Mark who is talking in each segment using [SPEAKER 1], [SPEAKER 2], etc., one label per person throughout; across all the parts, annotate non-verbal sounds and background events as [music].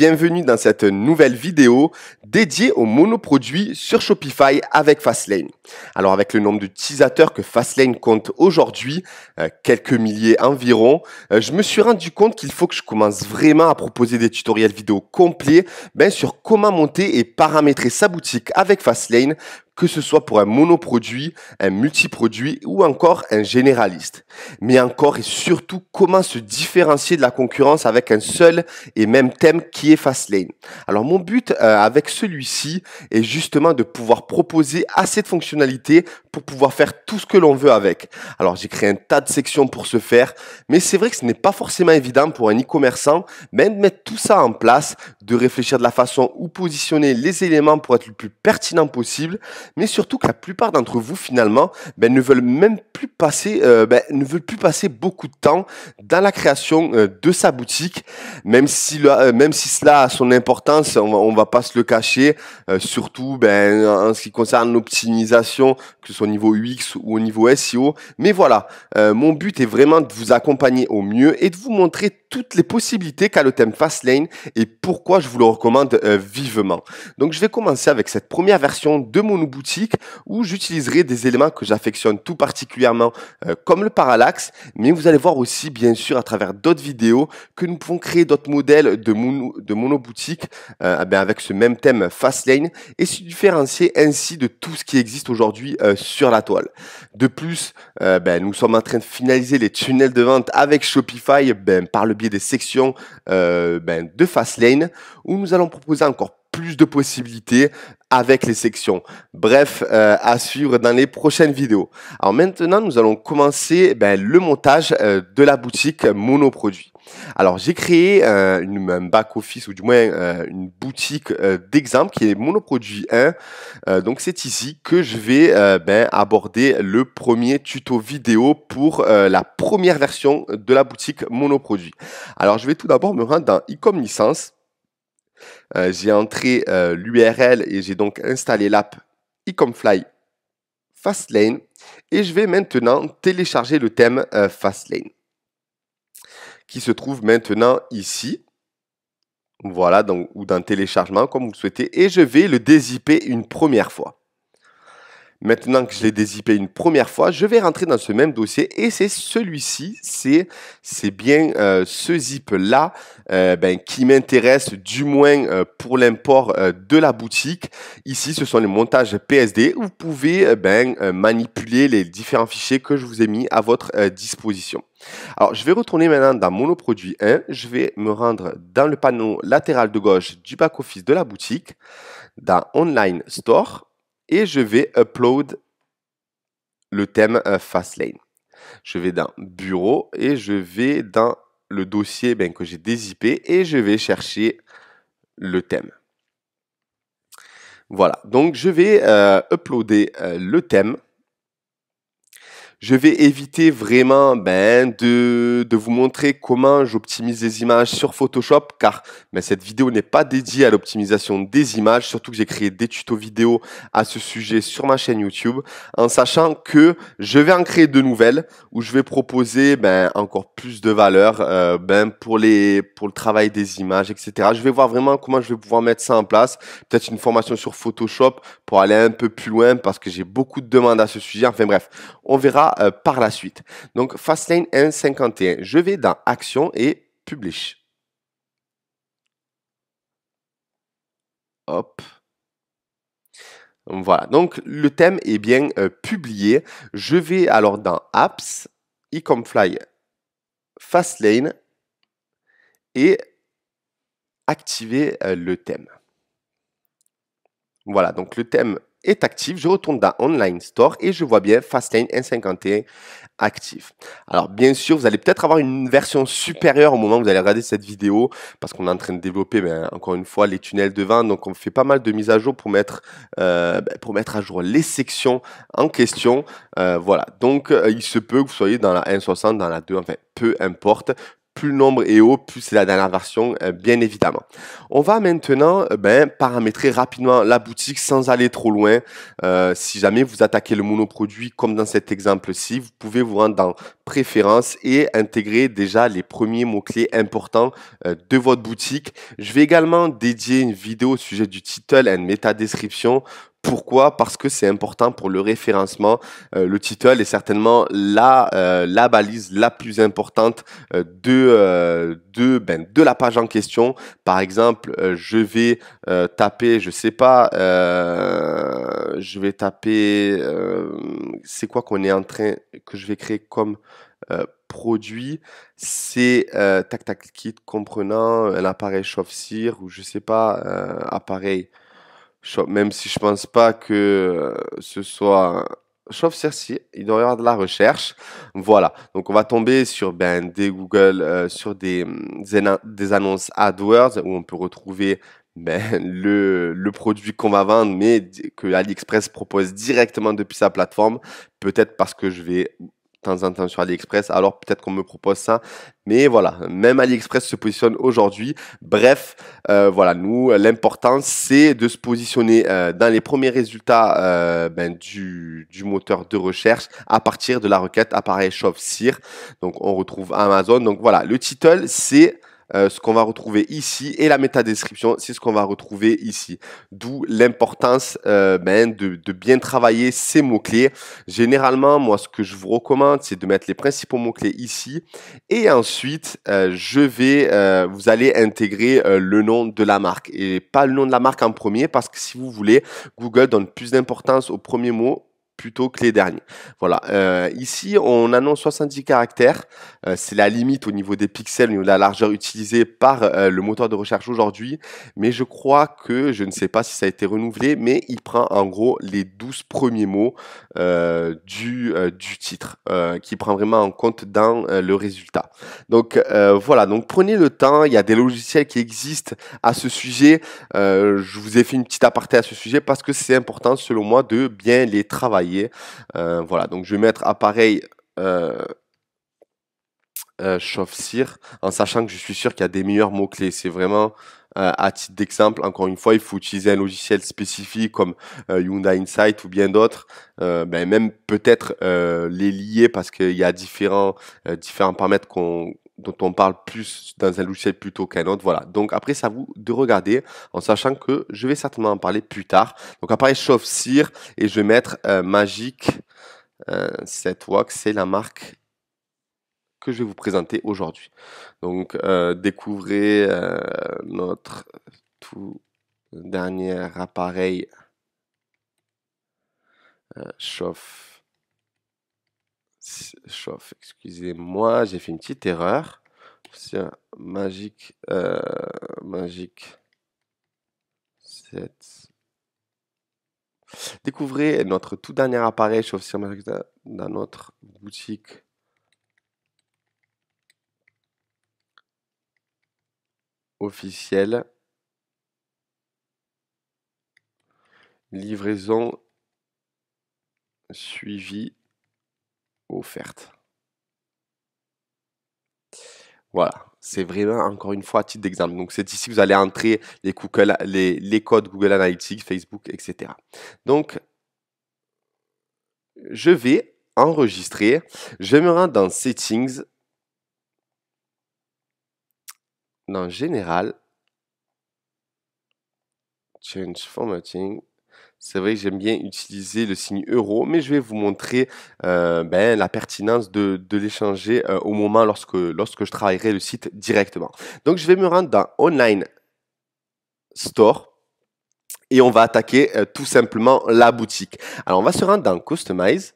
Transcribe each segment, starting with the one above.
[SPEAKER 1] Bienvenue dans cette nouvelle vidéo dédiée aux monoproduits sur Shopify avec Fastlane. Alors avec le nombre d'utilisateurs que Fastlane compte aujourd'hui, euh, quelques milliers environ, euh, je me suis rendu compte qu'il faut que je commence vraiment à proposer des tutoriels vidéo complets ben, sur comment monter et paramétrer sa boutique avec Fastlane que ce soit pour un monoproduit, un multiproduit ou encore un généraliste. Mais encore et surtout, comment se différencier de la concurrence avec un seul et même thème qui est Fastlane. Alors mon but euh, avec celui-ci est justement de pouvoir proposer assez de fonctionnalités pour pouvoir faire tout ce que l'on veut avec. Alors j'ai créé un tas de sections pour ce faire, mais c'est vrai que ce n'est pas forcément évident pour un e-commerçant, même de mettre tout ça en place, de réfléchir de la façon où positionner les éléments pour être le plus pertinent possible, mais surtout que la plupart d'entre vous finalement ben, ne veulent même plus passer, euh, ben, ne veulent plus passer beaucoup de temps dans la création euh, de sa boutique, même si euh, même si cela a son importance, on va, va pas se le cacher, surtout ben, en ce qui concerne l'optimisation, que ce soit au niveau UX ou au niveau SEO. Mais voilà, mon but est vraiment de vous accompagner au mieux et de vous montrer toutes les possibilités qu'a le thème Fastlane et pourquoi je vous le recommande vivement. Donc je vais commencer avec cette première version de mon boutique boutique où j'utiliserai des éléments que j'affectionne tout particulièrement euh, comme le parallaxe, mais vous allez voir aussi bien sûr à travers d'autres vidéos que nous pouvons créer d'autres modèles de mono, de euh, eh avec ce même thème Fastlane et se différencier ainsi de tout ce qui existe aujourd'hui euh, sur la toile. De plus, ben, nous sommes en train de finaliser les tunnels de vente avec Shopify ben, par le biais des sections de ben, de Fastlane où nous allons proposer encore plus de possibilités avec les sections. Bref, euh, à suivre dans les prochaines vidéos. Alors maintenant, nous allons commencer ben, le montage euh, de la boutique monoproduit. Alors j'ai créé euh, une, un back-office ou du moins une boutique d'exemple qui est monoproduit 1. donc c'est ici que je vais ben, aborder le premier tuto vidéo pour la première version de la boutique monoproduit. Alors je vais tout d'abord me rendre dans e-com licence. Euh, j'ai entré euh, l'URL et j'ai donc installé l'app Ecomfly Fastlane. Et je vais maintenant télécharger le thème euh, Fastlane qui se trouve maintenant ici. Voilà, ou d'un téléchargement comme vous le souhaitez. Et je vais le dézipper une première fois. Maintenant que je l'ai dézippé une première fois, je vais rentrer dans ce même dossier et c'est celui-ci, c'est bien euh, ce zip là euh, ben, qui m'intéresse du moins euh, pour l'import de la boutique. Ici, ce sont les montages PSD vous pouvez ben, manipuler les différents fichiers que je vous ai mis à votre disposition. Alors, je vais retourner maintenant dans Monoproduit 1. Je vais me rendre dans le panneau latéral de gauche du back-office de la boutique, dans Online Store et je vais upload le thème euh, Fastlane. Je vais dans Bureau et je vais dans le dossier ben, que j'ai dézippé et je vais chercher le thème. Voilà, donc je vais euh, uploader euh, le thème. Je vais éviter vraiment ben, de, de vous montrer comment j'optimise les images sur Photoshop, car ben, cette vidéo n'est pas dédiée à l'optimisation des images, surtout que j'ai créé des tutos vidéo à ce sujet sur ma chaîne YouTube, en sachant que je vais en créer de nouvelles, où je vais proposer ben, encore plus de valeur euh, ben, pour, les, pour le travail des images, etc. Je vais voir vraiment comment je vais pouvoir mettre ça en place, peut-être une formation sur Photoshop pour aller un peu plus loin, parce que j'ai beaucoup de demandes à ce sujet. Enfin bref, on verra euh, par la suite. Donc Fastlane 1.51, je vais dans Action et Publish. Hop. Voilà, donc le thème est bien euh, publié. Je vais alors dans Apps, Ecomfly, Fastlane et activer euh, le thème. Voilà, donc le thème est active, je retourne dans Online Store et je vois bien Fastlane N51 actif. Alors bien sûr, vous allez peut-être avoir une version supérieure au moment où vous allez regarder cette vidéo parce qu'on est en train de développer, ben, encore une fois, les tunnels de Donc on fait pas mal de mises à jour pour mettre, euh, ben, pour mettre à jour les sections en question. Euh, voilà, donc euh, il se peut que vous soyez dans la N60, dans la 2, enfin peu importe plus le nombre est haut, plus c'est la dernière version, euh, bien évidemment. On va maintenant euh, ben, paramétrer rapidement la boutique sans aller trop loin. Euh, si jamais vous attaquez le monoproduit, comme dans cet exemple-ci, vous pouvez vous rendre dans préférences et intégrer déjà les premiers mots-clés importants de votre boutique. Je vais également dédier une vidéo au sujet du title et méta description pourquoi Parce que c'est important pour le référencement. Euh, le title est certainement la, euh, la balise la plus importante euh, de, ben, de la page en question. Par exemple, je vais taper, je sais pas, je vais taper, c'est quoi qu'on est en train, que je vais créer comme produit, c'est tac tac kit comprenant un appareil chauffe-cire ou je sais pas, appareil même si je pense pas que euh, ce soit sauf il doit y avoir de la recherche. Voilà, donc on va tomber sur ben, des Google, euh, sur des, mm, des annonces AdWords où on peut retrouver ben, [laughs] le, le, produit qu'on va vendre, mais que AliExpress propose directement depuis sa plateforme. Peut-être parce que je vais temps en temps sur AliExpress, alors peut-être qu'on me propose ça. Mais voilà, même AliExpress se positionne aujourd'hui. Bref, euh, voilà, nous, l'important, c'est de se positionner euh, dans les premiers résultats euh, ben, du, du, moteur de recherche à partir de la requête appareil chauffe cire. Donc, on retrouve Amazon. Donc voilà, le title, c'est euh, ce qu'on va retrouver ici et la description, c'est ce qu'on va retrouver ici. D'où l'importance euh, ben, de, bien travailler ces mots-clés. Généralement, moi, ce que je vous recommande, c'est de mettre les principaux mots-clés ici et ensuite, euh, je vais, vous allez intégrer le nom de la marque et pas le nom de la marque en premier parce que si vous voulez, Google donne plus d'importance au premier mot plutôt que les derniers. Voilà. Euh, ici, on annonce 70 caractères. Euh, c'est la limite au niveau des pixels, au niveau de la largeur utilisée par euh, le moteur de recherche aujourd'hui. Mais je crois que, je ne sais pas si ça a été renouvelé, mais il prend en gros les 12 premiers mots du, du titre, qui prend vraiment en compte dans le résultat. Donc voilà, donc prenez le temps. Il y a des logiciels qui existent à ce sujet. je vous ai fait une petite aparté à ce sujet parce que c'est important, selon moi, de bien les travailler. Euh, voilà, donc je vais mettre appareil euh, euh chauffe-cire, en sachant que je suis sûr qu'il y a des meilleurs mots-clés. C'est vraiment, euh, à titre d'exemple, encore une fois, il faut utiliser un logiciel spécifique comme Hyundai Insight ou bien d'autres, ben même peut-être les lier parce qu'il y a différents, différents paramètres qu'on dont on parle plus dans un logiciel plutôt qu'un autre. Voilà. Donc après, ça vous de regarder en sachant que je vais certainement en parler plus tard. Donc appareil chauffe-cire et je vais mettre magique euh, Magic euh, Wax. C'est la marque que je vais vous présenter aujourd'hui. Donc euh, découvrez euh, notre tout dernier appareil chauffe chauffe, excusez-moi, j'ai fait une petite erreur. magique, euh, magique 7. Découvrez notre tout dernier appareil chauffe magique dans notre boutique. officielle. Livraison suivie offerte. Voilà, c'est vraiment encore une fois à titre d'exemple. Donc c'est ici que vous allez entrer les, les, les, codes Google Analytics, Facebook, etc. Donc je vais enregistrer, je me rends dans Settings, dans Général, Change Formatting, c'est vrai que j'aime bien utiliser le signe euro, mais je vais vous montrer euh, ben, la pertinence de, l'échanger euh, au moment lorsque, lorsque je travaillerai le site directement. Donc je vais me rendre dans Online Store et on va attaquer euh, tout simplement la boutique. Alors on va se rendre dans Customize.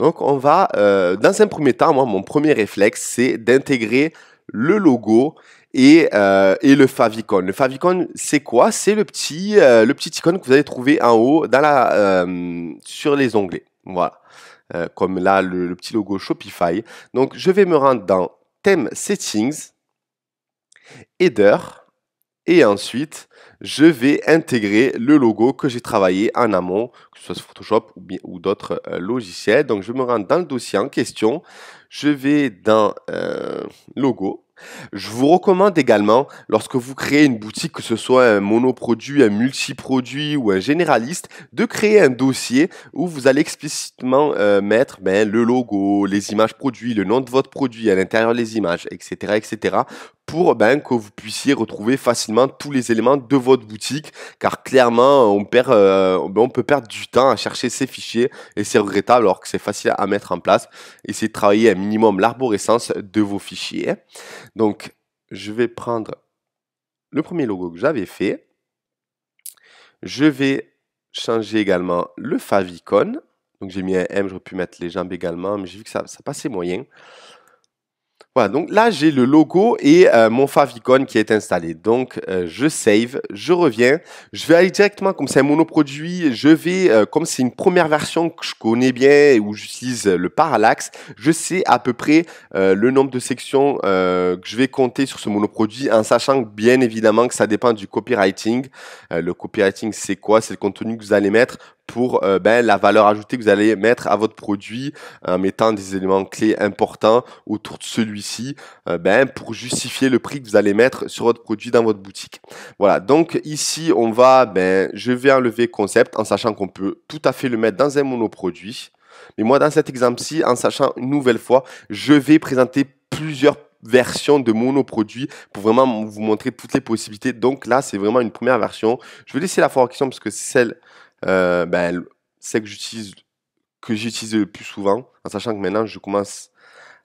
[SPEAKER 1] Donc on va, dans un premier temps, moi mon premier réflexe c'est d'intégrer le logo euh, et, le favicon. Le favicon, c'est quoi C'est le petit euh, le petit icône que vous allez trouver en haut euh, sur les onglets. Voilà, comme là le, petit logo Shopify. Donc je vais me rendre dans Thème Settings, Header, et ensuite je vais intégrer le logo que j'ai travaillé en amont, que ce soit sur Photoshop ou, d'autres logiciels. Donc je me rends dans le dossier en question, je vais dans logo, je vous recommande également, lorsque vous créez une boutique, que ce soit un monoproduit, un multiproduit ou un généraliste, de créer un dossier où vous allez explicitement euh, mettre ben, le logo, les images produits, le nom de votre produit à l'intérieur des images, etc., etc., pour ben, que vous puissiez retrouver facilement tous les éléments de votre boutique, car clairement, on, perd, euh, ben, on peut perdre du temps à chercher ces fichiers, et c'est regrettable alors que c'est facile à mettre en place. Essayez de travailler un minimum l'arborescence de vos fichiers. Donc, je vais prendre le premier logo que j'avais fait. Je vais changer également le favicon. Donc j'ai mis un M, j'aurais pu mettre les jambes également, mais j'ai vu que ça, ça passait moyen. Voilà, donc là j'ai le logo et euh, mon favicon qui est installé. Donc euh, je save, je reviens, je vais aller directement comme c'est un monoproduit, je vais euh, comme c'est une première version que je connais bien où j'utilise le parallaxe, je sais à peu près le nombre de sections que je vais compter sur ce monoproduit en sachant bien évidemment que ça dépend du copywriting. le copywriting c'est quoi C'est le contenu que vous allez mettre, pour euh, ben, la valeur ajoutée que vous allez mettre à votre produit en mettant des éléments clés importants autour de celui-ci euh, ben, pour justifier le prix que vous allez mettre sur votre produit dans votre boutique. Voilà, donc ici on va, ben, je vais enlever concept en sachant qu'on peut tout à fait le mettre dans un monoproduit. Mais moi dans cet exemple-ci, en sachant une nouvelle fois, je vais présenter plusieurs versions de monoproduit pour vraiment vous montrer toutes les possibilités. Donc là, c'est vraiment une première version. Je vais laisser la formation parce que c'est celle euh, ben, c'est que j'utilise que j'utilise le plus souvent, en sachant que maintenant je commence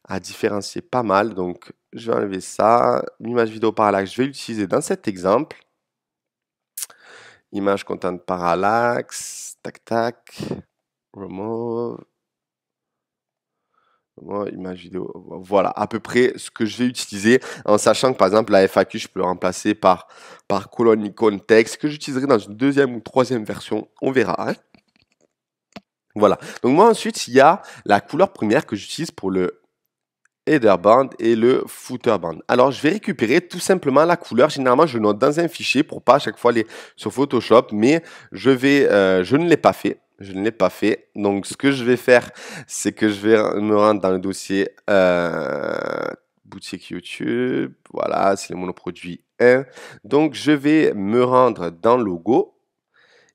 [SPEAKER 1] à différencier pas mal. Donc je vais enlever ça. L'image vidéo parallaxe, je vais l'utiliser dans cet exemple. Image contente parallaxe, tac tac, remove. Voilà, à peu près ce que je vais utiliser, en sachant que par exemple la FAQ, je peux le remplacer par, par colonne icône texte que j'utiliserai dans une deuxième ou troisième version. On verra. Hein. voilà. Donc moi ensuite, il y a la couleur première que j'utilise pour le header band et le footer band. Alors je vais récupérer tout simplement la couleur. Généralement, je note dans un fichier pour pas à chaque fois aller sur Photoshop, mais je vais, euh, je ne l'ai pas fait je ne l'ai pas fait. Donc ce que je vais faire, c'est que je vais me rendre dans le dossier euh, boutique YouTube. Voilà, c'est le monoproduit 1. Donc je vais me rendre dans logo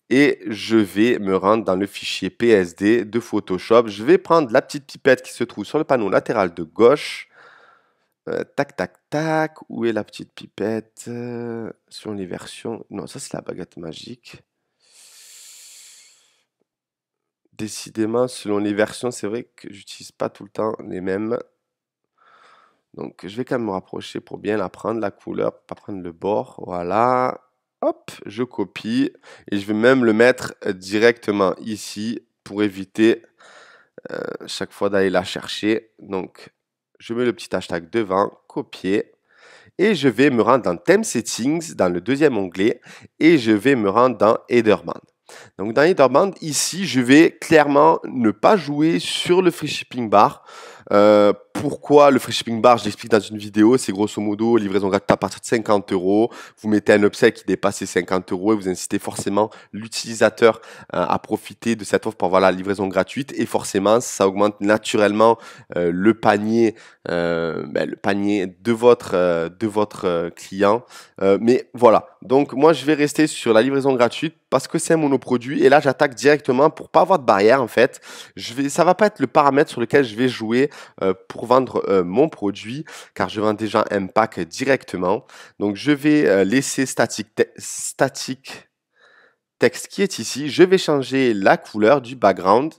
[SPEAKER 1] et je vais me rendre dans le fichier PSD de Photoshop. Je vais prendre la petite pipette qui se trouve sur le panneau latéral de gauche. Euh, tac, tac, tac. Où est la petite pipette euh, Sur les versions... Non, ça c'est la baguette magique. décidément, selon les versions, c'est vrai que j'utilise pas tout le temps les mêmes. Donc, je vais quand même me rapprocher pour bien la la couleur, pas prendre le bord. Voilà. Hop, je copie et je vais même le mettre euh, directement ici pour éviter euh, chaque fois d'aller la chercher. Donc, je mets le petit hashtag devant, copier et je vais me rendre dans Theme Settings, dans le deuxième onglet, et je vais me rendre dans ederman donc dans demandes, ici, je vais clairement ne pas jouer sur le free shipping bar. Euh, pourquoi le free shipping bar Je l'explique dans une vidéo. C'est grosso modo livraison gratuite à partir de 50 euros. Vous mettez un upsell qui dépasse les 50 euros et vous incitez forcément l'utilisateur euh, à profiter de cette offre pour avoir la livraison gratuite. Et forcément, ça augmente naturellement euh, le panier, ben, le panier de votre de votre client. mais voilà, donc moi, je vais rester sur la livraison gratuite parce que c'est un monoproduit. Et là, j'attaque directement pour pas avoir de barrière en fait. Je vais, ça va pas être le paramètre sur lequel je vais jouer euh, pour vendre euh, mon produit car je vends déjà un pack directement. Donc je vais euh, laisser statique, texte qui est ici. Je vais changer la couleur du background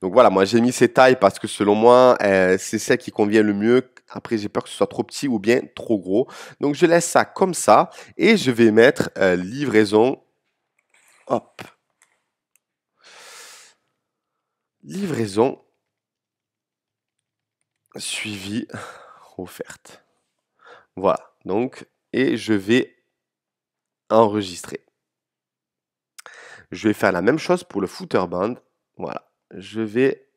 [SPEAKER 1] donc voilà, moi j'ai mis ces tailles parce que selon moi, c'est celle qui convient le mieux après, j'ai peur que ce soit trop petit ou bien trop gros. Donc, je laisse ça comme ça et je vais mettre euh, livraison. Hop. Livraison suivi [laughs] offerte. Voilà. Donc, et je vais enregistrer. Je vais faire la même chose pour le footer band. Voilà. Je vais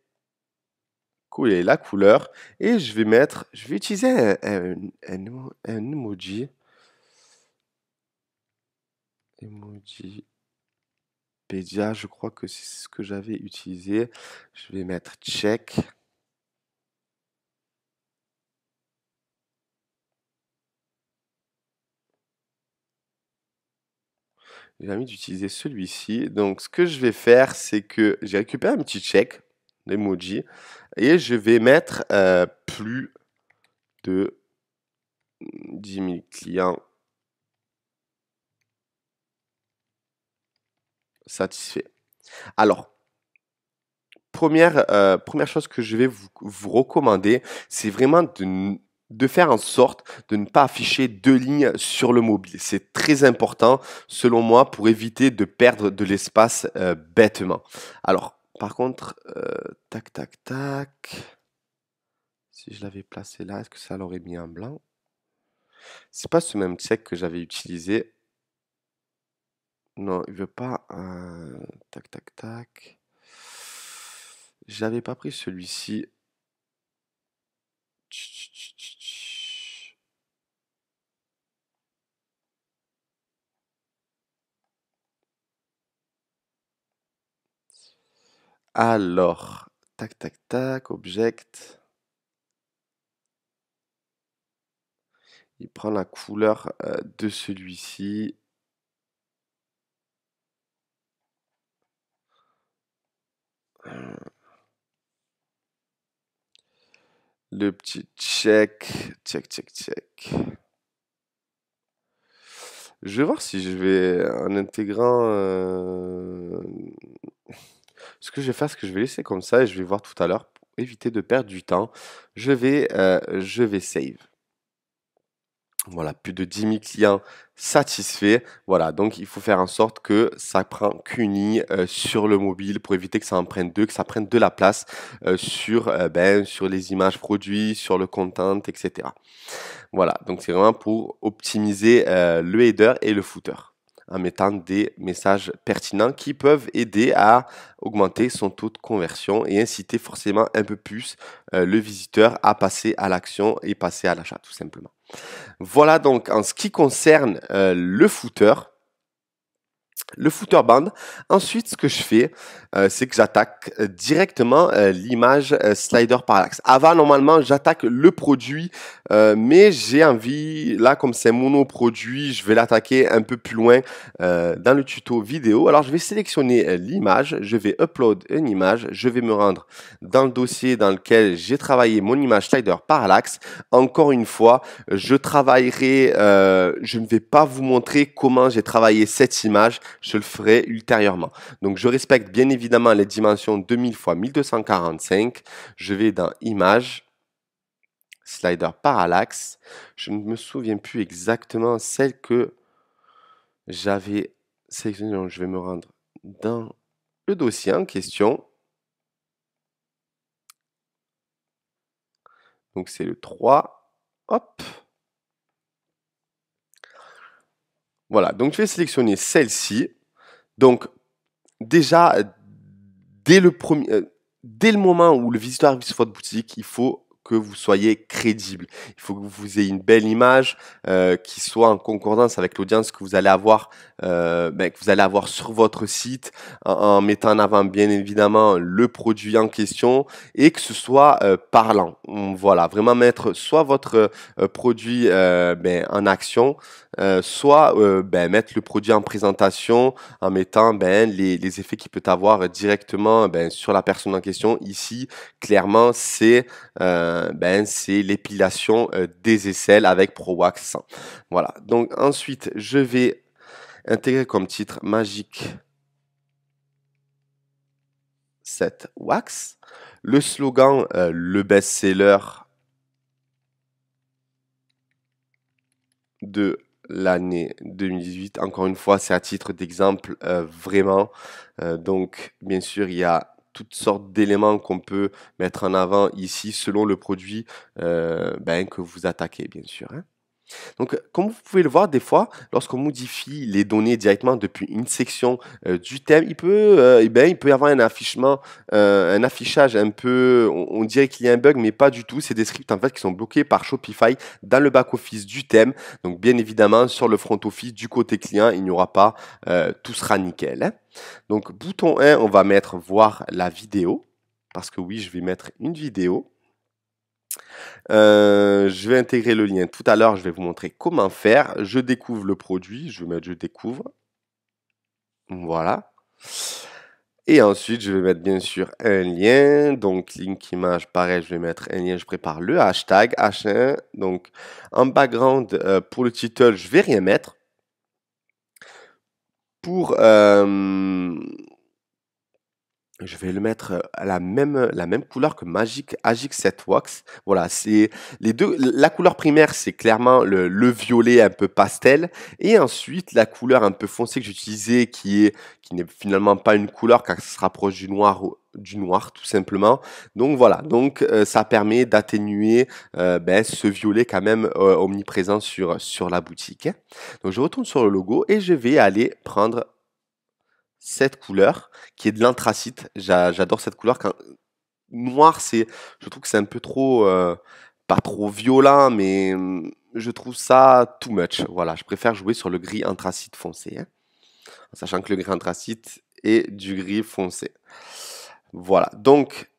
[SPEAKER 1] et la couleur. Et je vais mettre, je vais utiliser un, emoji. Emoji. Pedia, je crois que c'est ce que j'avais utilisé. Je vais mettre check. j'ai envie d'utiliser celui-ci. Donc, ce que je vais faire, c'est que j'ai récupéré un petit check. Et je vais mettre euh, plus de 10 000 clients satisfaits. Alors, première, euh, première chose que je vais vous, recommander, c'est vraiment de faire en sorte de ne pas afficher deux lignes sur le mobile. C'est très important, selon moi, pour éviter de perdre de l'espace euh, bêtement. Alors, par contre, euh, tac, tac, tac. Si je l'avais placé là, est-ce que ça l'aurait mis en blanc C'est pas ce même check que j'avais utilisé. Non, il veut pas un... tac, tac, tac, tac. J'avais pas pris celui-ci. Alors, tac, tac, tac, object. Il prend la couleur euh, de celui-ci. Euh. Le petit check, check, check, check. Je vais voir si je vais en intégrant... Euh, ce que je vais faire, c'est que je vais laisser comme ça et je vais voir tout à l'heure pour éviter de perdre du temps. Je vais, euh, je vais save. Voilà, plus de 10 000 clients satisfaits. Voilà, donc il faut faire en sorte que ça prend qu'une ligne euh, sur le mobile pour éviter que ça en prenne deux, que ça prenne de la place euh, sur, ben, sur les images produits, sur le content, etc. Voilà, donc c'est vraiment pour optimiser le header et le footer en mettant des messages pertinents qui peuvent aider à augmenter son taux de conversion et inciter forcément un peu plus euh, le visiteur à passer à l'action et passer à l'achat tout simplement. Voilà donc en ce qui concerne euh, le footer le footer band. Ensuite, ce que je fais, euh, c'est que j'attaque euh, directement euh, l'image slider parallax. Avant, normalement, j'attaque le produit, mais j'ai envie, là, comme c'est produit, je vais l'attaquer un peu plus loin dans le tuto vidéo. Alors, je vais sélectionner l'image, je vais upload une image, je vais me rendre dans le dossier dans lequel j'ai travaillé mon image slider parallax. Encore une fois, je travaillerai, je ne vais pas vous montrer comment j'ai travaillé cette image, je le ferai ultérieurement. Donc je respecte bien évidemment les dimensions 2000 x 1245. Je vais dans Images, slider parallaxe. Je ne me souviens plus exactement celle que j'avais sélectionnée. je vais me rendre dans le dossier en question. Donc c'est le 3. Hop. Voilà, donc je vais sélectionner celle-ci. Donc déjà, dès le, premier, euh, dès le moment où le visiteur arrive sur votre boutique, il faut que vous soyez crédible. Il faut que vous ayez une belle image euh, qui soit en concordance avec l'audience que vous allez avoir, euh, ben, que vous allez avoir sur votre site, en, mettant en avant bien évidemment le produit en question et que ce soit parlant. Voilà, vraiment mettre soit votre produit ben, en action, euh, soit euh, ben, mettre le produit en présentation en mettant ben, les, effets qu'il peut avoir directement ben, sur la personne en question. Ici, clairement, c'est euh, l'épilation des aisselles avec ProWax 100. Voilà, donc ensuite, je vais intégrer comme titre Magique cette Wax. Le slogan, le best-seller de l'année 2018. Encore une fois, c'est à titre d'exemple euh, vraiment. Euh, donc, bien sûr, il y a toutes sortes d'éléments qu'on peut mettre en avant ici selon le produit euh, ben, que vous attaquez, bien sûr. Hein. Donc, euh, comme vous pouvez le voir, des fois, lorsqu'on modifie les données directement depuis une section euh, du thème, il peut, euh, eh ben, il peut y avoir un un affichage un peu, on, dirait qu'il y a un bug, mais pas du tout. C'est des scripts en fait qui sont bloqués par Shopify dans le back office du thème. Donc, bien évidemment, sur le front office du côté client, il n'y aura pas, tout sera nickel. Hein. Donc, bouton 1, on va mettre voir la vidéo parce que oui, je vais mettre une vidéo. Euh, je vais intégrer le lien tout à l'heure, je vais vous montrer comment faire. Je découvre le produit, je vais mettre je découvre. Voilà. Et ensuite, je vais mettre bien sûr un lien. Donc, link image, pareil, je vais mettre un lien. Je prépare le hashtag H1. Donc, en background, euh, pour le title, je vais rien mettre. Pour, euh, je vais le mettre euh, à la même, euh, la même couleur que Magic Agic Set Wax. Voilà, c'est les deux. La couleur primaire, c'est clairement le, violet un peu pastel. Et ensuite, la couleur un peu foncée que j'utilisais, qui est, qui n'est finalement pas une couleur car ça se rapproche du noir du noir tout simplement. Donc voilà, donc euh, ça permet d'atténuer ben, ce violet quand même omniprésent sur, sur la boutique. Donc je retourne sur le logo et je vais aller prendre cette couleur qui est de l'anthracite. J'adore cette couleur. Noir, c'est, je trouve que c'est un peu trop, euh, pas trop violent, mais mm, je trouve ça too much. Voilà, je préfère jouer sur le gris anthracite foncé, hein, sachant que le gris anthracite est du gris foncé. Voilà, donc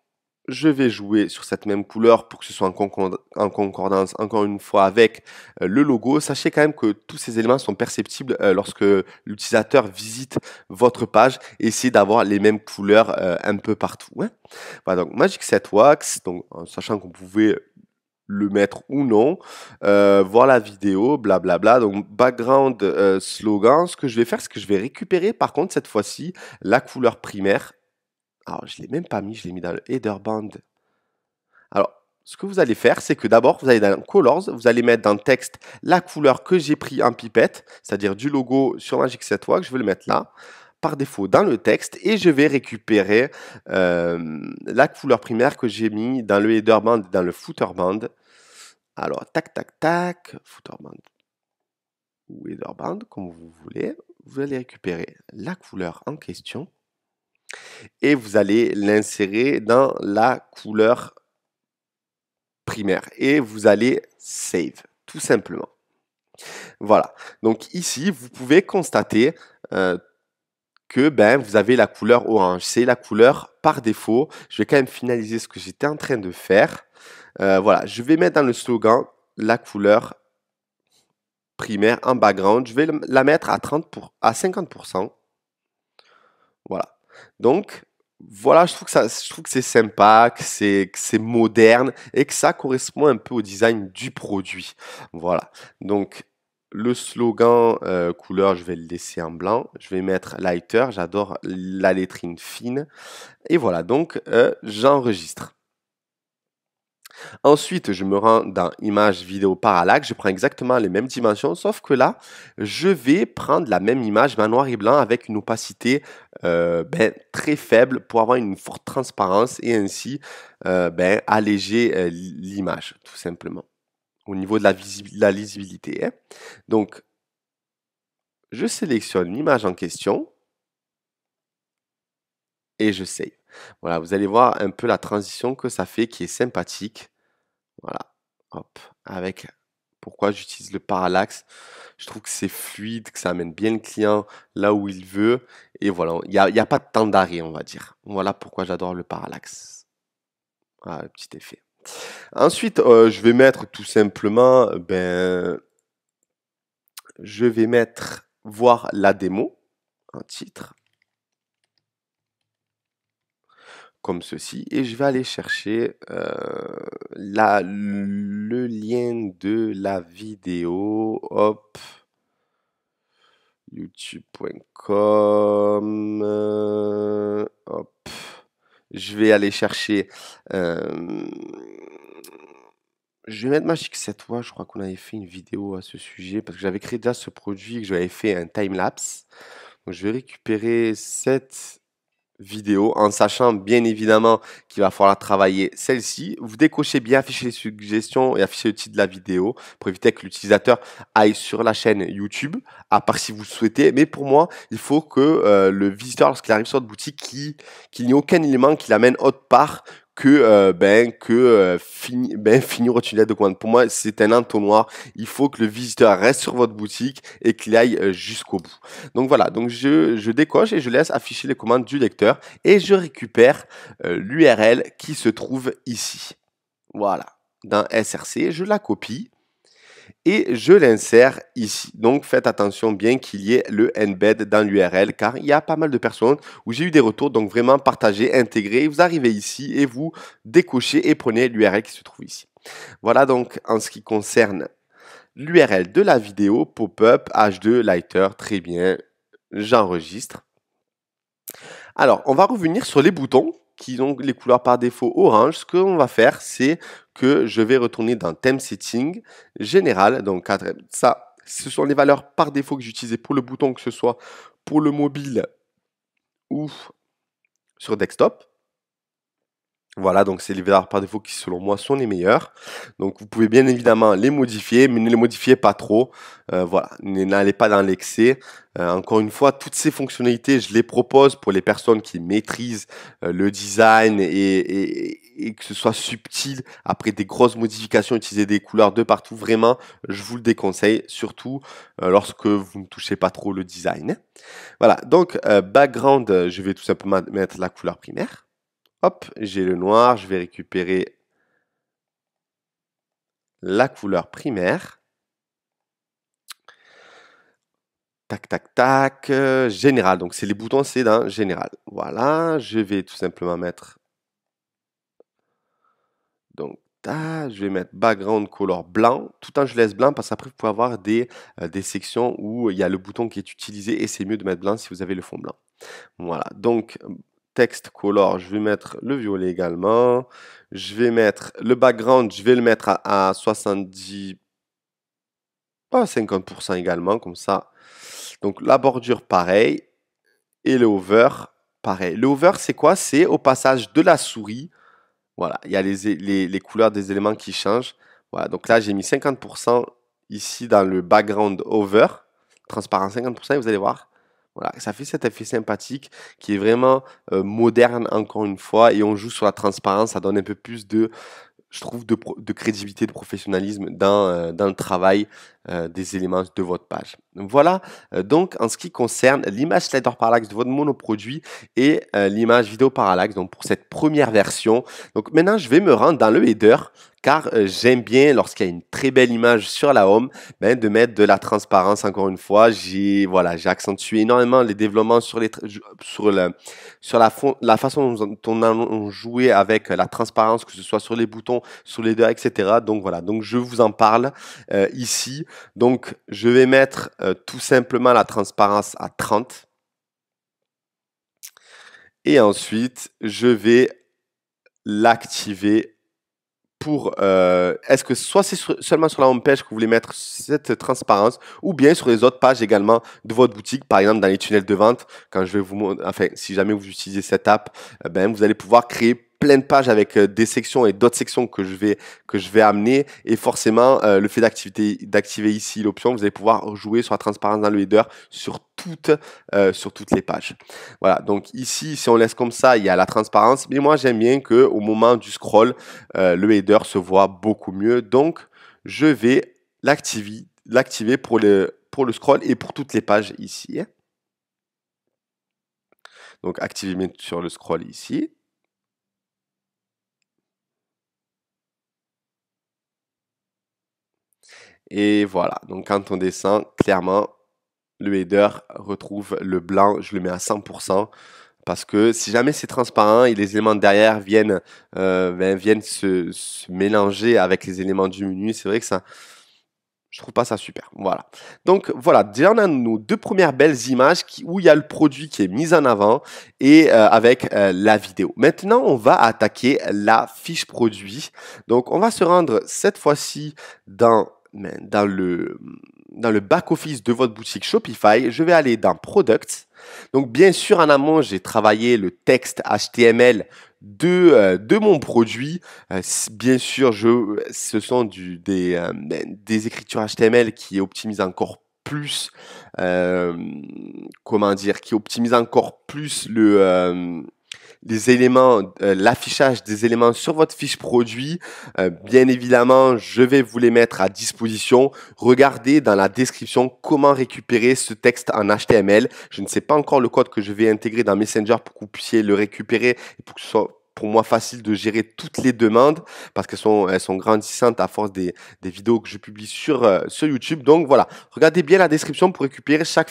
[SPEAKER 1] je vais jouer sur cette même couleur pour que ce soit en, concordance encore une fois avec euh, le logo. Sachez quand même que tous ces éléments sont perceptibles euh, lorsque l'utilisateur visite votre page. Essayez d'avoir les mêmes couleurs euh, un peu partout. Hein. Voilà, donc Magic Set Wax, donc, en sachant qu'on pouvait le mettre ou non, voir la vidéo, blablabla. Bla bla. Donc background slogan, ce que je vais faire, c'est que je vais récupérer par contre cette fois-ci la couleur primaire alors, je ne l'ai même pas mis, je l'ai mis dans le header band. Alors, ce que vous allez faire, c'est que d'abord, vous allez dans Colors, vous allez mettre dans le texte la couleur que j'ai pris en pipette, c'est-à-dire du logo sur Magic 7 Work, je vais le mettre là, par défaut dans le texte, et je vais récupérer euh, la couleur primaire que j'ai mis dans le header band, dans le footer band. Alors, tac, tac, tac, footer band ou header band, comme vous voulez, vous allez récupérer la couleur en question et vous allez l'insérer dans la couleur primaire et vous allez save tout simplement. Voilà. Donc ici, vous pouvez constater euh, que ben, vous avez la couleur orange. C'est la couleur par défaut. Je vais quand même finaliser ce que j'étais en train de faire. Euh, voilà, je vais mettre dans le slogan la couleur primaire en background. Je vais la mettre à, 30 pour, à 50%. Donc, voilà, je trouve que ça, je trouve que c'est sympa, que c'est, moderne et que ça correspond un peu au design du produit. Voilà. Donc, le slogan euh, couleur, je vais le laisser en blanc. Je vais mettre lighter. J'adore la lettrine fine. Et voilà. Donc, euh, j'enregistre. Ensuite, je me rends dans image vidéo parallaxe, je prends exactement les mêmes dimensions, sauf que là, je vais prendre la même image, mais en noir et blanc, avec une opacité euh, ben, très faible pour avoir une forte transparence et ainsi euh, ben, alléger euh, l'image, tout simplement, au niveau de la, lisibilité. Hein. Donc, je sélectionne l'image en question, et je save. Voilà, vous allez voir un peu la transition que ça fait qui est sympathique. Voilà, hop, avec pourquoi j'utilise le parallaxe. Je trouve que c'est fluide, que ça amène bien le client là où il veut. Et voilà, il n'y a, pas de temps d'arrêt, on va dire. Voilà pourquoi j'adore le parallaxe. Voilà, le petit effet. Ensuite, euh, je vais mettre tout simplement, ben, je vais mettre voir la démo, un titre. comme ceci et je vais aller chercher euh, la, le lien de la vidéo. Hop. YouTube.com. Euh, hop. Je vais aller chercher. Euh, je vais mettre magique cette fois. Je crois qu'on avait fait une vidéo à ce sujet parce que j'avais créé déjà ce produit que j'avais fait un time lapse. je vais récupérer cette vidéo en sachant bien évidemment qu'il va falloir travailler celle-ci. Vous décochez bien afficher les suggestions et afficher le titre de la vidéo pour éviter que l'utilisateur aille sur la chaîne YouTube, à part si vous le souhaitez. Mais pour moi, il faut que euh, le visiteur, lorsqu'il arrive sur votre boutique, qu'il n'y ait aucun élément qui l'amène autre part que euh, ben que euh, fini, [laughs] ben finir votre tunnel de commande. Pour moi, c'est un entonnoir. Il faut que le visiteur reste sur votre boutique et qu'il aille euh, jusqu'au bout. Donc voilà. Donc je, je décoche et je laisse afficher les commandes du lecteur et je récupère l'URL qui se trouve ici. Voilà. Dans SRC, je la copie et je l'insère ici. Donc faites attention bien qu'il y ait le embed dans l'URL car il y a pas mal de personnes où j'ai eu des retours. Donc vraiment partagez, intégrez. Vous arrivez ici et vous décochez et prenez l'URL qui se trouve ici. Voilà donc en ce qui concerne l'URL de la vidéo, pop-up, H2, Lighter, très bien, j'enregistre. Alors, on va revenir sur les boutons qui ont les couleurs par défaut orange, ce qu'on va faire, c'est que je vais retourner dans Theme Setting, Général, donc ça, ce sont les valeurs par défaut que j'utilisais pour le bouton, que ce soit pour le mobile ou sur desktop. Voilà, donc c'est les valeurs par défaut qui, selon moi, sont les meilleurs. Donc vous pouvez bien évidemment les modifier, mais ne les modifiez pas trop. Euh, voilà, n'allez pas dans l'excès. Euh, encore une fois, toutes ces fonctionnalités, je les propose pour les personnes qui maîtrisent euh, le design et, et, que ce soit subtil. Après des grosses modifications, utiliser des couleurs de partout, vraiment, je vous le déconseille, surtout lorsque vous ne touchez pas trop le design. Voilà, donc background, je vais tout simplement mettre la couleur primaire. Hop, j'ai le noir, je vais récupérer la couleur primaire. Tac, tac, tac, euh, général. Donc, c'est les boutons, c'est dans général. Voilà, je vais tout simplement mettre... Donc, je vais mettre background color blanc, tout temps, je laisse blanc parce qu'après vous pouvez avoir des, euh, des, sections où il y a le bouton qui est utilisé et c'est mieux de mettre blanc si vous avez le fond blanc. Voilà, donc texte color, je vais mettre le violet également. Je vais mettre le background, je vais le mettre à, 70, pas 50% également, comme ça. Donc la bordure, pareil. Et le over, pareil. Le over, c'est quoi C'est au passage de la souris. Voilà, il y a les, les, les couleurs des éléments qui changent. Voilà, donc là, j'ai mis 50% ici dans le background over, transparent 50%, et vous allez voir, voilà, ça fait cet effet sympathique qui est vraiment moderne encore une fois et on joue sur la transparence, ça donne un peu plus de, je trouve, de, crédibilité, de professionnalisme dans, le travail des éléments de votre page. Voilà euh, donc en ce qui concerne l'image slider Parallax de votre monoproduit et euh, l'image vidéo parallaxe donc pour cette première version. Donc maintenant je vais me rendre dans le header car euh, j'aime bien lorsqu'il y a une très belle image sur la home ben, de mettre de la transparence encore une fois. J'ai voilà, accentué énormément les développements sur les sur sur la la façon dont on a avec la transparence que ce soit sur les boutons, sur les deux etc. Donc voilà, donc je vous en parle ici. Donc je vais mettre euh, tout simplement la transparence à 30. Et ensuite, je vais l'activer pour... Euh, est-ce que soit c'est seulement sur la home page que vous voulez mettre cette transparence, ou bien sur les autres pages également de votre boutique, par exemple dans les tunnels de vente, quand je vais vous... Enfin, si jamais vous utilisez cette app, eh ben, vous allez pouvoir créer pleine page avec euh, des sections et d'autres sections que je vais, que je vais amener. Et forcément, euh, le fait d'activer ici l'option, vous allez pouvoir jouer sur la transparence dans le header sur toutes, euh, sur toutes les pages. Voilà, donc ici, si on laisse comme ça, il y a la transparence. Mais moi, j'aime bien que au moment du scroll, le header se voit beaucoup mieux. Donc, je vais l'activer pour le, pour le scroll et pour toutes les pages ici. Donc activer sur le scroll ici. Et voilà, donc quand on descend, clairement, le header retrouve le blanc, je le mets à 100%. Parce que si jamais c'est transparent et les éléments derrière viennent, euh, ben, viennent se, mélanger avec les éléments du menu, c'est vrai que ça, je trouve pas ça super. Voilà. Donc voilà, déjà on a nos deux premières belles images où il y a le produit qui est mis en avant et euh, avec euh, la vidéo. Maintenant, on va attaquer la fiche produit. Donc on va se rendre cette fois-ci dans dans le, dans le back-office de votre boutique Shopify, je vais aller dans Products. Donc, bien sûr, en amont, j'ai travaillé le texte HTML de, euh, de mon produit. Euh, bien sûr, je, ce sont des, euh, ben, des écritures HTML qui optimisent encore plus, comment dire, qui optimise encore plus le les éléments, euh, l'affichage des éléments sur votre fiche produit. Euh, bien évidemment, je vais vous les mettre à disposition. Regardez dans la description comment récupérer ce texte en HTML. Je ne sais pas encore le code que je vais intégrer dans Messenger pour que vous puissiez le récupérer et pour que ce soit pour moi facile de gérer toutes les demandes parce qu'elles sont, elles sont grandissantes à force des, vidéos que je publie sur, euh, sur YouTube. Donc voilà, regardez bien la description pour récupérer chaque,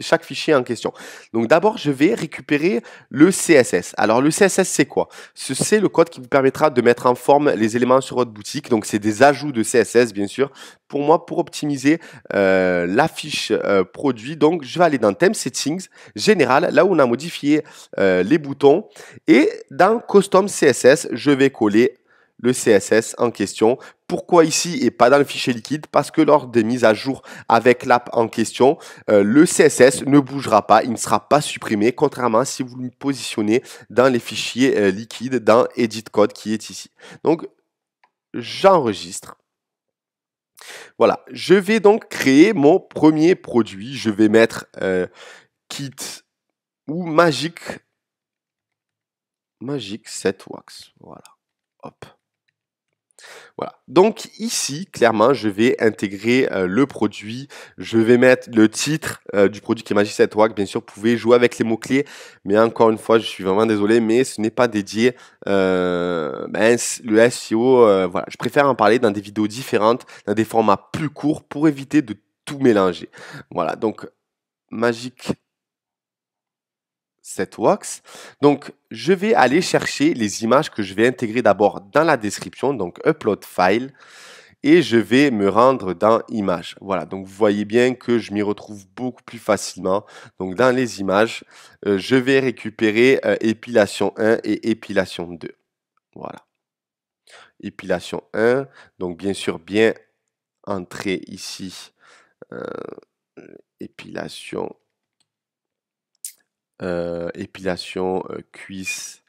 [SPEAKER 1] chaque, fichier en question. Donc d'abord, je vais récupérer le CSS. Alors le CSS, c'est quoi C'est le code qui vous permettra de mettre en forme les éléments sur votre boutique. Donc c'est des ajouts de CSS, bien sûr, pour moi, pour optimiser euh, la fiche euh, produit. Donc je vais aller dans Theme Settings, Général, là où on a modifié les boutons. Et dans Custom CSS, je vais coller le CSS en question. Pourquoi ici et pas dans le fichier liquide Parce que lors des mises à jour avec l'app en question, euh, le CSS ne bougera pas, il ne sera pas supprimé, contrairement si vous le positionnez dans les fichiers euh, liquides, dans Edit Code qui est ici. Donc, j'enregistre. Voilà, je vais donc créer mon premier produit. Je vais mettre euh, kit ou magique Magic Set Wax. Voilà. Hop. Voilà. Donc ici, clairement, je vais intégrer euh, le produit. Je vais mettre le titre euh, du produit qui est Magic Set Wax. Bien sûr, vous pouvez jouer avec les mots-clés. Mais encore une fois, je suis vraiment désolé, mais ce n'est pas dédié. Euh, ben, le SEO, voilà. Je préfère en parler dans des vidéos différentes, dans des formats plus courts pour éviter de tout mélanger. Voilà. Donc, Magic Set Wax. Donc, je vais aller chercher les images que je vais intégrer d'abord dans la description, donc upload file, et je vais me rendre dans images. Voilà, donc vous voyez bien que je m'y retrouve beaucoup plus facilement. Donc dans les images, euh, je vais récupérer euh, épilation 1 et épilation 2. Voilà. Épilation 1, donc bien sûr bien entrer ici. Euh, épilation euh, épilation, euh, cuisse.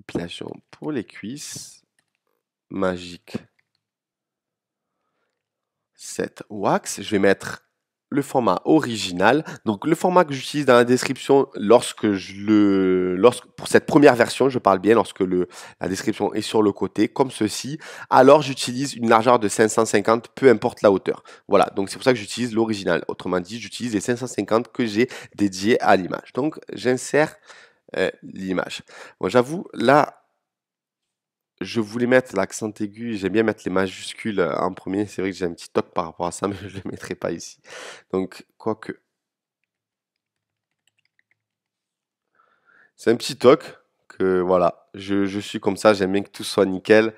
[SPEAKER 1] Épilation pour les cuisses. Magique. Cette wax, je vais mettre le format original. Donc le format que j'utilise dans la description lorsque je le lorsque pour cette première version, je parle bien lorsque le la description est sur le côté comme ceci, alors j'utilise une largeur de 550 peu importe la hauteur. Voilà, donc c'est pour ça que j'utilise l'original. Autrement dit, j'utilise les 550 que j'ai dédié à l'image. Donc j'insère euh, l'image. Bon, j'avoue là je voulais mettre l'accent aigu, j'aime bien mettre les majuscules euh, en premier. C'est vrai que j'ai un petit toc par rapport à ça, [laughs] mais je ne le mettrai pas ici. Donc, quoique. C'est un petit toc que voilà, je, je suis comme ça, j'aime bien que tout soit nickel,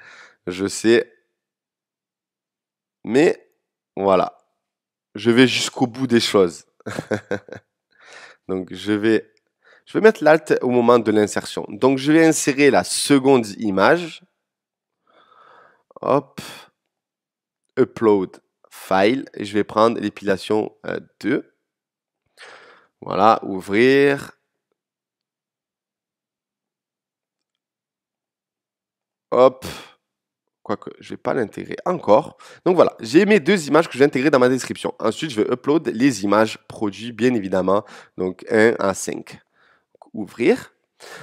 [SPEAKER 1] je sais. Mais voilà, je vais jusqu'au bout des choses. [laughs] Donc je vais je vais mettre l'alt au moment de l'insertion. Donc je vais insérer la seconde image. Hop. Upload file. Et je vais prendre l'épilation 2. Euh, voilà, ouvrir. Hop. Quoique, je ne vais pas l'intégrer encore. Donc voilà, j'ai mes deux images que j'ai intégrées dans ma description. Ensuite, je vais upload les images produits, bien évidemment. Donc 1 à 5. Ouvrir.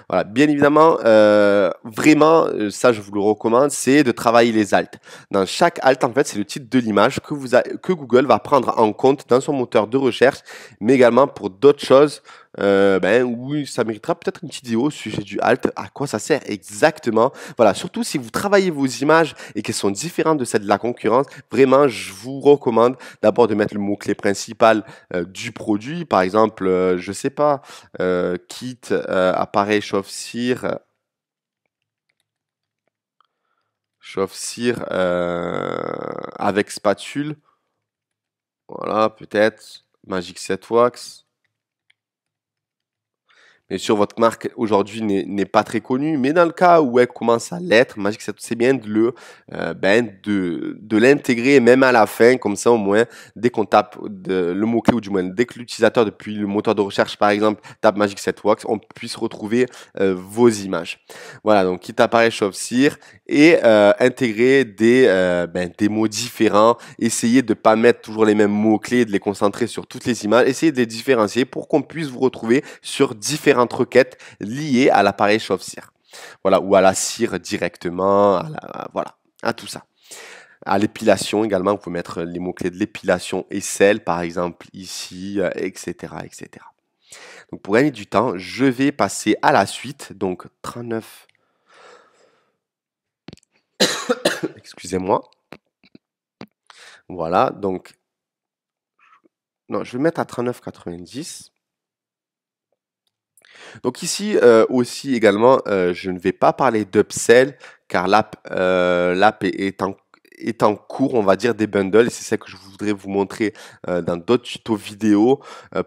[SPEAKER 1] Voilà, bien évidemment, euh, vraiment, euh, ça je vous le recommande, c'est de travailler les alt. Dans chaque alt, en fait, c'est le titre de l'image que Google va prendre en compte dans son moteur de recherche, mais également pour d'autres choses euh, ben oui, ça méritera peut-être une petite vidéo au sujet du alt, à quoi ça sert exactement. Voilà, surtout si vous travaillez vos images et qu'elles sont différentes de celles de la concurrence, vraiment, je vous recommande d'abord de mettre le mot-clé principal euh, du produit. Par exemple, euh, je sais pas, kit, appareil chauffe-cire, chauffe-cire avec spatule. Voilà, peut-être Magic set Wax sur votre marque aujourd'hui n'est pas très connue, mais dans le cas où elle commence à l'être, Magic 7, c'est bien de euh, ben de, l'intégrer même à la fin, comme ça au moins, dès qu'on tape le mot-clé, ou du moins dès que l'utilisateur, depuis le moteur de recherche par exemple, tape Magic 7 Works, on puisse retrouver euh, vos images. Voilà, donc qui pareil chauve cire et euh, intégrer des, ben, des mots différents, essayer de ne pas mettre toujours les mêmes mots-clés, de les concentrer sur toutes les images, essayer de les différencier pour qu'on puisse vous retrouver sur différents quêtes liées à l'appareil chauffe-cire. Voilà, ou à la cire directement, à voilà, à tout ça. À l'épilation également, vous pouvez mettre les mots-clés de l'épilation et celle, par exemple, ici, etc., euh, etc. Donc pour gagner du temps, je vais passer à la suite, donc 39. [coughs] Excusez-moi. Voilà, donc... Non, je vais mettre à 39,90. Donc ici euh, aussi également, euh, je ne vais pas parler d'upsell car l'app euh, est, en, est en cours, on va dire, des bundles. Et c'est ça que je voudrais vous montrer euh, dans d'autres tutos vidéo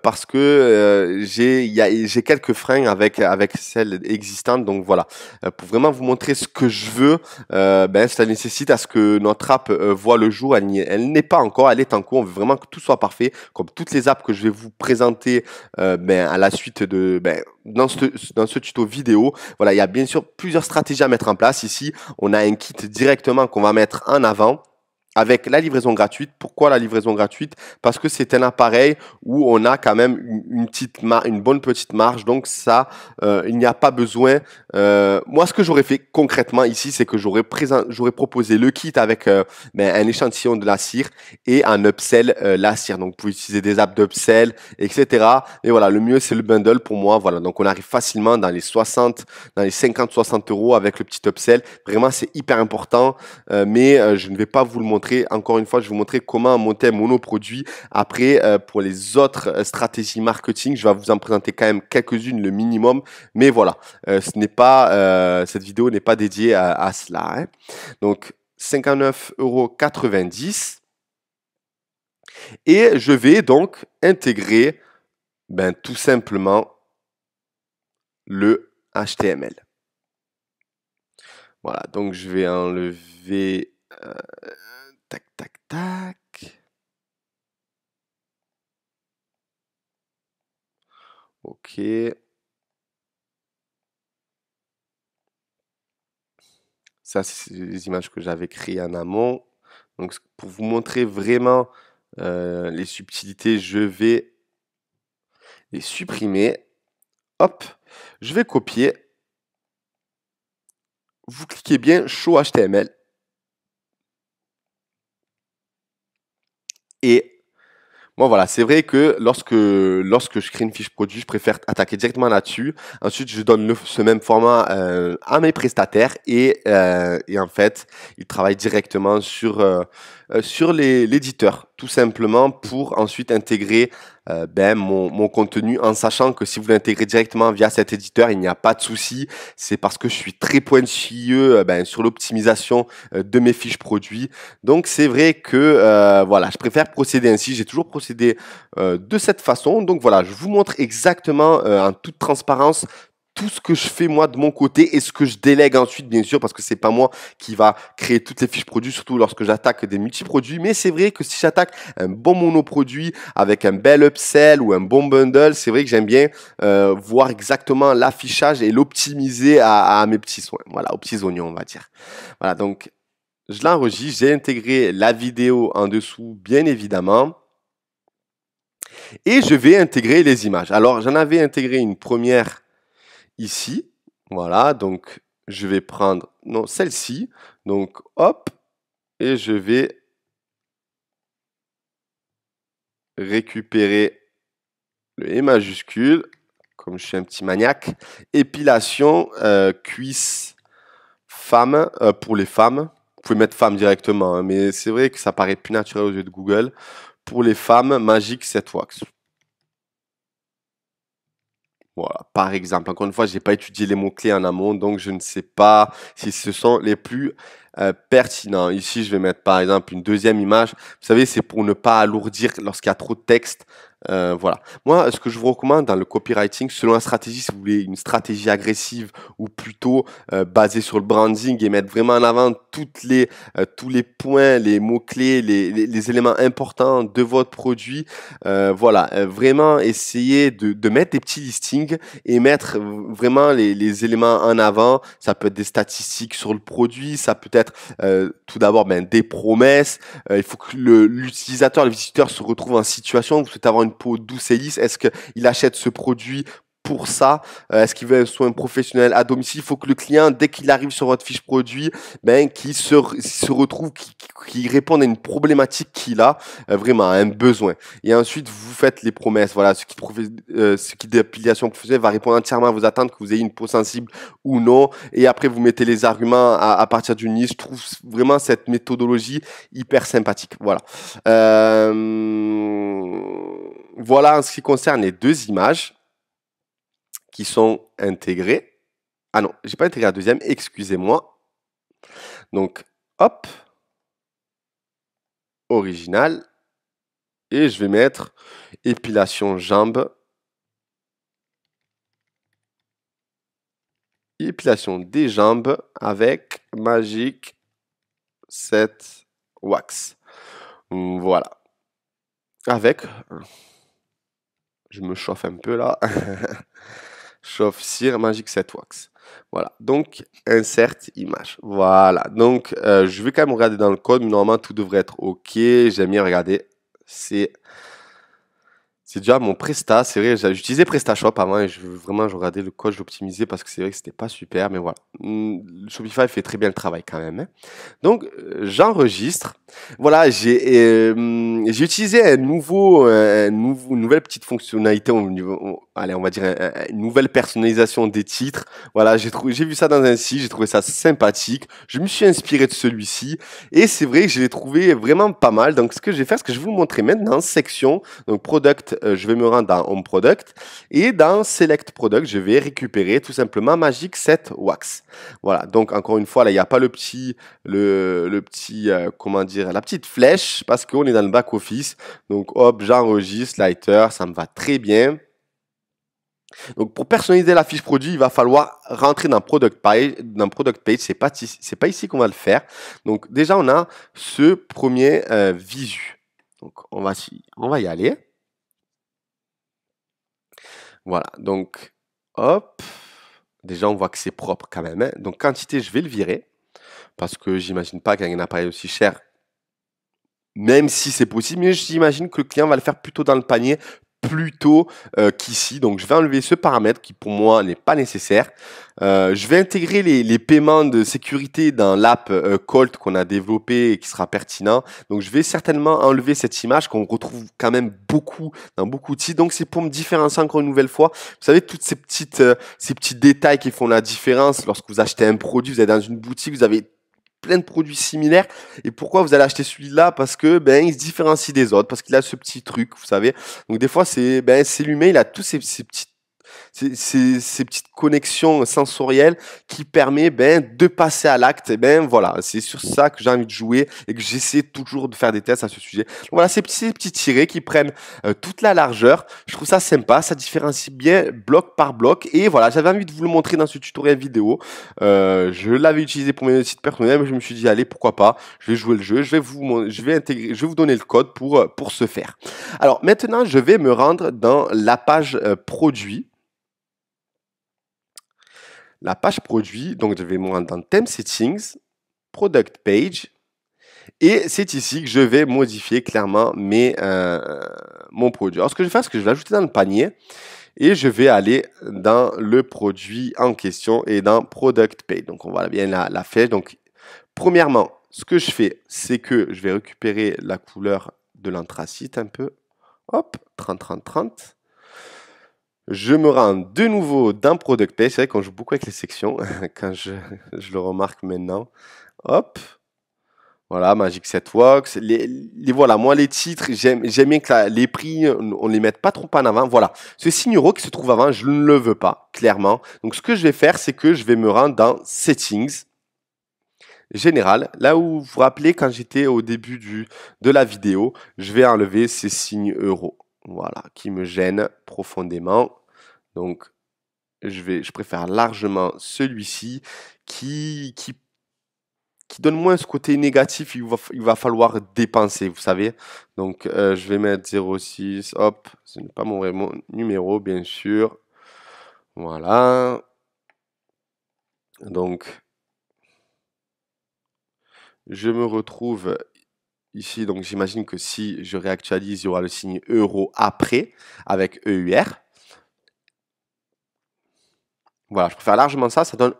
[SPEAKER 1] parce que j'ai quelques freins avec, avec celles existantes. Donc voilà, pour vraiment vous montrer ce que je veux, ben, ça nécessite à ce que notre app voit le jour. Elle n'est pas encore, elle est en cours. On veut vraiment que tout soit parfait. Comme toutes les apps que je vais vous présenter ben, à la suite de... Ben, dans ce, dans ce tuto vidéo, voilà, il y a bien sûr plusieurs stratégies à mettre en place. Ici, on a un kit directement qu'on va mettre en avant avec la livraison gratuite. Pourquoi la livraison gratuite Parce que c'est un appareil où on a quand même une, petite petite une bonne petite marge. Donc ça, euh, il n'y a pas besoin. Euh, moi, ce que j'aurais fait concrètement ici, c'est que j'aurais j'aurais proposé le kit avec euh, ben, un échantillon de la cire et un upsell la cire. Donc vous pouvez utiliser des apps d'upsell, etc. Et voilà, le mieux c'est le bundle pour moi. Voilà, donc on arrive facilement dans les 60, dans les 50, 60 euros avec le petit upsell. Vraiment, c'est hyper important, mais je ne vais pas vous le montrer encore une fois, je vais vous montrer comment monter un monoproduit. Après, euh, pour les autres euh, stratégies marketing, je vais vous en présenter quand même quelques-unes, le minimum. Mais voilà, euh, ce n'est pas, cette vidéo n'est pas dédiée à, cela. Hein. Donc, 59,90 euros. Et je vais donc intégrer, ben, tout simplement, le HTML. Voilà, donc je vais enlever Tac, tac, tac. Ok. Ça, c'est les images que j'avais créées en amont. Donc, pour vous montrer vraiment euh, les subtilités, je vais les supprimer. Hop, je vais copier. Vous cliquez bien Show HTML. Et moi, voilà, c'est vrai que lorsque, lorsque je crée une fiche produit, je préfère attaquer directement là-dessus. Ensuite, je donne ce même format euh, à mes prestataires et, euh, et, en fait, ils travaillent directement sur, euh, euh, sur l'éditeur, tout simplement pour ensuite intégrer euh, ben, mon, contenu en sachant que si vous l'intégrez directement via cet éditeur, il n'y a pas de souci. C'est parce que je suis très pointilleux euh, ben, sur l'optimisation de mes fiches produits. Donc c'est vrai que voilà, je préfère procéder ainsi. J'ai toujours procédé de cette façon. Donc voilà, je vous montre exactement en toute transparence tout ce que je fais moi de mon côté et ce que je délègue ensuite bien sûr parce que c'est pas moi qui va créer toutes les fiches produits surtout lorsque j'attaque des multi-produits mais c'est vrai que si j'attaque un bon monoproduit avec un bel upsell ou un bon bundle c'est vrai que j'aime bien euh, voir exactement l'affichage et l'optimiser à, à, mes petits soins voilà aux petits oignons on va dire voilà donc je l'enregistre j'ai intégré la vidéo en dessous bien évidemment et je vais intégrer les images alors j'en avais intégré une première ici. Voilà, donc je vais prendre non, celle-ci. Donc hop, et je vais récupérer le E majuscule, comme je suis un petit maniaque. Épilation, euh, cuisse, femme, euh, pour les femmes. Vous pouvez mettre femme directement, hein, mais c'est vrai que ça paraît plus naturel aux yeux de Google. Pour les femmes, magique, cette Wax. Voilà, par exemple. Encore une fois, je n'ai pas étudié les mots-clés en amont, donc je ne sais pas si ce sont les plus euh, pertinents. Ici, je vais mettre par exemple une deuxième image. Vous savez, c'est pour ne pas alourdir lorsqu'il y a trop de texte. Euh, voilà. Moi, ce que je vous recommande dans le copywriting, selon la stratégie, si vous voulez une stratégie agressive ou plutôt euh, basée sur le branding et mettre vraiment en avant toutes les, euh, tous les points, les mots-clés, les, les, éléments importants de votre produit, euh, voilà, vraiment essayer de, de, mettre des petits listings et mettre vraiment les, les, éléments en avant. Ça peut être des statistiques sur le produit, ça peut être tout d'abord ben, des promesses. il faut que l'utilisateur, le, visiteur se retrouve en situation, où vous souhaitez avoir une peau douce et lisse Est-ce qu'il achète ce produit pour ça euh, Est-ce qu'il veut un soin professionnel à domicile Il faut que le client, dès qu'il arrive sur votre fiche produit, ben, qu'il se, retrouve, qu'il qui à une problématique qu'il a euh, vraiment, un besoin. Et ensuite, vous faites les promesses. Voilà, ce qui, est euh, ce qui d'application professionnelle va répondre entièrement à vos attentes, que vous ayez une peau sensible ou non. Et après, vous mettez les arguments à, partir d'une liste. Je trouve vraiment cette méthodologie hyper sympathique. Voilà voilà en ce qui concerne les deux images qui sont intégrées. Ah non, j'ai pas intégré la deuxième, excusez-moi. Donc, hop, original. Et je vais mettre épilation jambes. Épilation des jambes avec Magic 7 Wax. Voilà. Avec je me chauffe un peu là. [laughs] chauffe cire Magic Set Wax. Voilà, donc insert image. Voilà, donc euh, je vais quand même regarder dans le code, mais normalement tout devrait être OK. J'aime bien regarder. C'est déjà mon Presta. C'est vrai, j'utilisais PrestaShop avant et je, vraiment, je regardais le code, j'optimisais parce que c'est vrai que c'était pas super, mais voilà. Mmh, Shopify fait très bien le travail quand même. Hein. Donc, euh, j'enregistre. Voilà, j'ai euh, j'ai utilisé euh, un nouveau, une nouvelle petite fonctionnalité, on, niveau allez, on va dire une nouvelle personnalisation des titres. Voilà, j'ai trouvé, j'ai vu ça dans un site, j'ai trouvé ça sympathique. Je me suis inspiré de celui-ci et c'est vrai que je l'ai trouvé vraiment pas mal. Donc, ce que je vais faire, c'est que je vais vous montrer maintenant, section, donc product euh, je vais me rendre dans Home Product et dans Select Product, je vais récupérer tout simplement Magic Set Wax. Voilà, donc encore une fois, là, il n'y a pas le petit, le, petit, euh, comment dire, la petite flèche parce qu'on est dans le back office. Donc hop, j'enregistre Lighter, ça me va très bien. Donc pour personnaliser la fiche produit, il va falloir rentrer dans Product Page. Dans Product c'est pas c'est pas ici qu'on va le faire. Donc déjà on a ce premier euh, visu. Donc on va y aller. Voilà, donc hop, déjà on voit que c'est propre quand même. Hein. Donc quantité, je vais le virer, parce que j'imagine pas qu'un appareil aussi cher, même si c'est possible, mais j'imagine que le client va le faire plutôt dans le panier plutôt euh, qu'ici. Donc je vais enlever ce paramètre qui pour moi n'est pas nécessaire. Euh, je vais intégrer les, les, paiements de sécurité dans l'app euh, Colt qu'on a développé et qui sera pertinent. Donc je vais certainement enlever cette image qu'on retrouve quand même beaucoup dans beaucoup de sites. Donc c'est pour me différencier encore une nouvelle fois. Vous savez, toutes ces petites euh, ces petits détails qui font la différence lorsque vous achetez un produit, vous êtes dans une boutique, vous avez plein de produits similaires. Et pourquoi vous allez acheter celui-là Parce que ben il se différencie des autres, parce qu'il a ce petit truc, vous savez. Donc des fois c'est ben c'est l'humain, il a tous ces, ces petits ces, petites connexions sensorielles qui permet ben, de passer à l'acte. Et ben voilà, c'est sur ça que j'ai envie de jouer et que j'essaie toujours de faire des tests à ce sujet. voilà, ces petits, petits tirés qui prennent euh, toute la largeur. Je trouve ça sympa, ça différencie bien bloc par bloc. Et voilà, j'avais envie de vous le montrer dans ce tutoriel vidéo. Euh, je l'avais utilisé pour mes sites personnels, mais je me suis dit allez pourquoi pas, je vais jouer le jeu, je vais vous, je vais intégrer, je vais vous donner le code pour euh, pour ce faire. Alors maintenant, je vais me rendre dans la page euh, produit la page produit. Donc, je vais me rendre dans Theme Settings, Product Page. Et c'est ici que je vais modifier clairement mes, euh, mon produit. Alors, ce que je vais faire, c'est que je vais l'ajouter dans le panier. Et je vais aller dans le produit en question et dans Product Page. Donc, on voit bien la, la flèche. Donc, premièrement, ce que je fais, c'est que je vais récupérer la couleur de l'anthracite un peu. Hop, 30, 30, 30. Je me rends de nouveau dans Product Page. C'est vrai qu'on joue beaucoup avec les sections, [laughs] quand je, je, le remarque maintenant. Hop. Voilà, Magic Setworks ». Les, voilà, moi, les titres, j'aime bien que les prix, on ne les mette pas trop en avant. Voilà, ce signe euro qui se trouve avant, je ne le veux pas, clairement. Donc, ce que je vais faire, c'est que je vais me rendre dans Settings général. Là où vous vous rappelez, quand j'étais au début du, de la vidéo, je vais enlever ces signes euros. Voilà, qui me gêne profondément. Donc, je, vais, je préfère largement celui-ci qui, qui, donne moins ce côté négatif. Il va, il va falloir dépenser, vous savez. Donc, euh, je vais mettre 06. Hop, ce n'est pas mon vrai numéro, bien sûr. Voilà. Donc, je me retrouve ici. Donc j'imagine que si je réactualise, il y aura le signe euro après avec EUR. Voilà, je préfère largement ça. Ça donne,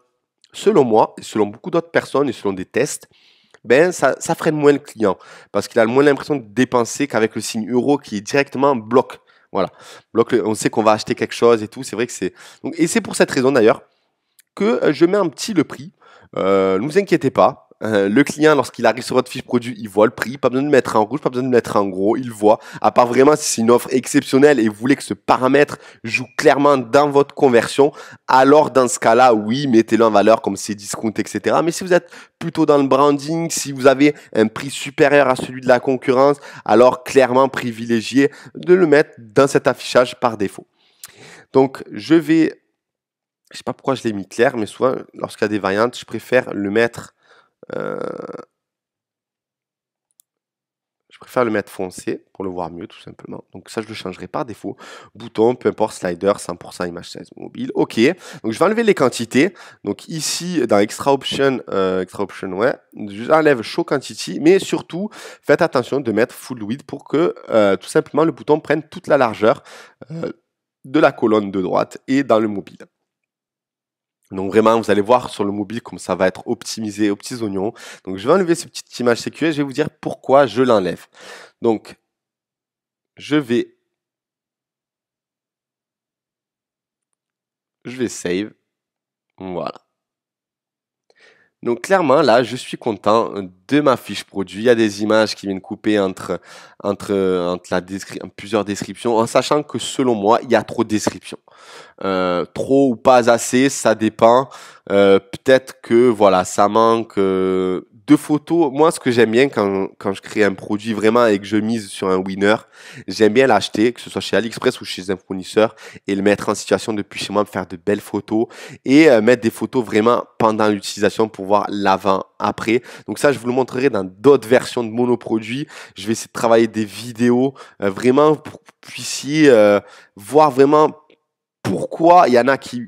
[SPEAKER 1] selon moi, et selon beaucoup d'autres personnes, et selon des tests, ben, ça, freine moins le client. Parce qu'il a moins l'impression de dépenser qu'avec le signe euro qui est directement bloque. Voilà. Bloque on sait qu'on va acheter quelque chose et tout. C'est vrai que c'est. Et c'est pour cette raison d'ailleurs que euh, je mets un petit le prix. Euh, ne vous inquiétez pas euh, le client, lorsqu'il arrive sur votre fiche produit, il voit le prix. Pas besoin de le mettre en rouge, pas besoin de le mettre en gros. Il voit. À part vraiment si c'est une offre exceptionnelle et vous voulez que ce paramètre joue clairement dans votre conversion, alors dans ce cas-là, oui, mettez-le en valeur comme c'est discount, etc. Mais si vous êtes plutôt dans le branding, si vous avez un prix supérieur à celui de la concurrence, alors clairement privilégiez de le mettre dans cet affichage par défaut. Donc, je vais, je sais pas pourquoi je l'ai mis clair, mais soit lorsqu'il y a des variantes, je préfère le mettre euh, je préfère le mettre foncé pour le voir mieux tout simplement. Donc ça je le changerai par défaut. Bouton, peu importe, slider, 100% image size mobile. Ok, donc je vais enlever les quantités. Donc ici dans extra option, euh, extra option ouais, j'enlève show quantity. Mais surtout faites attention de mettre full width pour que euh, tout simplement le bouton prenne toute la largeur de la colonne de droite et dans le mobile. Donc vraiment, vous allez voir sur le mobile comme ça va être optimisé aux petits oignons. Donc je vais enlever cette petite image et je vais vous dire pourquoi je l'enlève. Donc je vais je vais save. Voilà. Donc clairement, là, je suis content de ma fiche produit. Il y a des images qui viennent couper entre, entre, entre la plusieurs descriptions, en sachant que selon moi, il y a trop de descriptions. Euh, trop ou pas assez, ça dépend. Euh, peut-être que voilà, ça manque euh, deux photos. Moi, ce que j'aime bien quand, quand, je crée un produit vraiment et que je mise sur un winner, j'aime bien l'acheter, que ce soit chez AliExpress ou chez un fournisseur, et le mettre en situation depuis chez moi, faire de belles photos et euh, mettre des photos vraiment pendant l'utilisation pour voir l'avant, après. Donc ça, je vous le montrerai dans d'autres versions de monoproduits. Je vais essayer de travailler des vidéos euh, vraiment pour que vous puissiez euh, voir vraiment pourquoi il y en a qui,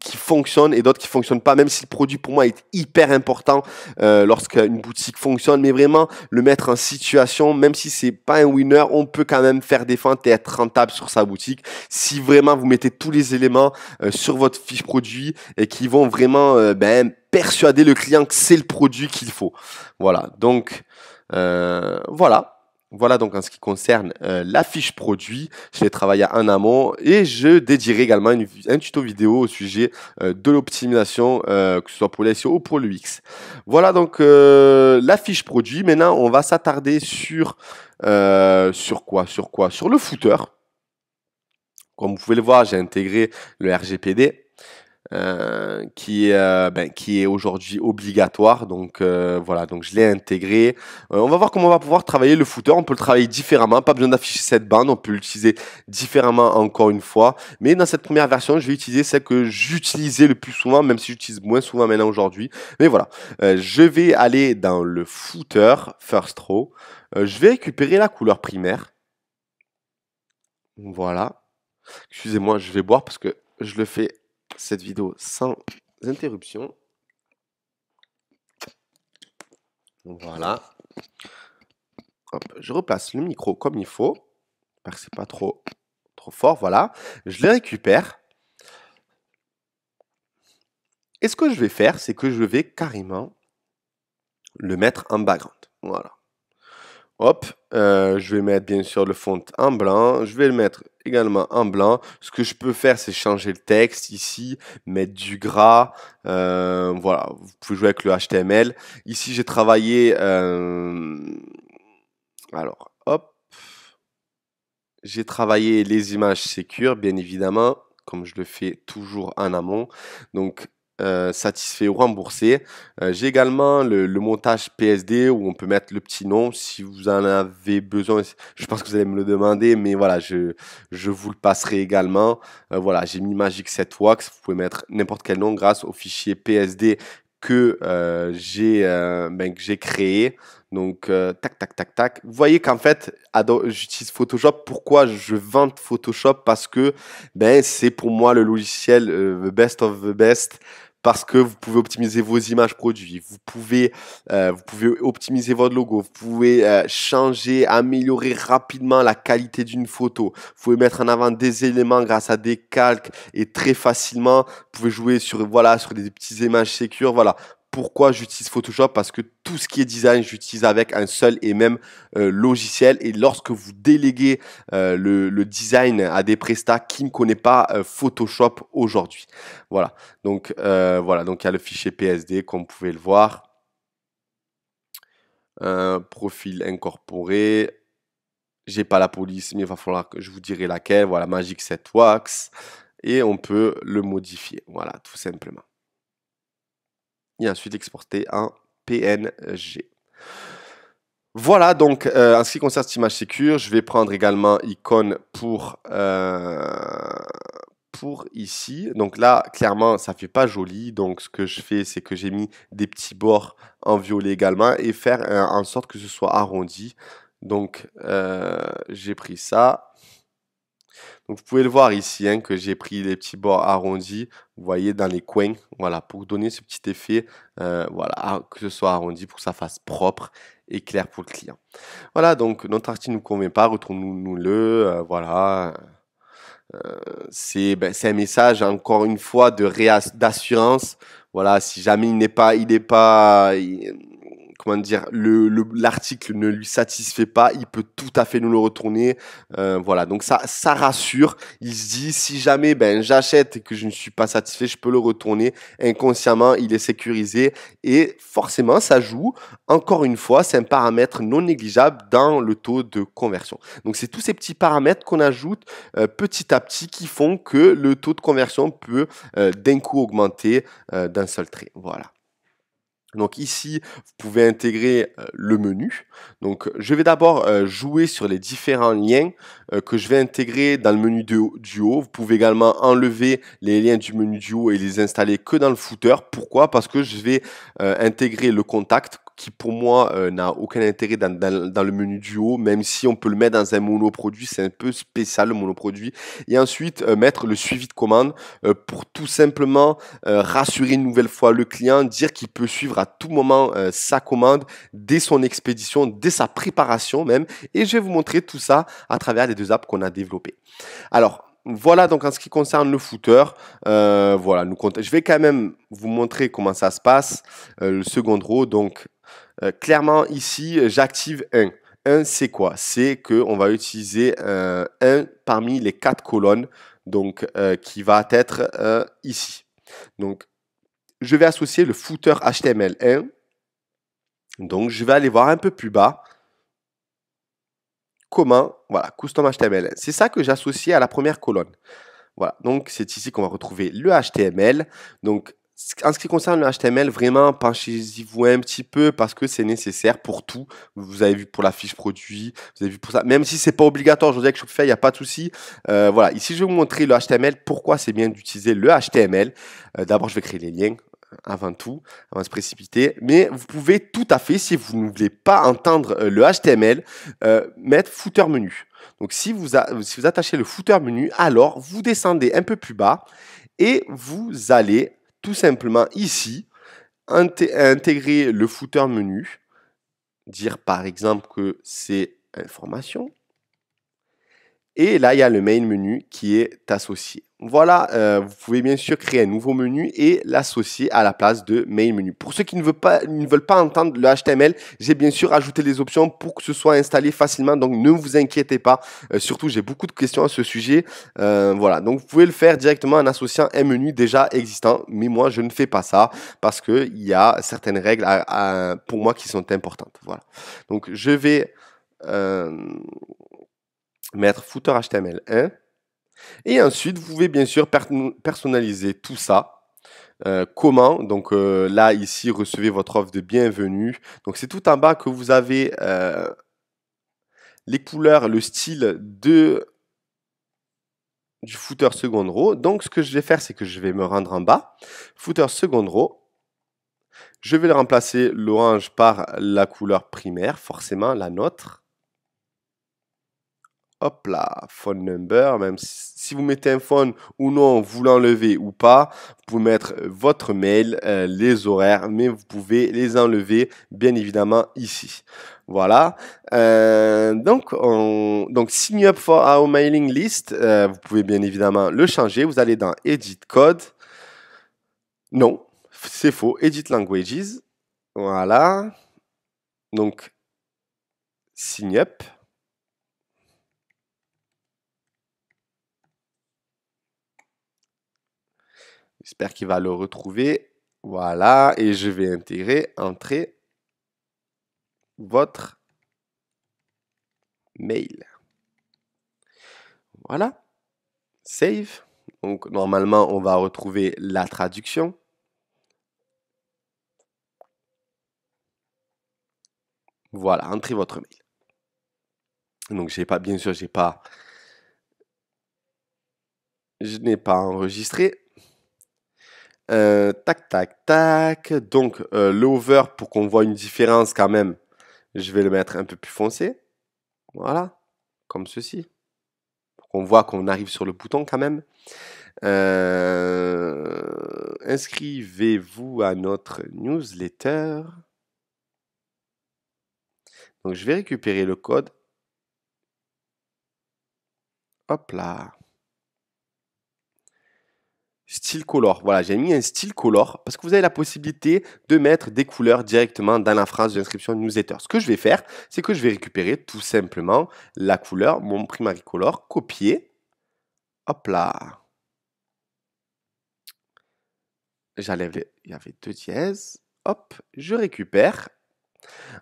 [SPEAKER 1] qui fonctionnent et d'autres qui fonctionnent pas, même si le produit pour moi est hyper important euh, lorsqu'une boutique fonctionne, mais vraiment le mettre en situation, même si c'est pas un winner, on peut quand même faire des fentes et être rentable sur sa boutique si vraiment vous mettez tous les éléments euh, sur votre fiche produit et qui vont vraiment euh, ben, persuader le client que c'est le produit qu'il faut. Voilà, donc voilà, voilà donc en ce qui concerne euh, la fiche produit, je l'ai travaillé en amont et je dédierai également une, un tuto vidéo au sujet euh, de l'optimisation, euh, que ce soit pour les e ou pour l'UX. Voilà donc la fiche produit. Maintenant, on va s'attarder sur, sur quoi Sur quoi Sur le footer. Comme vous pouvez le voir, j'ai intégré le RGPD. Euh, qui, euh, ben, qui est aujourd'hui obligatoire. Donc euh, voilà, donc je l'ai intégré. on va voir comment on va pouvoir travailler le footer. On peut le travailler différemment, pas besoin d'afficher cette bande, on peut l'utiliser différemment encore une fois. Mais dans cette première version, je vais utiliser celle que j'utilisais le plus souvent, même si j'utilise moins souvent maintenant aujourd'hui. Mais voilà, je vais aller dans le footer, first row. je vais récupérer la couleur primaire. Voilà. Excusez-moi, je vais boire parce que je le fais cette vidéo sans interruption. Voilà. je replace le micro comme il faut. Parce que c'est pas trop, trop fort. Voilà. Je le récupère. Et ce que je vais faire, c'est que je vais carrément le mettre en background. Voilà. Hop, euh, je vais mettre bien sûr le fond en blanc. Je vais le mettre également en blanc. Ce que je peux faire, c'est changer le texte ici, mettre du gras. Euh, voilà, vous pouvez jouer avec le HTML. Ici, j'ai travaillé... Euh, alors, hop. J'ai travaillé les images sécures, bien évidemment, comme je le fais toujours en amont. Donc, euh, satisfait ou remboursé. Euh, j'ai également le, montage PSD où on peut mettre le petit nom si vous en avez besoin. Je pense que vous allez me le demander, mais voilà, je, je vous le passerai également. Euh, voilà, j'ai mis Magic 7 Wax. Vous pouvez mettre n'importe quel nom grâce au fichier PSD que j'ai ben, que j'ai créé. Donc, tac, tac, tac, tac. Vous voyez qu'en fait, j'utilise Photoshop. Pourquoi je vante Photoshop Parce que ben, c'est pour moi le logiciel the best of the best parce que vous pouvez optimiser vos images produits, vous pouvez, euh, vous pouvez optimiser votre logo, vous pouvez euh, changer, améliorer rapidement la qualité d'une photo, vous pouvez mettre en avant des éléments grâce à des calques et très facilement, vous pouvez jouer sur, voilà, sur des petites images sécures, voilà pourquoi j'utilise Photoshop Parce que tout ce qui est design, j'utilise avec un seul et même euh, logiciel. Et lorsque vous déléguez euh, le, design à des prestats, qui ne connaissent pas euh, Photoshop aujourd'hui Voilà. Donc voilà. Donc il y a le fichier PSD, comme vous pouvez le voir. Un profil incorporé. J'ai pas la police, mais il va falloir que je vous dirai laquelle. Voilà, Magic Set Wax. Et on peut le modifier. Voilà, tout simplement et ensuite exporter en PNG. Voilà donc euh, en ce qui concerne cette image sécure, je vais prendre également icône pour, euh, pour ici. Donc là, clairement, ça fait pas joli. Donc ce que je fais, c'est que j'ai mis des petits bords en violet également et faire euh, en sorte que ce soit arrondi. Donc j'ai pris ça, donc vous pouvez le voir ici hein, que j'ai pris les petits bords arrondis, vous voyez dans les coins, voilà, pour donner ce petit effet, euh, voilà, ah, que ce soit arrondi pour que ça fasse propre et clair pour le client. Voilà, donc notre article ne nous convient pas, retournons-nous-le, euh, voilà. Euh, ben, c'est un message encore une fois de d'assurance. Voilà, si jamais il n'est pas, il n'est pas, comment dire, l'article le, ne lui satisfait pas, il peut tout à fait nous le retourner. Euh, voilà, donc ça, ça rassure. Il se dit, si jamais ben, j'achète et que je ne suis pas satisfait, je peux le retourner. Inconsciemment, il est sécurisé et forcément, ça joue. Encore une fois, c'est un paramètre non négligeable dans le taux de conversion. Donc c'est tous ces petits paramètres qu'on ajoute euh, petit à petit qui font que le taux de conversion peut euh, d'un coup augmenter d'un seul trait. Voilà. Donc ici, vous pouvez intégrer euh, le menu. Donc je vais d'abord euh, jouer sur les différents liens euh, que je vais intégrer dans le menu du haut. Vous pouvez également enlever les liens du menu du haut et les installer que dans le footer. Pourquoi Parce que je vais intégrer le contact qui pour moi euh, n'a aucun intérêt dans, le menu du haut, même si on peut le mettre dans un monoproduit, c'est un peu spécial le monoproduit. Et ensuite, euh, mettre le suivi de commande euh, pour tout simplement rassurer une nouvelle fois le client, dire qu'il peut suivre à tout moment sa commande dès son expédition, dès sa préparation même. Et je vais vous montrer tout ça à travers les deux apps qu'on a développées. Alors, voilà donc en ce qui concerne le footer, voilà, nous je vais quand même vous montrer comment ça se passe. le second row, donc euh, clairement, ici, euh, j'active 1 1 c'est quoi C'est qu'on va utiliser euh, un parmi les quatre colonnes donc, euh, qui va être ici. Donc, je vais associer le footer HTML1. Donc, je vais aller voir un peu plus bas comment, voilà, custom HTML1. C'est ça que j'associe à la première colonne. Voilà, donc c'est ici qu'on va retrouver le HTML. Donc, en ce qui concerne le HTML, vraiment, penchez-y-vous un petit peu parce que c'est nécessaire pour tout. Vous avez vu pour la fiche produit, vous avez vu pour ça. Même si c'est pas obligatoire, je vous dis que Shopify, il n'y a pas de souci. Euh, voilà, ici, je vais vous montrer le HTML, pourquoi c'est bien d'utiliser le HTML. Euh, d'abord, je vais créer les liens avant tout, avant de se précipiter. Mais vous pouvez tout à fait, si vous ne voulez pas entendre euh, le HTML, mettre footer menu. Donc, si vous, si vous attachez le footer menu, alors vous descendez un peu plus bas et vous allez tout simplement ici intégrer le footer menu, dire par exemple que c'est information. Et là, il y a le main menu qui est associé. Voilà, euh, vous pouvez bien sûr créer un nouveau menu et l'associer à la place de main menu. Pour ceux qui ne veulent pas, ne veulent pas entendre le HTML, j'ai bien sûr ajouté des options pour que ce soit installé facilement. Donc ne vous inquiétez pas. Euh, surtout, j'ai beaucoup de questions à ce sujet. Euh, voilà, donc vous pouvez le faire directement en associant un menu déjà existant. Mais moi, je ne fais pas ça parce qu'il y a certaines règles pour moi qui sont importantes. Voilà. Donc je vais mettre footer HTML 1. Et ensuite, vous pouvez bien sûr personnaliser tout ça euh, comment. Donc euh, là, ici, recevez votre offre de bienvenue. Donc c'est tout en bas que vous avez euh, les couleurs, le style de du footer second row. Donc ce que je vais faire, c'est que je vais me rendre en bas. Footer second row. Je vais remplacer l'orange par la couleur primaire, forcément la nôtre. Hop là, phone number. Même si vous mettez un phone ou non, vous l'enlevez ou pas, vous pouvez mettre euh, votre mail, euh, les horaires, mais vous pouvez les enlever bien évidemment ici. Voilà. Euh, donc, donc, sign up for our mailing list. vous pouvez bien évidemment le changer. Vous allez dans Edit Code. Non, c'est faux. Edit Languages. Voilà. Donc, sign up. J'espère qu'il va le retrouver. Voilà, et je vais intégrer, entrer votre mail. Voilà. Save. Donc normalement, on va retrouver la traduction. Voilà, entrez votre mail. Donc j'ai pas bien sûr, j'ai pas je n'ai pas enregistré. Euh, tac, tac, tac. Donc, euh, l'over, pour qu'on voit une différence quand même, je vais le mettre un peu plus foncé. Voilà, comme ceci. on voit qu'on arrive sur le bouton quand même. Euh, inscrivez-vous à notre newsletter. Donc, je vais récupérer le code. Hop là style color. Voilà, j'ai mis un style color parce que vous avez la possibilité de mettre des couleurs directement dans la phrase d'inscription newsletter. Ce que je vais faire, c'est que je vais récupérer tout simplement la couleur, mon primary color, copier. Hop là. J'enlève Il y avait deux dièses. Hop, je récupère.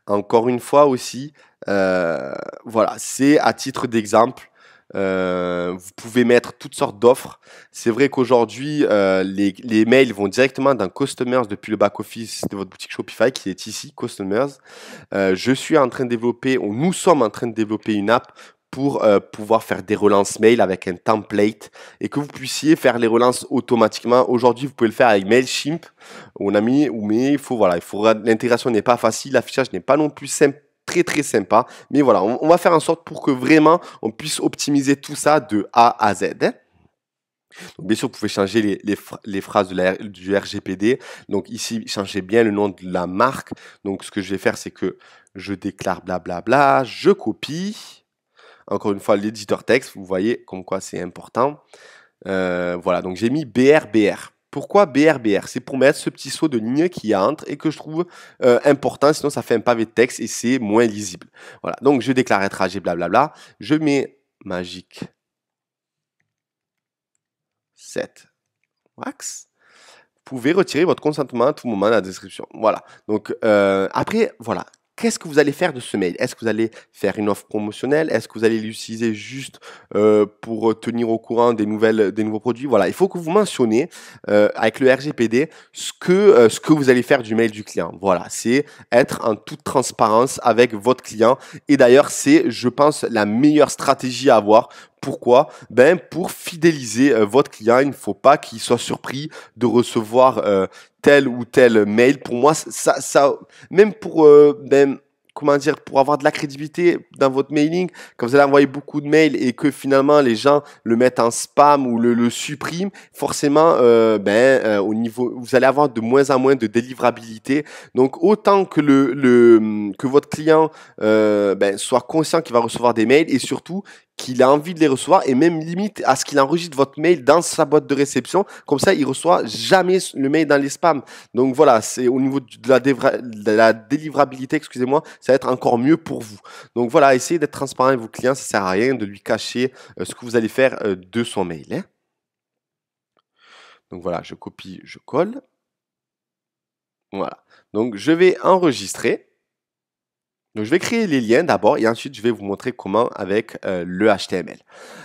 [SPEAKER 1] Encore une fois aussi, euh, voilà, c'est à titre d'exemple euh, vous pouvez mettre toutes sortes d'offres. C'est vrai qu'aujourd'hui, euh, les, les, mails vont directement dans Customers depuis le back-office de votre boutique Shopify qui est ici, Customers. Euh, je suis en train de développer, ou nous sommes en train de développer une app pour euh, pouvoir faire des relances mail avec un template et que vous puissiez faire les relances automatiquement. Aujourd'hui, vous pouvez le faire avec Mailchimp, on a mis, mais il faut voilà, il faut, l'intégration n'est pas facile, l'affichage n'est pas non plus simple très très sympa. Mais voilà, on, va faire en sorte pour que vraiment on puisse optimiser tout ça de A à Z. Hein. bien sûr, vous pouvez changer les, phrases de la, du RGPD. Donc ici, changez bien le nom de la marque. Donc ce que je vais faire, c'est que je déclare blablabla, je copie. Encore une fois, l'éditeur texte, vous voyez comme quoi c'est important. Euh, voilà, donc j'ai mis BRBR. Pourquoi BRBR C'est pour mettre ce petit saut de ligne qui entre et que je trouve euh, important, sinon ça fait un pavé de texte et c'est moins lisible. Voilà, donc je déclare un trajet, blablabla. Je mets magique 7 wax. Vous pouvez retirer votre consentement à tout moment dans la description. Voilà. Donc euh, après, voilà, qu'est-ce que vous allez faire de ce mail Est-ce que vous allez faire une offre promotionnelle Est-ce que vous allez l'utiliser juste euh, pour euh, tenir au courant des, nouvelles, des nouveaux produits Voilà, il faut que vous mentionnez euh, avec le RGPD ce que, ce que vous allez faire du mail du client. Voilà, c'est être en toute transparence avec votre client. Et d'ailleurs, c'est, je pense, la meilleure stratégie à avoir pourquoi Ben pour fidéliser euh, votre client, il ne faut pas qu'il soit surpris de recevoir euh, tel ou tel mail. Pour moi, ça, ça même pour euh, ben, comment dire, pour avoir de la crédibilité dans votre mailing, quand vous allez envoyer beaucoup de mails et que finalement les gens le mettent en spam ou le, suppriment, forcément, ben, au niveau, vous allez avoir de moins en moins de délivrabilité. Donc, autant que le, que votre client ben, soit conscient qu'il va recevoir des mails et surtout qu'il a envie de les recevoir et même limite à ce qu'il enregistre votre mail dans sa boîte de réception. Comme ça, il reçoit jamais le mail dans les spams. Donc voilà, c'est au niveau de la, délivrabilité, excusez-moi, ça va être encore mieux pour vous. Donc voilà, essayez d'être transparent avec vos clients. Ça sert à rien de lui cacher euh, ce que vous allez faire euh, de son mail. Hein. Donc voilà, je copie, je colle. Voilà. Donc je vais enregistrer. Donc, je vais créer les liens d'abord et ensuite, je vais vous montrer comment avec euh, le HTML.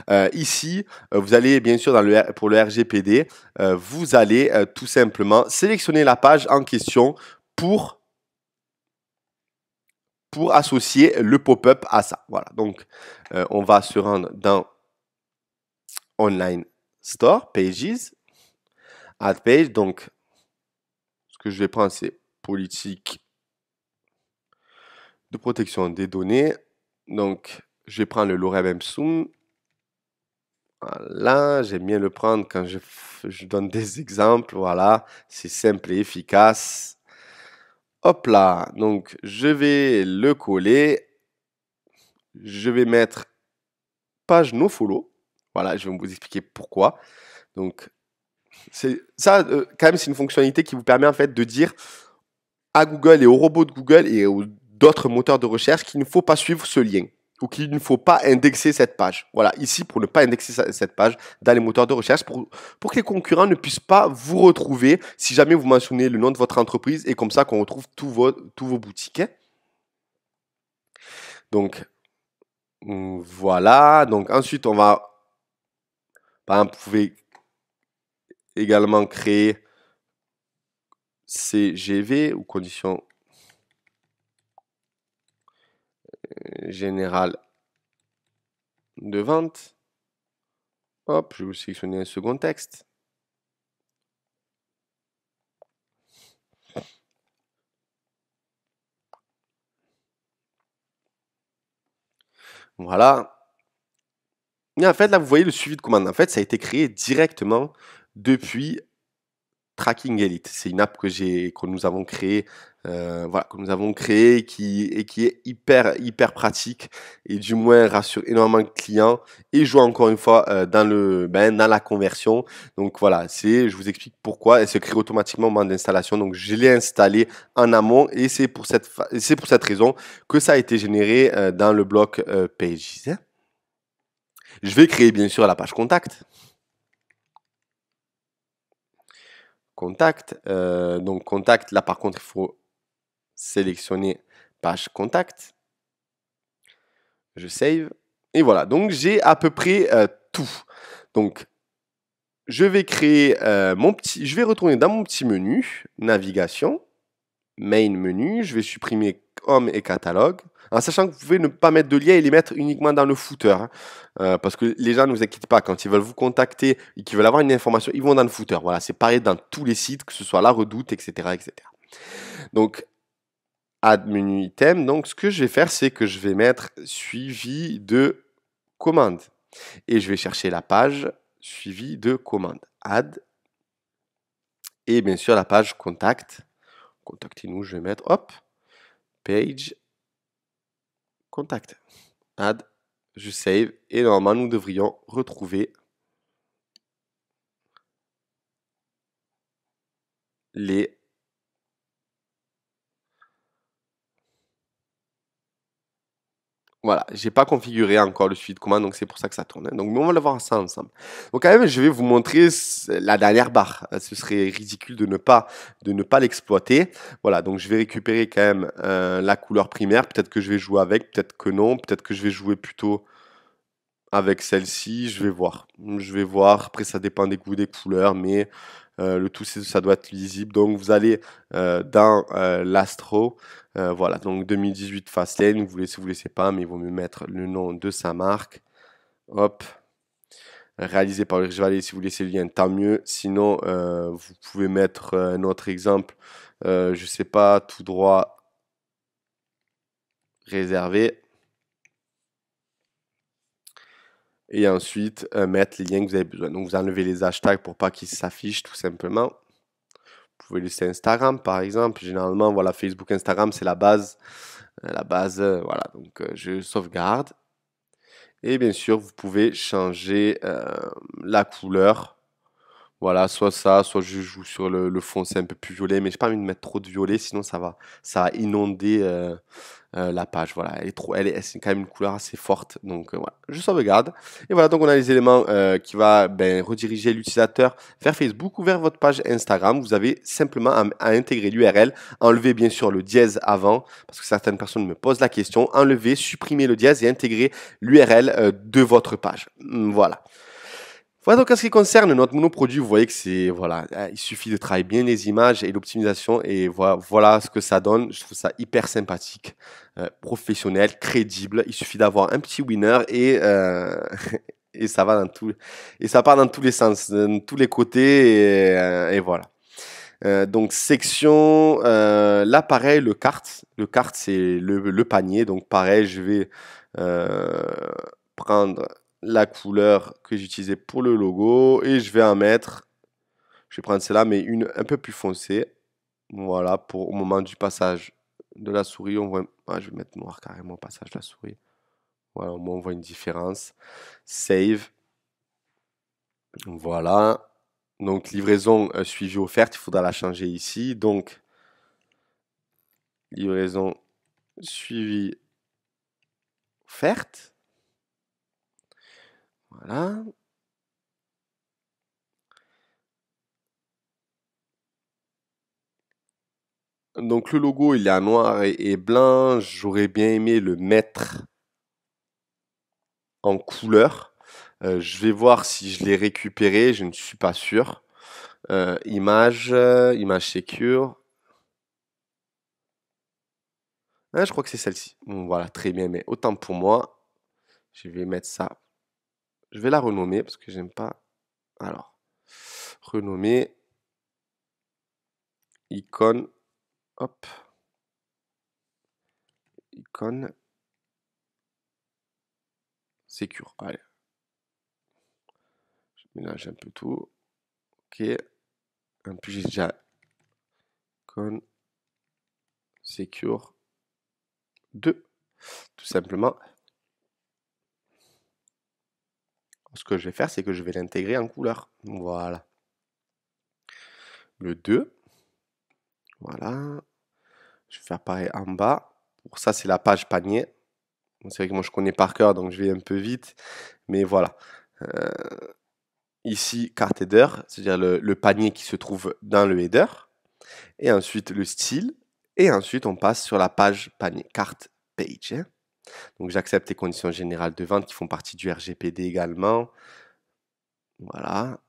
[SPEAKER 1] Euh, ici, euh, vous allez bien sûr, pour le RGPD, vous allez tout simplement sélectionner la page en question pour, pour associer le pop-up à ça. Voilà, donc on va se rendre dans Online Store, Pages, Add Page. Donc, ce que je vais prendre, c'est politique de protection des données. Donc, je vais prendre le lorem Ipsum. Voilà, j'aime bien le prendre quand je, donne des [laughs] exemples. Voilà, c'est simple et efficace. Hop là, donc je vais le coller. Je vais mettre page nofollow. Voilà, je vais vous expliquer pourquoi. Donc, ça, euh, quand même, c'est une fonctionnalité qui vous permet en fait de dire à Google et aux robots de Google et aux d'autres moteurs de recherche qu'il ne faut pas suivre ce lien ou qu'il ne faut pas indexer cette page. Voilà, ici pour ne pas indexer cette page dans les moteurs de recherche, pour, pour que les concurrents ne puissent pas vous retrouver si jamais vous mentionnez le nom de votre entreprise et comme ça qu'on retrouve tous vos, tous vos boutiques. Hein. Donc, voilà. Donc ensuite, on va... Par vous pouvez également créer CGV ou conditions Euh, général de vente. Hop, je vais sélectionner un second texte. Voilà. Et en fait, là, vous voyez le suivi de commande. En fait, ça a été créé directement depuis Tracking Elite. C'est une app que j'ai, que nous avons créée, euh, que nous avons créée et qui, et qui est hyper, hyper pratique et du moins rassure énormément de clients et joue encore une fois euh, dans le, ben, dans la conversion. Donc voilà, c'est, je vous explique pourquoi elle se crée automatiquement au moment d'installation. Donc je l'ai installée en amont et c'est pour cette, c'est pour cette raison que ça a été généré euh, dans le bloc Pages. Je vais créer bien sûr la page contact. contact. Euh, donc contact, là par contre, il faut sélectionner page contact. Je save. Et voilà, donc j'ai à peu près euh, tout. Donc je vais créer euh, mon petit... Je vais retourner dans mon petit menu, navigation, main menu. Je vais supprimer hommes et catalogue, en sachant que vous pouvez ne pas mettre de lien et les mettre uniquement dans le footer. Hein. Euh, parce que les gens ne vous inquiètent pas, quand ils veulent vous contacter et qu'ils veulent avoir une information, ils vont dans le footer. Voilà, c'est pareil dans tous les sites, que ce soit la redoute, etc. etc. Donc, add menu item, donc ce que je vais faire, c'est que je vais mettre suivi de commande. Et je vais chercher la page suivi de commande. Add. Et bien sûr, la page contact. Contactez-nous, je vais mettre, hop, page, contact, add, je save et normalement nous devrions retrouver les Voilà, j'ai pas configuré encore le suite de donc c'est pour ça que ça tourne. Hein. Donc Donc on va le voir ça ensemble. Donc quand même, je vais vous montrer la dernière barre. Hein. Ce serait ridicule de ne pas de ne pas l'exploiter. Voilà, donc je vais récupérer quand même euh, la couleur primaire. Peut-être que je vais jouer avec, peut-être que non, peut-être que je vais jouer plutôt avec celle-ci. Je vais voir. Je vais voir. Après, ça dépend des goûts, des couleurs, mais euh, le tout, ça doit être lisible. Donc vous allez euh, dans l'astro. Euh, voilà, donc 2018 Fastlane, vous laissez, vous laissez pas, mais il vaut mieux mettre le nom de sa marque. Hop. Réalisé par le Chevalier, si vous laissez le lien, tant mieux. Sinon, euh, vous pouvez mettre euh, un autre exemple, je ne sais pas, tout droit réservé. et ensuite mettre les liens que vous avez besoin. Donc vous enlevez les hashtags pour pas qu'ils s'affichent tout simplement. Vous pouvez laisser Instagram par exemple. Généralement, voilà, Facebook, Instagram, c'est la base. Euh, la base, euh, voilà. Donc, euh, je sauvegarde. Et bien sûr, vous pouvez changer la couleur. Voilà, soit ça, soit je joue sur le, fond, c'est un peu plus violet, mais je n'ai pas envie de mettre trop de violet, sinon ça va, ça inonder euh, la page. Voilà, elle est trop, elle est, c'est quand même une couleur assez forte. Donc euh, voilà, je sauvegarde. Et voilà, donc on a les éléments euh, qui va ben, rediriger l'utilisateur vers Facebook ou vers votre page Instagram. Vous avez simplement à, à intégrer l'URL, enlever bien sûr le dièse avant, parce que certaines personnes me posent la question. Enlever, supprimer le dièse et intégrer l'URL de votre page. Voilà. Voilà donc en ce qui concerne notre monoproduit, vous voyez que c'est voilà, euh, il suffit de travailler bien les images et l'optimisation et voilà, ce que ça donne. Je trouve ça hyper sympathique, euh, professionnel, crédible. Il suffit d'avoir un petit winner et euh, [laughs] et ça va dans tout et ça part dans tous les sens, dans tous les côtés et, voilà. donc section, euh, là pareil, le cart, Le cart c'est le, panier. Donc pareil, je vais euh, prendre la couleur que j'utilisais pour le logo et je vais en mettre, je vais prendre celle-là, mais une un peu plus foncée. Voilà, pour au moment du passage de la souris, on voit, ah, je vais mettre noir carrément au passage de la souris. Voilà, au moins on voit une différence. Save. Voilà. Donc livraison suivi euh, suivie offerte, il faudra la changer ici. Donc livraison suivie offerte. Voilà. Donc le logo, il est en noir et, blanc. J'aurais bien aimé le mettre en couleur. Euh, je vais voir si je l'ai récupéré. Je ne suis pas sûr. Euh, image, image secure. Ah, je crois que c'est celle-ci. voilà, très bien, mais autant pour moi. Je vais mettre ça je vais la renommer parce que j'aime pas. Alors, renommer icône. Hop. Icône. Secure. Allez. Je mélange un peu tout. Ok. Un peu, j'ai déjà. Icône. Secure 2. Tout simplement. ce que je vais faire, c'est que je vais l'intégrer en couleur. Voilà. Le 2. Voilà. Je vais faire pareil en bas. Pour ça, c'est la page panier. C'est vrai que moi, je connais par cœur, donc je vais un peu vite. Mais voilà. Euh, ici, carte header, c'est-à-dire le, panier qui se trouve dans le header. Et ensuite, le style. Et ensuite, on passe sur la page panier, carte page. Hein. Donc j'accepte les conditions générales de vente qui font partie du RGPD également. Voilà.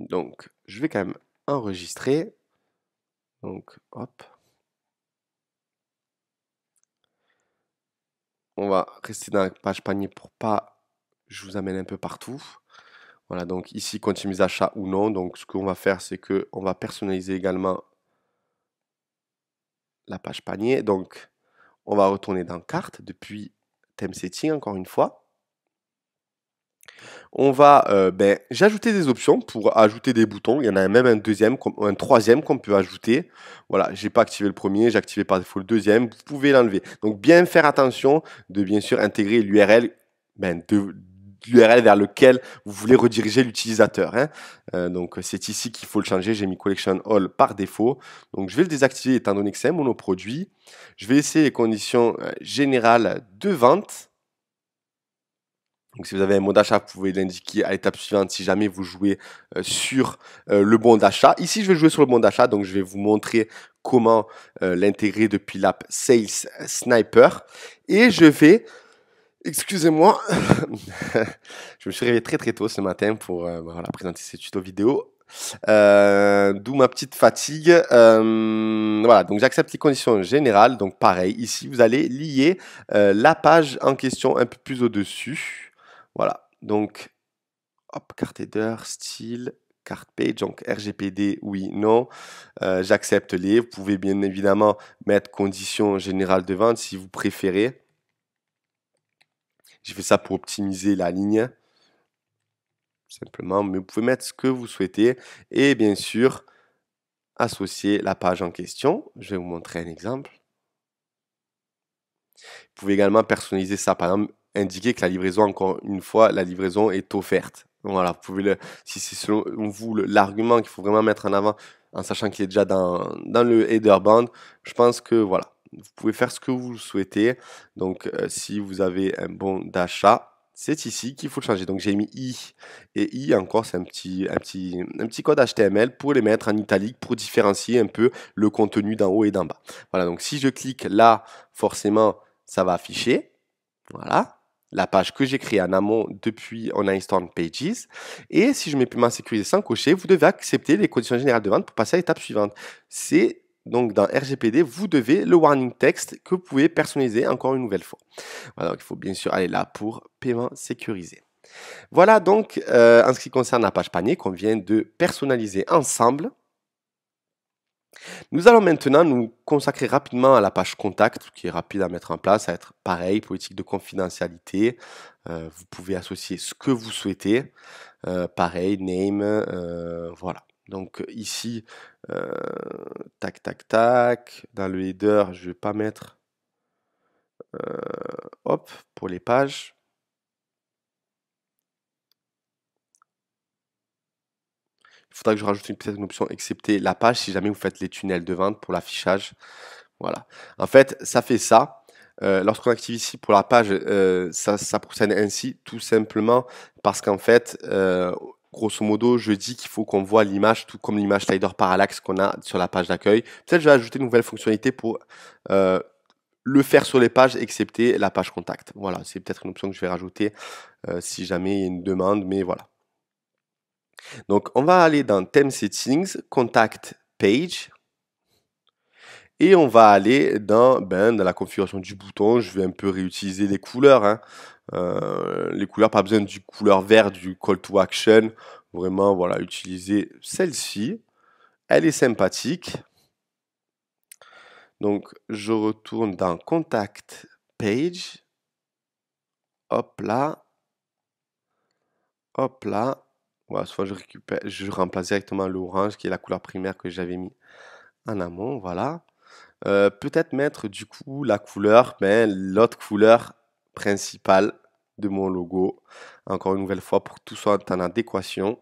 [SPEAKER 1] Donc je vais quand même enregistrer. Donc hop. On va rester dans la page panier pour pas je vous amène un peu partout. Voilà, donc ici, continuez mes achats ou non. Donc, ce qu'on va faire, c'est qu'on va personnaliser également la page panier. Donc, on va retourner dans carte depuis theme setting encore une fois. On va, euh, ben, j'ai ajouté des options pour ajouter des boutons. Il y en a même un deuxième, un troisième qu'on peut ajouter. Voilà, j'ai pas activé le premier, j'ai activé par défaut le deuxième. Vous pouvez l'enlever. Donc bien faire attention de bien sûr intégrer l'URL ben, de, l'URL vers lequel vous voulez rediriger l'utilisateur. Hein. Euh, donc c'est ici qu'il faut le changer. J'ai mis collection all par défaut. Donc je vais le désactiver étant donné que c'est un monoproduit. Je vais essayer les conditions euh, générales de vente. Donc si vous avez un bon d'achat, vous pouvez l'indiquer à l'étape suivante si jamais vous jouez euh, sur le bon d'achat. Ici, je vais jouer sur le bon d'achat, donc je vais vous montrer comment l'intégrer depuis l'app Sales Sniper. Et je vais Excusez-moi, [laughs] je me suis réveillé très très tôt ce matin pour euh, présenter ces tutos vidéo. Euh, d'où ma petite fatigue. Euh, voilà, donc j'accepte les conditions générales. Donc pareil, ici vous allez lier la page en question un peu plus au-dessus. Voilà, donc hop, carte header, style, carte page, donc RGPD, oui, non. J'accepte les. Vous pouvez bien évidemment mettre conditions générales de vente si vous préférez. Je fait ça pour optimiser la ligne. Simplement, mais vous pouvez mettre ce que vous souhaitez. Et bien sûr, associer la page en question. Je vais vous montrer un exemple. Vous pouvez également personnaliser ça. Par exemple, indiquer que la livraison, encore une fois, la livraison est offerte. Voilà, vous pouvez le, si c'est selon vous l'argument qu'il faut vraiment mettre en avant, en sachant qu'il est déjà dans le header band, je pense que voilà. Vous pouvez faire ce que vous souhaitez. Donc, euh, si vous avez un bon d'achat, c'est ici qu'il faut le changer. Donc j'ai mis i et i encore c'est un petit, un, petit, un petit code HTML pour les mettre en italique pour différencier un peu le contenu d'en haut et d'en bas. Voilà, donc si je clique là, forcément ça va afficher. Voilà. La page que j'ai créée en amont depuis on Instant Pages. Et si je mets ma sécurité sans cocher, vous devez accepter les conditions générales de vente pour passer à l'étape suivante. C'est donc dans RGPD, vous devez le warning text que vous pouvez personnaliser encore une nouvelle fois. il faut bien sûr aller là pour paiement sécurisé. Voilà donc euh, en ce qui concerne la page panier qu'on vient de personnaliser ensemble. Nous allons maintenant nous consacrer rapidement à la page contact, qui est rapide à mettre en place, à être pareil, politique de confidentialité. Euh, vous pouvez associer ce que vous souhaitez. Euh, pareil, name, voilà. Donc euh, ici, euh, tac, tac, tac. Dans le header, je ne vais pas mettre euh, hop pour les pages. Il faudra que je rajoute une, petite option excepté la page si jamais vous faites les tunnels de vente pour l'affichage. Voilà. En fait, ça fait ça. Lorsqu'on active ici pour la page, ça, ça, procède ainsi tout simplement parce qu'en fait, grosso modo, je dis qu'il faut qu'on voit l'image tout comme l'image slider Parallax qu'on a sur la page d'accueil. Peut-être je vais ajouter une nouvelle fonctionnalité pour euh, le faire sur les pages, excepté la page contact. Voilà, c'est peut-être une option que je vais rajouter euh, si jamais il y a une demande, mais voilà. Donc, on va aller dans Theme Settings, Contact Page. Et on va aller dans, ben, dans la configuration du bouton. Je vais un peu réutiliser les couleurs. Hein. Euh, les couleurs, pas besoin du couleur vert du call to action. Vraiment, voilà, utiliser celle-ci. Elle est sympathique. Donc, je retourne dans Contact Page. Hop là. Hop là. Voilà, soit je récupère, je remplace directement l'orange qui est la couleur primaire que j'avais mis en amont. Voilà. Euh, peut-être mettre du coup la couleur, ben, l'autre couleur principale de mon logo. Encore une nouvelle fois, pour que tout soit en adéquation.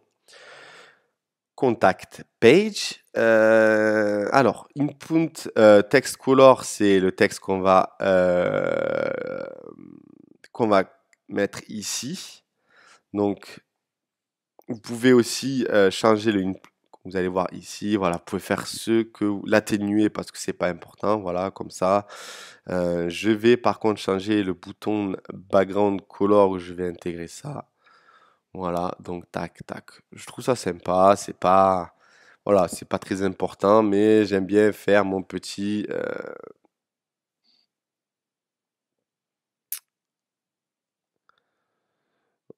[SPEAKER 1] Contact page. Euh, alors, input euh, text color, c'est le texte qu'on va, euh, qu'on va mettre ici. Donc, vous pouvez aussi changer le vous allez voir ici, voilà, vous pouvez faire ce que l'atténuer parce que c'est pas important, voilà, comme ça. Euh, je vais par contre changer le bouton background color où je vais intégrer ça. Voilà, donc tac tac. Je trouve ça sympa, c'est pas voilà, c'est pas très important, mais j'aime bien faire mon petit euh,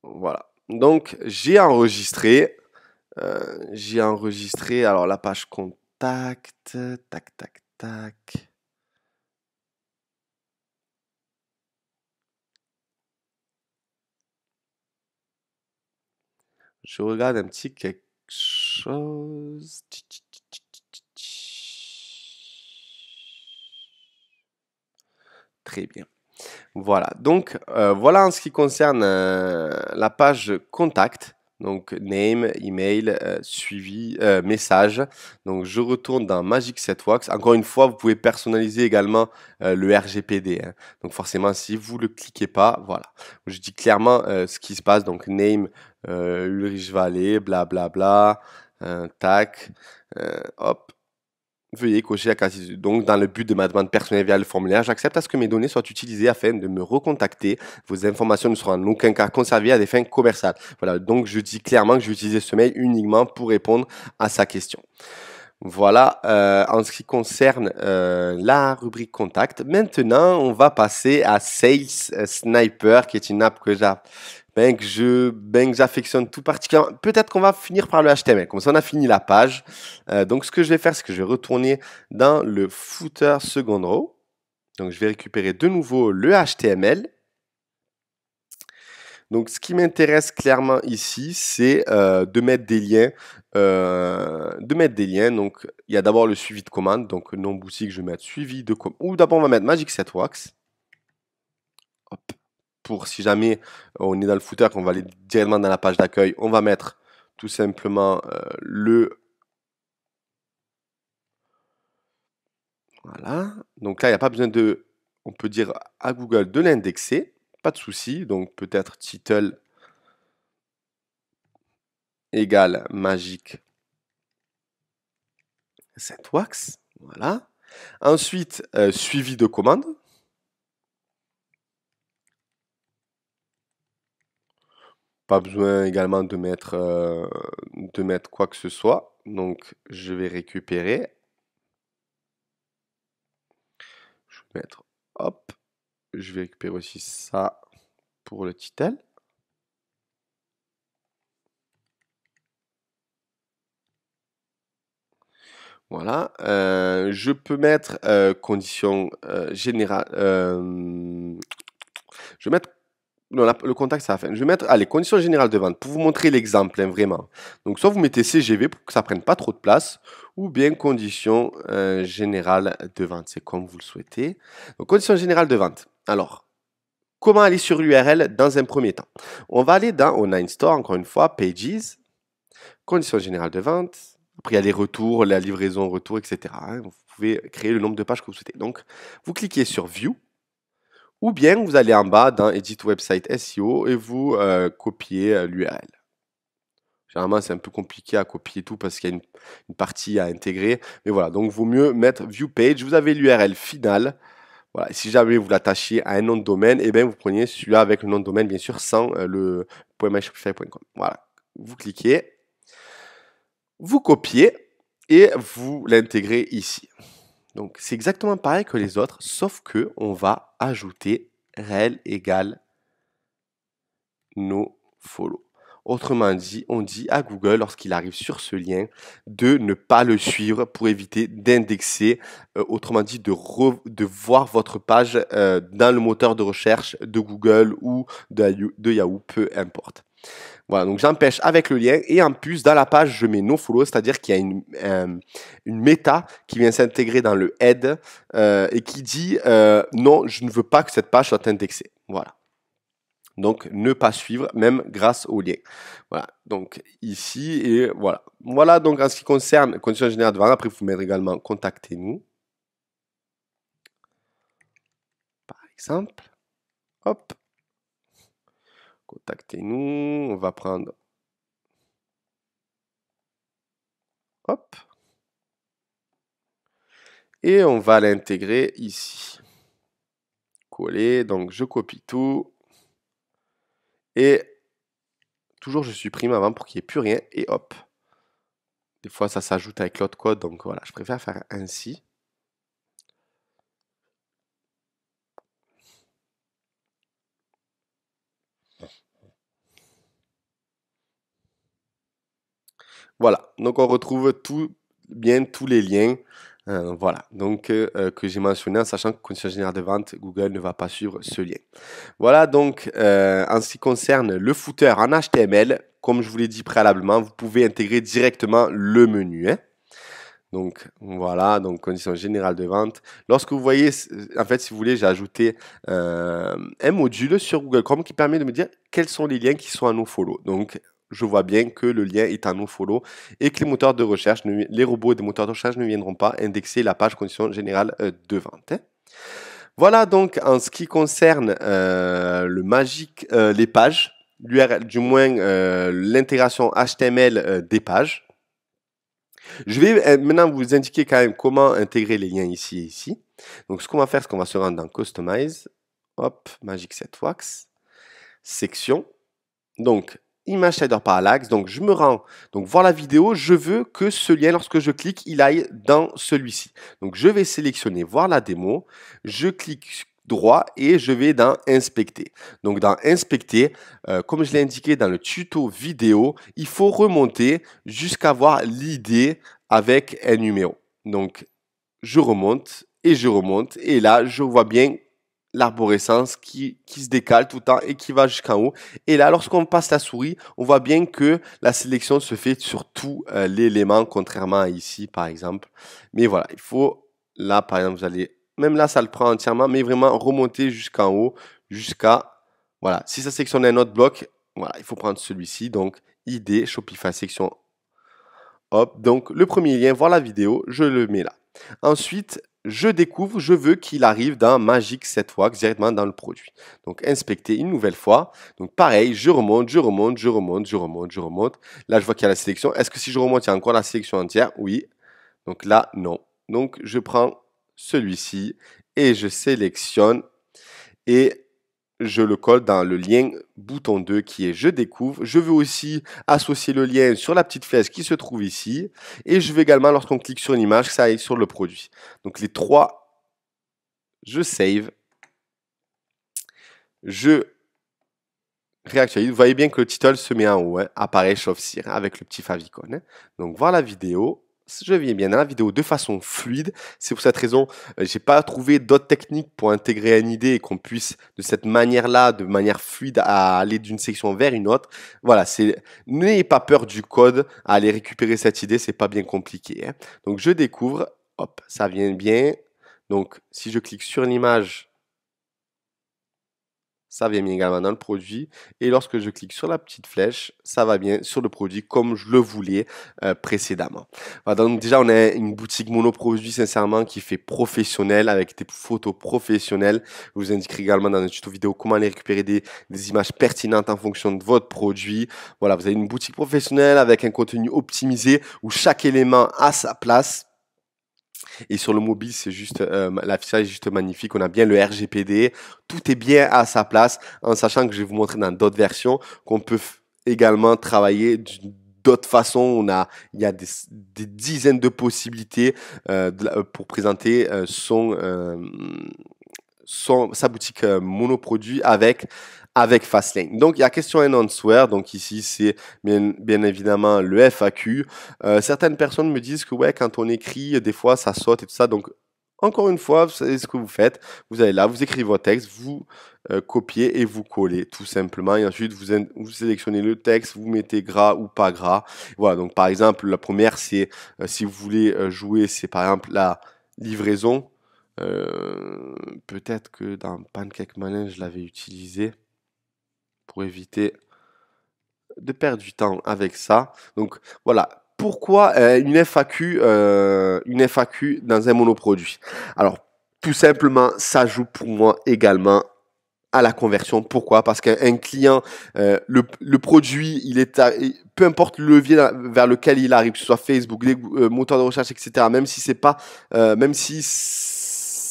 [SPEAKER 1] Voilà. Donc j'ai enregistré euh, j'ai enregistré, alors la page contact, tac, tac, tac. Je regarde un petit quelque chose. Très bien. Voilà, donc euh, voilà en ce qui concerne euh, la page contact. Donc name, email, euh, suivi, euh, message. Donc je retourne dans Magic Setworks. Encore une fois, vous pouvez personnaliser également euh, le RGPD. Hein. Donc forcément, si vous ne le cliquez pas, voilà. Je dis clairement ce qui se passe. Donc name, Ulrich Vallée, blablabla, bla, bla, tac, hop. Veuillez cocher la Donc, dans le but de ma demande personnelle via le formulaire, j'accepte à ce que mes données soient utilisées afin de me recontacter. Vos informations ne seront en aucun cas conservées à des fins commerciales. Voilà, donc je dis clairement que utiliser ce mail uniquement pour répondre à sa question. Voilà, euh, en ce qui concerne euh, la rubrique contact. Maintenant, on va passer à Sales Sniper, qui est une app que j'ai ben, que je, ben, j'affectionne tout particulièrement. Peut-être qu'on va finir par le HTML. Comme ça, on a fini la page. Euh, donc, ce que je vais faire, c'est que je vais retourner dans le footer second row. Donc, je vais récupérer de nouveau le HTML. Donc, ce qui m'intéresse clairement ici, c'est euh, de mettre des liens. Euh, de mettre des liens. Donc, il y a d'abord le suivi de commande. Donc, nom boutique, je vais mettre suivi de commande. Ou d'abord, on va mettre Magic Setworks. Hop si jamais euh, on est dans le footer, qu'on va aller directement dans la page d'accueil, on va mettre tout simplement euh, le... Voilà. Donc là, il n'y a pas besoin de... On peut dire à Google de l'indexer. Pas de souci. Donc peut-être title égal, magique cette wax. Voilà. Ensuite, euh, suivi de commande. Pas besoin également de mettre, euh, de mettre quoi que ce soit. Donc, je vais récupérer. Je vais mettre, hop, je vais récupérer aussi ça pour le titel. Voilà, euh, je peux mettre euh, condition générale. je vais mettre le contact, ça va faire. Je vais mettre allez, conditions générales de vente pour vous montrer l'exemple, hein, vraiment. Donc, soit vous mettez CGV pour que ça prenne pas trop de place, ou bien conditions euh, générales de vente. C'est comme vous le souhaitez. Donc, conditions générales de vente. Alors, comment aller sur l'URL dans un premier temps On va aller dans Online Store, encore une fois, Pages, conditions générales de vente. Après, il y a les retours, la livraison, retour, etc. Hein. vous pouvez créer le nombre de pages que vous souhaitez. Donc, vous cliquez sur View. Ou bien vous allez en bas dans Edit Website SEO et vous euh, copiez euh, l'URL. Généralement, c'est un peu compliqué à copier tout parce qu'il y a une, partie à intégrer. Mais voilà, donc vaut mieux mettre View Page. Vous avez l'URL finale. Voilà, si jamais vous l'attachez à un nom de domaine, et eh bien, vous preniez celui-là avec le nom de domaine, bien sûr, sans euh, le .myshopify.com. Voilà, vous cliquez, vous copiez et vous l'intégrez ici. Donc c'est exactement pareil que les autres, sauf que on va ajouter rel égale no Autrement dit, on dit à Google, lorsqu'il arrive sur ce lien, de ne pas le suivre pour éviter d'indexer, euh, autrement dit, de, voir votre page euh, dans le moteur de recherche de Google ou de Yahoo, peu importe. Voilà, donc j'empêche avec le lien et en plus dans la page je mets nofollow, c'est-à-dire qu'il y a une, euh, méta qui vient s'intégrer dans le head euh, et qui dit euh, non, je ne veux pas que cette page soit indexée. Voilà. Donc ne pas suivre même grâce au lien. Voilà. Donc ici et voilà. Voilà donc en ce qui concerne conditions générales de vente, après vous mettez également contactez-nous. Par exemple. Hop. Contactez-nous. On va prendre. Hop. Et on va l'intégrer ici. Coller. Donc je copie tout. Et toujours je supprime avant pour qu'il n'y ait plus rien. Et hop. Des fois ça s'ajoute avec l'autre code. Donc voilà, je préfère faire ainsi. Voilà, donc on retrouve tout, bien tous les liens. Euh, voilà, donc euh, euh, que j'ai mentionné en sachant que condition générale de vente, Google ne va pas suivre ce lien. Voilà donc en ce qui concerne le footer en HTML, comme je vous l'ai dit préalablement, vous pouvez intégrer directement le menu. Hein. Donc voilà, donc condition générale de vente. Lorsque vous voyez, en fait, si vous voulez, j'ai ajouté un module sur Google Chrome qui permet de me dire quels sont les liens qui sont à nos follow. Donc je vois bien que le lien est à follow et que les moteurs de recherche, les robots des moteurs de recherche ne viendront pas indexer la page condition générale euh, de vente. Hein. Voilà donc en ce qui concerne euh, le Magic, euh, les pages, l'URL, du moins l'intégration HTML des pages. Je vais maintenant vous indiquer quand même comment intégrer les liens ici et ici. Donc ce qu'on va faire, c'est qu'on va se rendre dans Customize, hop, Magic 7 Wax, section. Donc Image Slider Parallax. Donc je me rends donc voir la vidéo, je veux que ce lien, lorsque je clique, il aille dans celui-ci. Donc je vais sélectionner voir la démo, je clique droit et je vais dans inspecter. Donc dans inspecter, euh, comme je l'ai indiqué dans le tuto vidéo, il faut remonter jusqu'à voir l'idée avec un numéro. Donc je remonte et je remonte et là je vois bien l'arborescence qui, qui, se décale tout le temps et qui va jusqu'en haut. Et là, lorsqu'on passe la souris, on voit bien que la sélection se fait sur tout euh, l'élément, contrairement à ici, par exemple. Mais voilà, il faut, là, par exemple, vous allez, même là, ça le prend entièrement, mais vraiment remonter jusqu'en haut, jusqu'à, voilà, si ça sélectionne un autre bloc, voilà, il faut prendre celui-ci, donc ID, Shopify section. Hop, donc le premier lien, voir la vidéo, je le mets là. Ensuite, je découvre, je veux qu'il arrive dans Magic cette fois, directement dans le produit. Donc inspecter une nouvelle fois. Donc pareil, je remonte, je remonte, je remonte, je remonte, je remonte. Là, je vois qu'il y a la sélection. Est-ce que si je remonte, il y a encore la sélection entière Oui. Donc là, non. Donc je prends celui-ci et je sélectionne. Et je le colle dans le lien bouton 2 qui est je découvre. Je veux aussi associer le lien sur la petite flèche qui se trouve ici. Et je veux également, lorsqu'on clique sur une image, ça aille sur le produit. Donc les trois, je save, je réactualise. Vous voyez bien que le title se met en haut, hein. apparaît chauve avec le petit favicon. Hein. Donc voir la vidéo, je viens bien la vidéo de façon fluide. C'est pour cette raison, je euh, j'ai pas trouvé d'autres techniques pour intégrer une idée et qu'on puisse de cette manière-là, de manière fluide, aller d'une section vers une autre. Voilà, c'est n'ayez pas peur du code à aller récupérer cette idée, c'est pas bien compliqué. Hein. Donc je découvre, hop, ça vient bien. Donc si je clique sur l'image, ça vient bien également dans le produit. Et lorsque je clique sur la petite flèche, ça va bien sur le produit comme je le voulais euh, précédemment. Voilà, donc déjà, on a une boutique monoproduit, sincèrement, qui fait professionnel avec des photos professionnelles. Je vous indiquerai également dans le tuto vidéo comment aller récupérer des, des, images pertinentes en fonction de votre produit. Voilà, vous avez une boutique professionnelle avec un contenu optimisé où chaque élément a sa place et sur le mobile, c'est juste euh, l'affichage est juste magnifique. On a bien le RGPD, tout est bien à sa place, en sachant que je vais vous montrer dans d'autres versions qu'on peut également travailler d'une d'autres façons. On a, il y a des, dizaines de possibilités euh, pour présenter euh, son, sa boutique monoproduit avec avec Fastlane. Donc il y a question and answer, donc ici c'est bien, évidemment le FAQ. Euh, certaines personnes me disent que ouais, quand on écrit, des fois ça saute et tout ça, donc encore une fois, c'est ce que vous faites. Vous allez là, vous écrivez votre texte, vous euh, copiez et vous collez tout simplement. Et ensuite, vous, sélectionnez le texte, vous mettez gras ou pas gras. Voilà, donc par exemple, la première, c'est euh, si vous voulez jouer, c'est par exemple la livraison. Peut-être que dans Pancake Manage, je l'avais utilisé pour éviter de perdre du temps avec ça. Donc voilà, pourquoi euh, une FAQ, euh, une FAQ dans un monoproduit Alors tout simplement, ça joue pour moi également à la conversion. Pourquoi Parce qu'un client, euh, le, produit, il est à, peu importe le levier vers lequel il arrive, que ce soit Facebook, les moteurs de recherche, etc. Même si c'est pas, même si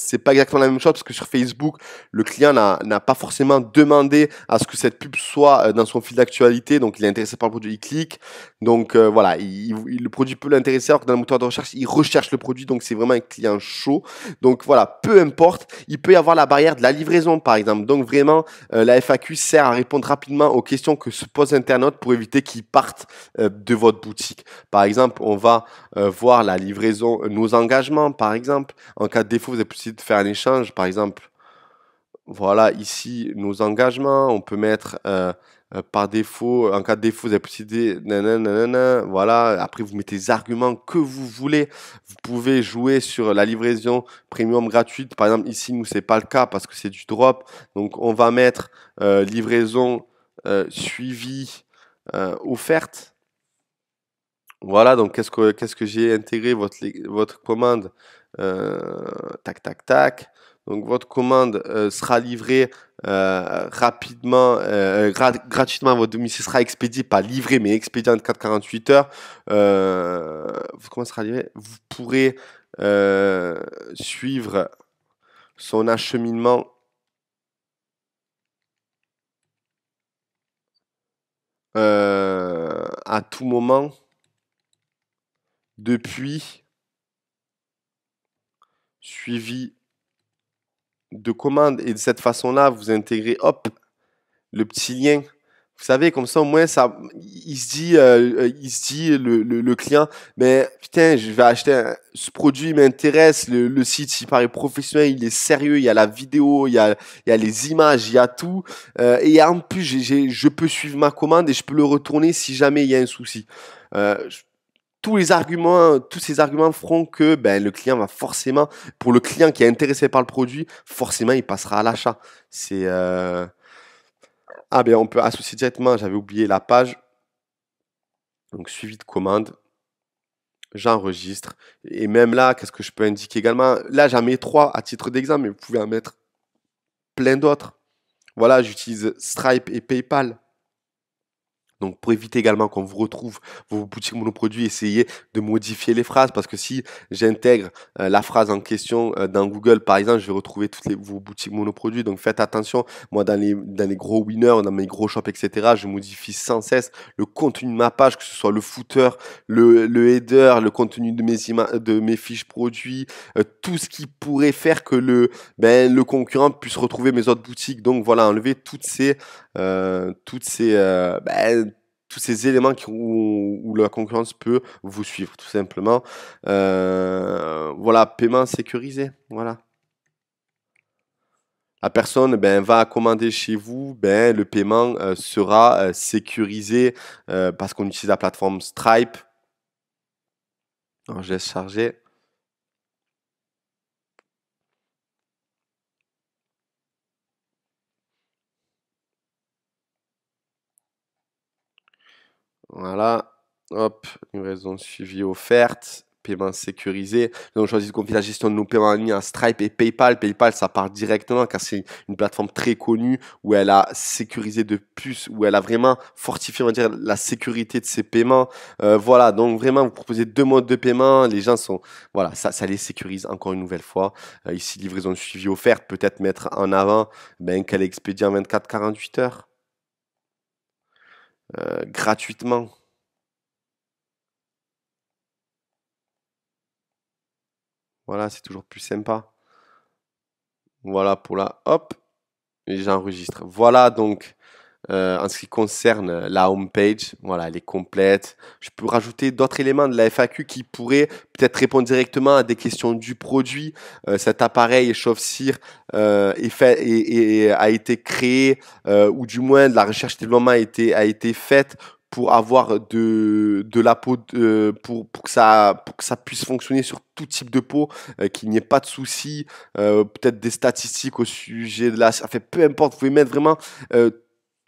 [SPEAKER 1] c'est pas exactement la même chose parce que sur Facebook, le client n'a pas forcément demandé à ce que cette pub soit euh, dans son fil d'actualité. Donc, il est intéressé par le produit, il clique. Donc, euh, voilà, il, le produit peut l'intéresser alors que dans le moteur de recherche, il recherche le produit. Donc, c'est vraiment un client chaud. Donc, voilà, peu importe. Il peut y avoir la barrière de la livraison, par exemple. Donc, vraiment, euh, la FAQ sert à répondre rapidement aux questions que se pose Internet pour éviter qu'ils partent de votre boutique. Par exemple, on va voir la livraison, nos engagements, par exemple. En cas de défaut, vous avez possibilité faire un échange, par exemple, voilà, ici, nos engagements, on peut mettre euh, euh, par défaut, en cas de défaut, vous avez voilà, après vous mettez les arguments que vous voulez, vous pouvez jouer sur la livraison premium gratuite, par exemple, ici, nous, c'est pas le cas parce que c'est du drop, donc on va mettre euh, livraison suivie offerte, voilà, donc qu'est-ce que, qu'est-ce que j'ai intégré votre, votre commande euh, tac, tac, tac. Donc votre commande euh, sera livrée euh, rapidement, gratuitement votre domicile, sera expédié, pas livré, mais expédié en 4-48 heures. comment sera livré Vous pourrez suivre son acheminement. à tout moment depuis suivi de commandes. Et de cette façon-là, vous intégrez, hop, le petit lien. Vous savez, comme ça, au moins, ça, il se dit, euh, euh, il se dit le, client, mais ben, putain, je vais acheter ce produit, il m'intéresse, le, site, il paraît professionnel, il est sérieux, il y a la vidéo, il y a, il y les images, il y a tout. Euh, et en plus, je peux suivre ma commande et je peux le retourner si jamais il y a un souci tous les arguments, tous ces arguments feront que ben, le client va forcément, pour le client qui est intéressé par le produit, forcément il passera à l'achat. C'est euh, ah ben on peut associer directement. J'avais oublié la page. Donc suivi de commande, j'enregistre et même là, qu'est-ce que je peux indiquer également Là j'en mets trois à titre d'exemple, mais vous pouvez en mettre plein d'autres. Voilà, j'utilise Stripe et PayPal. Donc pour éviter également qu'on vous retrouve vos boutiques monoproduits, essayez de modifier les phrases parce que si j'intègre euh, la phrase en question euh, dans Google, par exemple, je vais retrouver toutes les, vos boutiques monoproduits. Donc faites attention. Moi, dans les, gros winners, dans mes gros shops, etc., je modifie sans cesse le contenu de ma page, que ce soit le footer, le, header, le contenu de mes, de mes fiches produits, euh, tout ce qui pourrait faire que le, ben, le concurrent puisse retrouver mes autres boutiques. Donc voilà, enlever toutes ces euh, toutes ces, euh, ben, tous ces éléments où, la concurrence peut vous suivre, tout simplement. Euh, voilà, paiement sécurisé. Voilà. La personne ben, va commander chez vous, ben, le paiement sera sécurisé parce qu'on utilise la plateforme Stripe. Alors, je charger. Voilà. Hop, livraison suivie offerte, paiement sécurisé. Nous avons choisi de confier la gestion de nos paiements en ligne à Stripe et PayPal. PayPal, ça part directement car c'est une plateforme très connue où elle a sécurisé de plus, où elle a vraiment fortifié, on va dire, la sécurité de ses paiements. Euh, voilà, donc vraiment, vous proposez deux modes de paiement. Les gens sont, voilà, ça, ça les sécurise encore une nouvelle fois. Euh, ici, livraison suivie offerte, peut-être mettre en avant ben, qu'elle expédie en 24-48 heures. Euh, gratuitement. Voilà, c'est toujours plus sympa. Voilà pour la hop. Et j'enregistre. Voilà donc euh, en ce qui concerne la home page. voilà, elle est complète. Je peux rajouter d'autres éléments de la FAQ qui pourraient peut-être répondre directement à des questions du produit. Euh, cet appareil chauffe cire euh, est fait, et, a été créé, ou du moins la recherche et développement a été, a été faite pour avoir de, de la peau pour, pour, que ça, pour que ça puisse fonctionner sur tout type de peau, qu'il n'y ait pas de soucis, peut-être des statistiques au sujet de la... Enfin, peu importe, vous pouvez mettre vraiment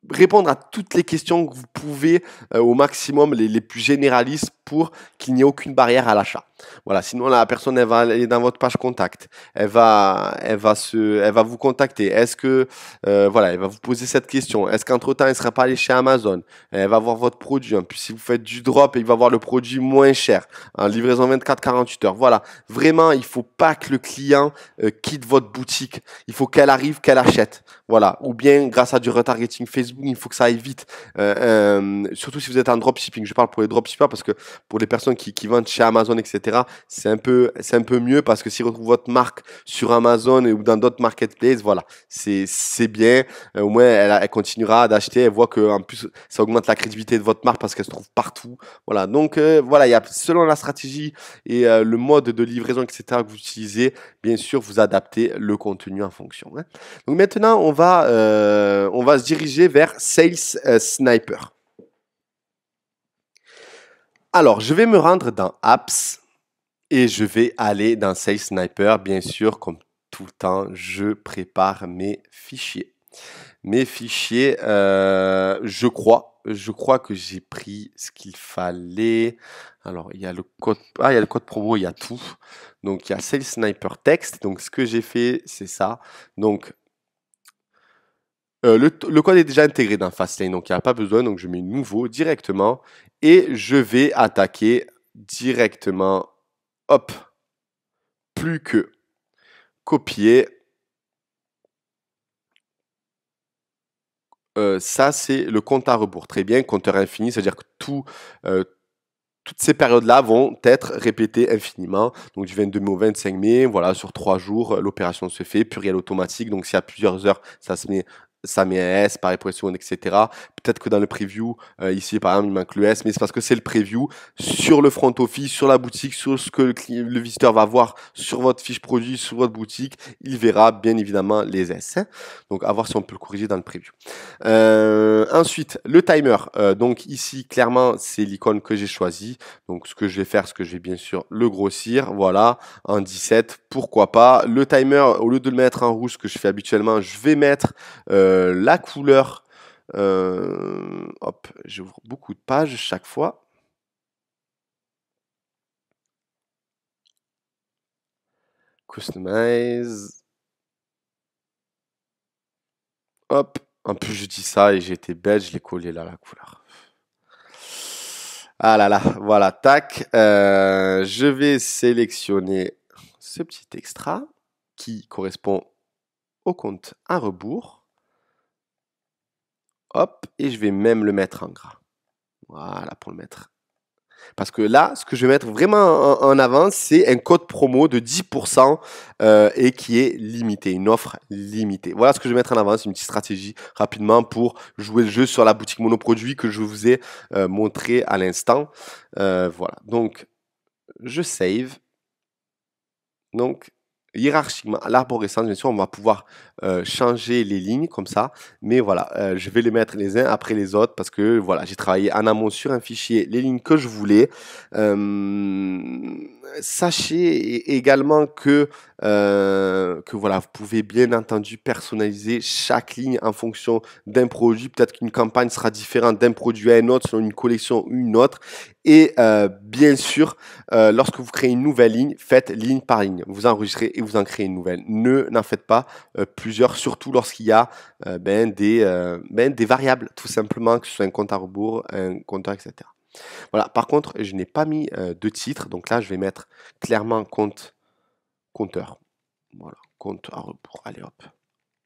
[SPEAKER 1] répondre à toutes les questions que vous pouvez euh, au maximum, les, les plus généralistes, pour qu'il n'y ait aucune barrière à l'achat. Voilà, sinon la personne elle va aller dans votre page contact, elle va, elle va se, elle va vous contacter. Est-ce que, euh, voilà, elle va vous poser cette question. Est-ce qu'entre temps elle sera pas allée chez Amazon Elle va voir votre produit. Puis si vous faites du drop, il va voir le produit moins cher. livraison 24-48 heures. Voilà, vraiment, il faut pas que le client euh, quitte votre boutique. Il faut qu'elle arrive, qu'elle achète. Voilà, ou bien grâce à du retargeting Facebook, il faut que ça aille vite. Euh, surtout si vous êtes en dropshipping. Je parle pour les dropshippers parce que pour les personnes qui vendent chez Amazon, etc c'est un peu, c'est un peu mieux parce que si retrouve votre marque sur Amazon ou dans d'autres marketplaces, voilà, c'est, bien. Euh, au moins, elle, elle continuera d'acheter. Elle voit que, en plus, ça augmente la crédibilité de votre marque parce qu'elle se trouve partout. Voilà. Donc, euh, voilà, il selon la stratégie et euh, le mode de livraison, etc., que vous utilisez, bien sûr, vous adaptez le contenu en fonction. Hein. Donc, maintenant, on va, on va se diriger vers Sales Sniper. Alors, je vais me rendre dans Apps. Et je vais aller dans Sales Sniper, bien sûr, comme tout le temps, je prépare mes fichiers. Mes fichiers, euh, je crois, je crois que j'ai pris ce qu'il fallait. Alors, il y a le code, ah, il y a le code promo, il y a tout. Donc, il y a Sales Sniper Text. Donc, ce que j'ai fait, c'est ça. Donc, euh, le, le, code est déjà intégré dans Fastlane, donc il n'y a pas besoin. Donc, je mets nouveau directement et je vais attaquer directement Hop. Plus que copier. Euh, ça, c'est le compte à rebours. Très bien, compteur infini, c'est-à-dire que euh, toutes ces périodes-là vont être répétées infiniment. Donc du 22 mai au 25 mai, voilà, sur trois jours, l'opération se fait, Puriel automatique. Donc s'il y a plusieurs heures, ça se met S, pareil pour les etc. Peut-être que dans le preview, euh, ici par exemple, il manque le S, mais c'est parce que c'est le preview sur le front office, sur la boutique, sur ce que le, visiteur va voir sur votre fiche produit, sur votre boutique, il verra bien évidemment les S. Hein. Donc à voir si on peut le corriger dans le preview. Euh, ensuite, le timer. Euh, donc ici, clairement, c'est l'icône que j'ai choisie. Donc ce que je vais faire, ce que je vais bien sûr le grossir. Voilà, en 17, pourquoi pas. Le timer, au lieu de le mettre en rouge, que je fais habituellement, je vais mettre... Euh, euh, la couleur. Euh, hop, j'ouvre beaucoup de pages chaque fois. Customize. Hop. En plus, je dis ça et j'ai été bête, je l'ai collé là, la couleur. Ah là là, voilà, tac. Euh, je vais sélectionner ce petit extra qui correspond au compte à rebours. Hop, et je vais même le mettre en gras. Voilà, pour le mettre. Parce que là, ce que je vais mettre vraiment en, avant, c'est un code promo de 10% euh, et qui est limité, une offre limitée. Voilà ce que je vais mettre en avant, c'est une petite stratégie rapidement pour jouer le jeu sur la boutique monoproduit que je vous ai euh, montré à l'instant. Euh, voilà, donc je save. Donc hiérarchiquement, à l'arborescence, bien sûr, on va pouvoir euh, changer les lignes comme ça. Mais voilà, euh, je vais les mettre les uns après les autres parce que voilà, j'ai travaillé en amont sur un fichier, les lignes que je voulais. Euh, sachez également que euh, que voilà, vous pouvez bien entendu personnaliser chaque ligne en fonction d'un produit. Peut-être qu'une campagne sera différente d'un produit à un autre, selon une collection ou une autre. Et euh, bien sûr, euh, lorsque vous créez une nouvelle ligne, faites ligne par ligne. Vous enregistrez et vous en créez une nouvelle. Ne n'en faites pas plusieurs, surtout lorsqu'il y a ben, des, ben, des variables, tout simplement, que ce soit un compte à rebours, un compteur, etc. Voilà, par contre, je n'ai pas mis de titre, donc là, je vais mettre clairement compte compteur. Voilà, compte Allez hop,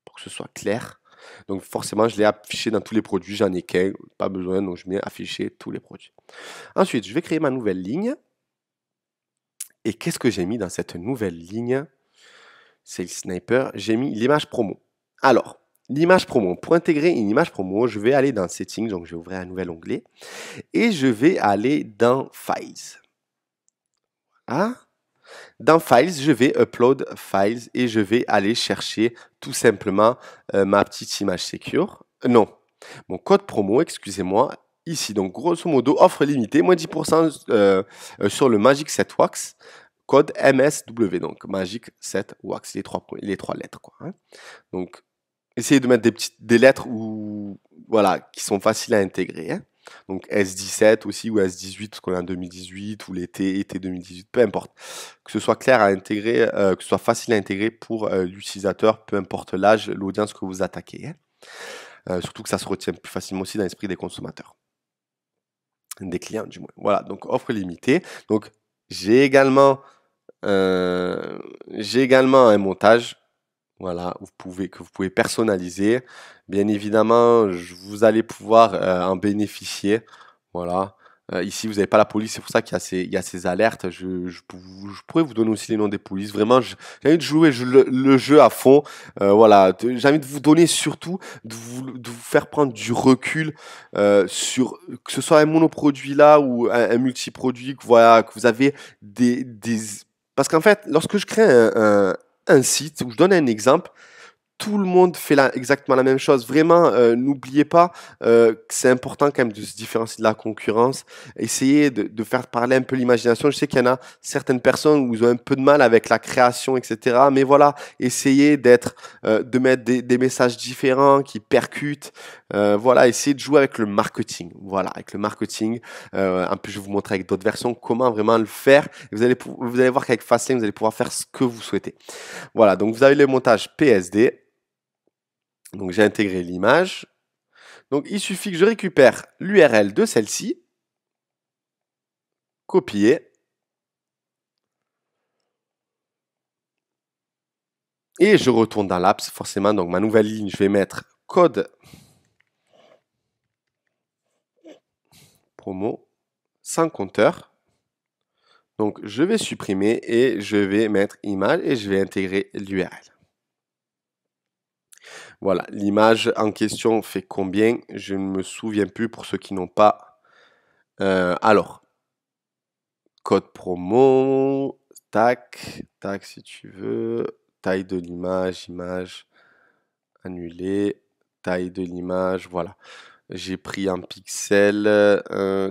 [SPEAKER 1] pour que ce soit clair. Donc forcément, je l'ai affiché dans tous les produits. J'en ai qu'un, pas besoin, donc je viens afficher tous les produits. Ensuite, je vais créer ma nouvelle ligne. Et qu'est-ce que j'ai mis dans cette nouvelle ligne C'est le sniper. J'ai mis l'image promo. Alors, l'image promo. Pour intégrer une image promo, je vais aller dans Settings, donc je vais ouvrir un nouvel onglet, et je vais aller dans Files. Voilà. Dans Files, je vais Upload Files et je vais aller chercher tout simplement euh, ma petite image secure. non, mon code promo, excusez-moi, ici. Donc, grosso modo, offre limitée, moins 10% euh, euh, sur le Magic 7 Wax, code MSW, donc Magic 7 Wax, les trois, les trois lettres. Hein. Donc, essayez de mettre des, petites, des lettres ou voilà, qui sont faciles à intégrer. Hein. Donc S17 aussi ou S18, parce qu'on est en 2018 ou l'été, été 2018, peu importe. Que ce soit clair à intégrer, euh, que ce soit facile à intégrer pour euh, l'utilisateur, peu importe l'âge, l'audience que vous attaquez. Hein. Euh, surtout que ça se retient plus facilement aussi dans l'esprit des consommateurs. Des clients du moins. Voilà, donc offre limitée. Donc j'ai également, j'ai également un montage voilà, vous pouvez, que vous pouvez personnaliser. Bien évidemment, vous allez pouvoir euh, en bénéficier. Voilà. Euh, ici, vous n'avez pas la police, c'est pour ça qu'il y, a ces alertes. Je, pourrais vous donner aussi les noms des polices. Vraiment, j'ai envie de jouer le, jeu à fond. Euh, voilà, j'ai envie de vous donner surtout, de vous, faire prendre du recul sur que ce soit un monoproduit là ou un, multiproduit, que, voilà, que vous avez des, des... Parce qu'en fait, lorsque je crée un, un site, où je donne un exemple, tout le monde fait exactement la même chose. Vraiment, euh, n'oubliez pas euh, que c'est important quand même de se différencier de la concurrence. Essayez de, faire parler un peu l'imagination. Je sais qu'il y en a certaines personnes où ils ont un peu de mal avec la création, etc. Mais voilà, essayez d'être, euh, de mettre des, messages différents qui percutent. voilà, essayez de jouer avec le marketing. Voilà, avec le marketing. En plus, je vais vous montrer avec d'autres versions comment vraiment le faire. vous allez, vous allez voir qu'avec Fastlane, vous allez pouvoir faire ce que vous souhaitez. Voilà, donc vous avez le montage PSD. Donc j'ai intégré l'image. Donc il suffit que je récupère l'URL de celle-ci, copier, et je retourne dans l'apps, forcément. Donc ma nouvelle ligne, je vais mettre code promo sans compteur. Donc je vais supprimer et je vais mettre image et je vais intégrer l'URL. Voilà, l'image en question fait combien Je ne me souviens plus pour ceux qui n'ont pas. Euh, alors, code promo, tac, tac si tu veux, taille de l'image, image, annulée, taille de l'image, voilà. J'ai pris en pixel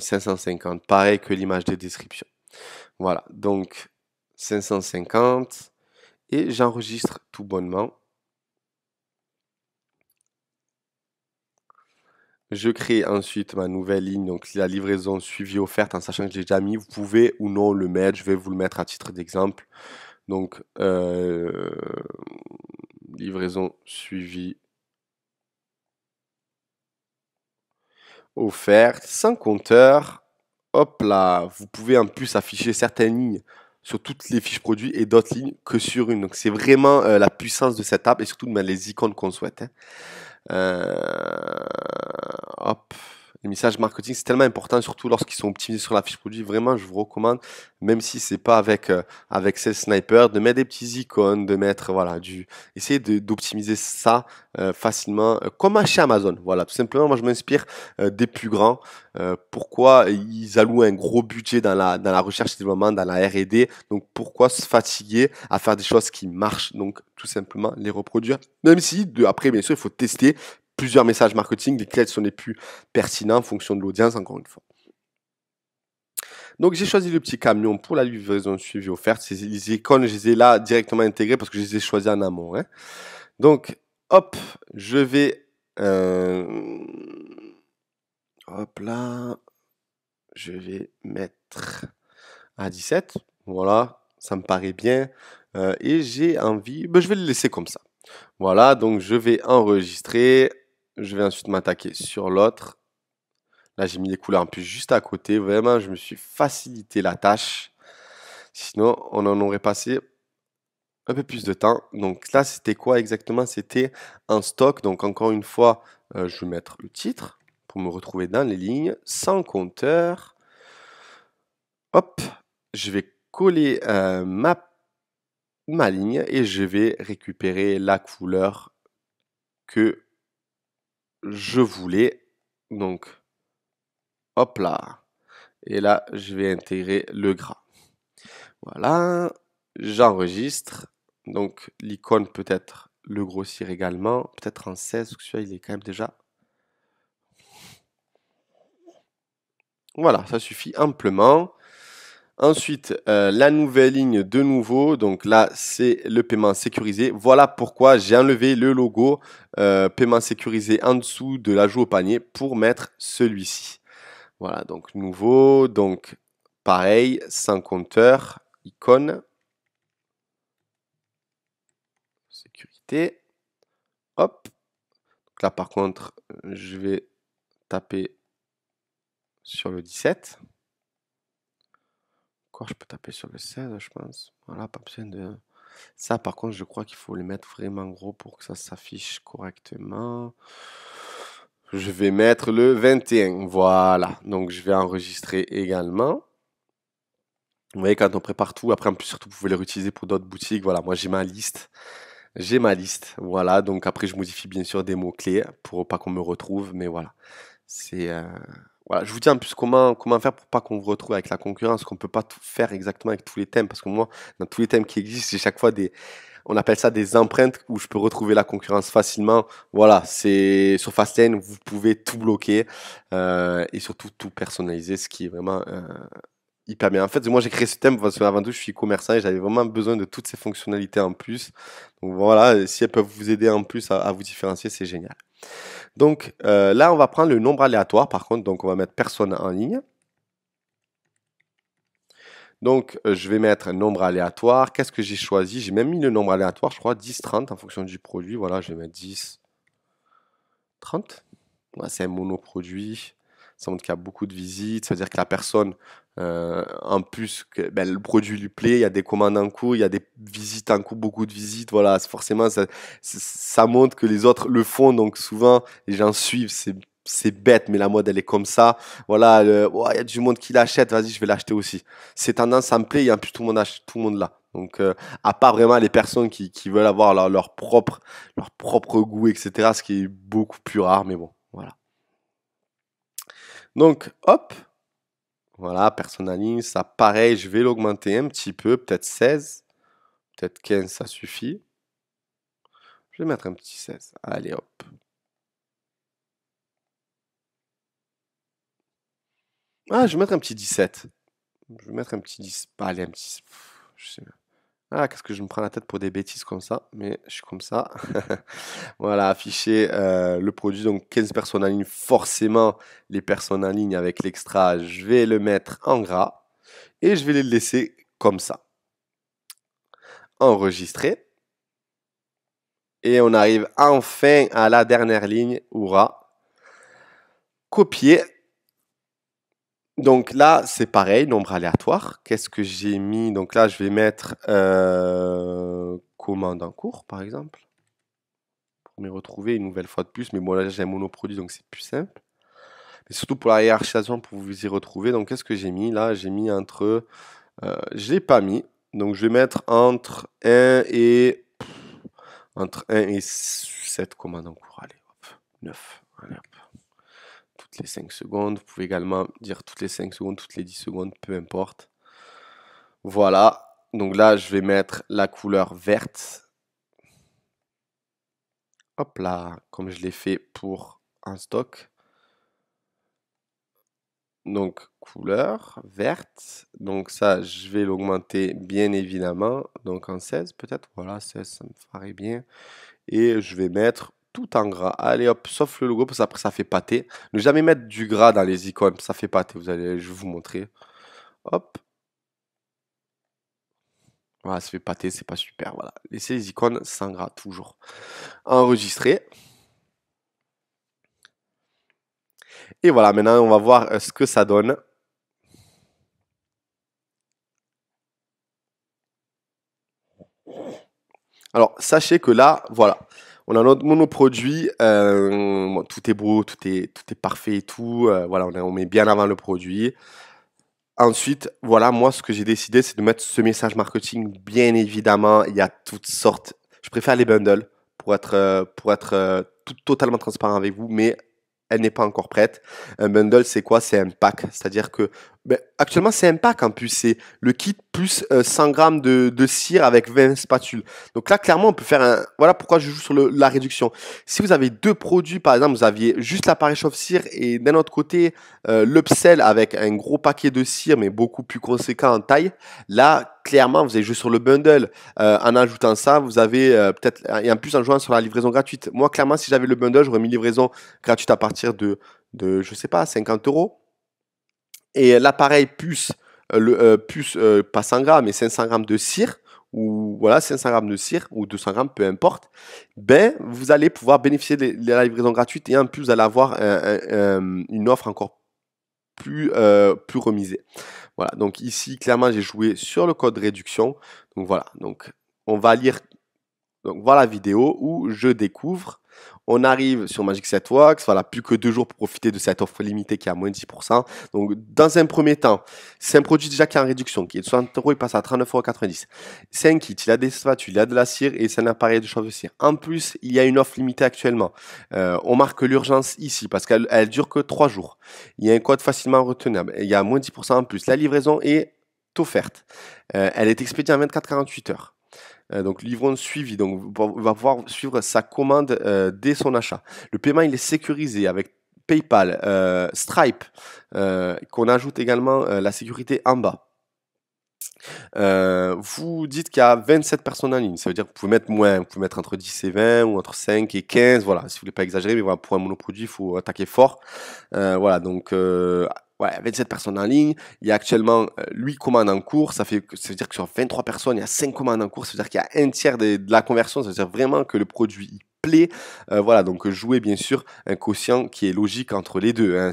[SPEAKER 1] 550, euh, pareil que l'image de description. Voilà, donc 550 et j'enregistre tout bonnement. Je crée ensuite ma nouvelle ligne, donc la livraison suivie offerte, en sachant que j'ai déjà mis, vous pouvez ou non le mettre, je vais vous le mettre à titre d'exemple. Donc, euh, livraison suivie offerte, sans compteur. Hop là, vous pouvez en plus afficher certaines lignes sur toutes les fiches produits et d'autres lignes que sur une. Donc c'est vraiment euh, la puissance de cette app et surtout ben, les icônes qu'on souhaite. Hein. Eh, app les messages marketing, c'est tellement important, surtout lorsqu'ils sont optimisés sur la fiche produit. Vraiment, je vous recommande, même si c'est pas avec euh, avec ces Sniper, de mettre des petits icônes, de mettre voilà du, essayer d'optimiser ça euh, facilement, euh, comme chez Amazon. Voilà, tout simplement. Moi, je m'inspire des plus grands. pourquoi ils allouent un gros budget dans la dans la recherche et développement, dans la R&D Donc pourquoi se fatiguer à faire des choses qui marchent Donc tout simplement les reproduire. Même si de, après, bien sûr, il faut tester plusieurs messages marketing, lesquels sont les plus pertinents en fonction de l'audience, encore une fois. Donc j'ai choisi le petit camion pour la livraison suivie offerte. Les icônes, je les ai là directement intégrées parce que je les ai choisies en amont. Hein. Donc, hop, je vais... Euh, hop là, je vais mettre à 17. Voilà, ça me paraît bien. Euh, et j'ai envie... Ben, je vais le laisser comme ça. Voilà, donc je vais enregistrer je vais ensuite m'attaquer sur l'autre. Là, j'ai mis les couleurs en plus juste à côté. Vraiment, je me suis facilité la tâche. Sinon, on en aurait passé un peu plus de temps. Donc là, c'était quoi exactement C'était un stock. Donc encore une fois, euh, je vais mettre le titre pour me retrouver dans les lignes, sans compteur. Hop, je vais coller euh, ma, ma ligne et je vais récupérer la couleur que je voulais. Donc, hop là. Et là, je vais intégrer le gras. Voilà, j'enregistre. Donc, l'icône peut être le grossir également. Peut-être en 16, que il est quand même déjà... Voilà, ça suffit amplement. Ensuite, euh, la nouvelle ligne de nouveau, donc là c'est le paiement sécurisé. Voilà pourquoi j'ai enlevé le logo euh, paiement sécurisé en dessous de l'ajout au panier pour mettre celui-ci. Voilà, donc nouveau, donc pareil, sans compteur, icône, sécurité, hop. là par contre, je vais taper sur le 17 je peux taper sur le 16, je pense. Voilà, pas besoin de... Ça, par contre, je crois qu'il faut le mettre vraiment gros pour que ça s'affiche correctement. Je vais mettre le 21. Voilà. Donc, je vais enregistrer également. Vous voyez, quand on prépare tout, après, en plus, surtout, vous pouvez les réutiliser pour d'autres boutiques. Voilà, moi, j'ai ma liste. J'ai ma liste. Voilà. Donc, après, je modifie bien sûr des mots-clés pour pas qu'on me retrouve. Mais voilà. C'est. Euh, voilà, je vous dis en plus comment, comment faire pour pas qu'on vous retrouve avec la concurrence, qu'on peut pas tout faire exactement avec tous les thèmes, parce que moi, dans tous les thèmes qui existent, j'ai chaque fois des, on appelle ça des empreintes où je peux retrouver la concurrence facilement. Voilà, c'est sur Fastlane, vous pouvez tout bloquer euh, et surtout tout personnaliser, ce qui est vraiment euh, hyper bien. En fait, moi j'ai créé ce thème parce qu'avant tout, je suis commerçant et j'avais vraiment besoin de toutes ces fonctionnalités en plus. Donc voilà, si elles peuvent vous aider en plus à vous différencier, c'est génial. Donc euh, là, on va prendre le nombre aléatoire, par contre, donc on va mettre personne en ligne. Donc, euh, je vais mettre un nombre aléatoire. Qu'est-ce que j'ai choisi J'ai même mis le nombre aléatoire, je crois, 10, 30 en fonction du produit. Voilà, je vais mettre 10, 30. c'est un monoproduit. Ça montre qu'il y a beaucoup de visites. Ça veut dire que la personne euh, en plus, que, ben, le produit lui plaît, il y a des commandes en cours, il y a des visites en cours, beaucoup de visites. Voilà, forcément, ça, ça montre que les autres le font. Donc souvent, les gens suivent. C'est bête, mais la mode, elle est comme ça. Voilà, il y a du monde qui l'achète. Vas-y, je vais l'acheter aussi. C'est tendance, ça me plaît. Et en plus, tout le monde, achète, tout le monde là. Donc, euh, à part vraiment les personnes qui, qui veulent avoir leur, leur, propre, leur propre goût, etc., ce qui est beaucoup plus rare, mais bon, voilà. Donc, hop, voilà, personnalise, ça pareil, je vais l'augmenter un petit peu, peut-être 16, peut-être 15, ça suffit. Je vais mettre un petit 16. Allez, hop. Ah, je vais mettre un petit 17. Je vais mettre un petit 10. Allez, un petit... Je sais pas. Ah, qu'est-ce que je me prends la tête pour des bêtises comme ça, mais je suis comme ça. [laughs] voilà, afficher euh, le produit, donc 15 personnes en ligne. Forcément, les personnes en ligne avec l'extra, je vais le mettre en gras et je vais les laisser comme ça. Enregistrer. Et on arrive enfin à la dernière ligne, hurrah. Copier donc là, c'est pareil, nombre aléatoire. Qu'est-ce que j'ai mis Donc là, je vais mettre euh, commande en cours, par exemple, pour m'y retrouver une nouvelle fois de plus. Mais bon, là, j'ai un monoproduit, donc c'est plus simple. Mais surtout pour la hiérarchisation, pour vous y retrouver. Donc, qu'est-ce que j'ai mis Là, j'ai mis entre... Euh, je l'ai pas mis. Donc, je vais mettre entre 1 et... Entre 1 et 7 commandes en cours. Allez, hop, 9 les 5 secondes. Vous pouvez également dire toutes les 5 secondes, toutes les 10 secondes, peu importe. Voilà. Donc là, je vais mettre la couleur verte. Hop là, comme je l'ai fait pour un stock. Donc, couleur verte. Donc ça, je vais l'augmenter bien évidemment. Donc en 16 peut-être. Voilà, 16, ça me ferait bien. Et je vais mettre tout en gras. Allez hop, sauf le logo, parce après ça fait pâté. Ne jamais mettre du gras dans les icônes, ça fait pâté. Vous allez, je vais vous montrer. Hop. Voilà, ça fait pâté, c'est pas super. Voilà. Laissez les icônes sans gras, toujours. Enregistrer. Et voilà, maintenant on va voir euh, ce que ça donne. Alors, sachez que là, voilà, on a notre monoproduit. Euh, tout est beau, tout est, tout est parfait et tout. Euh, voilà, on, on, met bien avant le produit. Ensuite, voilà, moi, ce que j'ai décidé, c'est de mettre ce message marketing. Bien évidemment, il y a toutes sortes. Je préfère les bundles pour être, euh, pour être totalement transparent avec vous, mais elle n'est pas encore prête. Un bundle, c'est quoi C'est un pack. C'est-à-dire que ben, actuellement, c'est un pack en plus. C'est le kit plus 100 euh, grammes de, de, cire avec 20 spatules. Donc là, clairement, on peut faire un. Voilà pourquoi je joue sur la réduction. Si vous avez deux produits, par exemple, vous aviez juste l'appareil chauffe-cire et d'un autre côté, euh, l'upsell avec un gros paquet de cire, mais beaucoup plus conséquent en taille, là, clairement, vous avez joué sur le bundle. Euh, en ajoutant ça, vous avez euh, peut-être. Et en plus, en jouant sur la livraison gratuite. Moi, clairement, si j'avais le bundle, j'aurais mis livraison gratuite à partir de, de je sais pas, 50 euros et euh, l'appareil puce, euh, le, euh, puce pas 100 grammes, mais 500 grammes de cire, ou voilà 500 grammes de cire ou 200 grammes, peu importe, ben vous allez pouvoir bénéficier de la livraison gratuite et en plus vous allez avoir une offre encore plus, plus remisée. Voilà, donc ici clairement j'ai joué sur le code réduction. Donc voilà, donc on va lire, donc voilà la vidéo où je découvre on arrive sur Magic 7 Wax, voilà, plus que deux jours pour profiter de cette offre limitée qui est à moins de 10%. Donc, dans un premier temps, c'est un produit déjà qui est en réduction, qui est de 60 euros, il passe à euros. C'est un kit, il a des spatules, il a de la cire et c'est un appareil de chauve-cire. En plus, il y a une offre limitée actuellement. Euh, on marque l'urgence ici parce qu'elle ne dure que trois jours. Il y a un code facilement retenable. Il y a moins de 10% en plus. La livraison est offerte. Euh, elle est expédiée en 24-48 heures. Euh, donc livrons suivi, donc on va pouvoir suivre sa commande euh, dès son achat. Le paiement il est sécurisé avec PayPal, euh, Stripe, qu'on ajoute également la sécurité en bas. vous dites qu'il y a 27 personnes en ligne, ça veut dire que vous pouvez mettre moins, vous pouvez mettre entre 10 et 20 ou entre 5 et 15, voilà, si vous voulez pas exagérer, mais pour un monoproduit, il faut attaquer fort. voilà, donc ouais, 27 personnes en ligne. Il y a actuellement 8 euh, commandes en cours. Ça, fait, ça veut dire que sur 23 personnes, il y a 5 commandes en cours. Ça veut dire qu'il y a un tiers de la conversion. Ça veut dire vraiment que le produit euh, voilà, donc jouer bien sûr un quotient qui est logique entre les deux. Hein.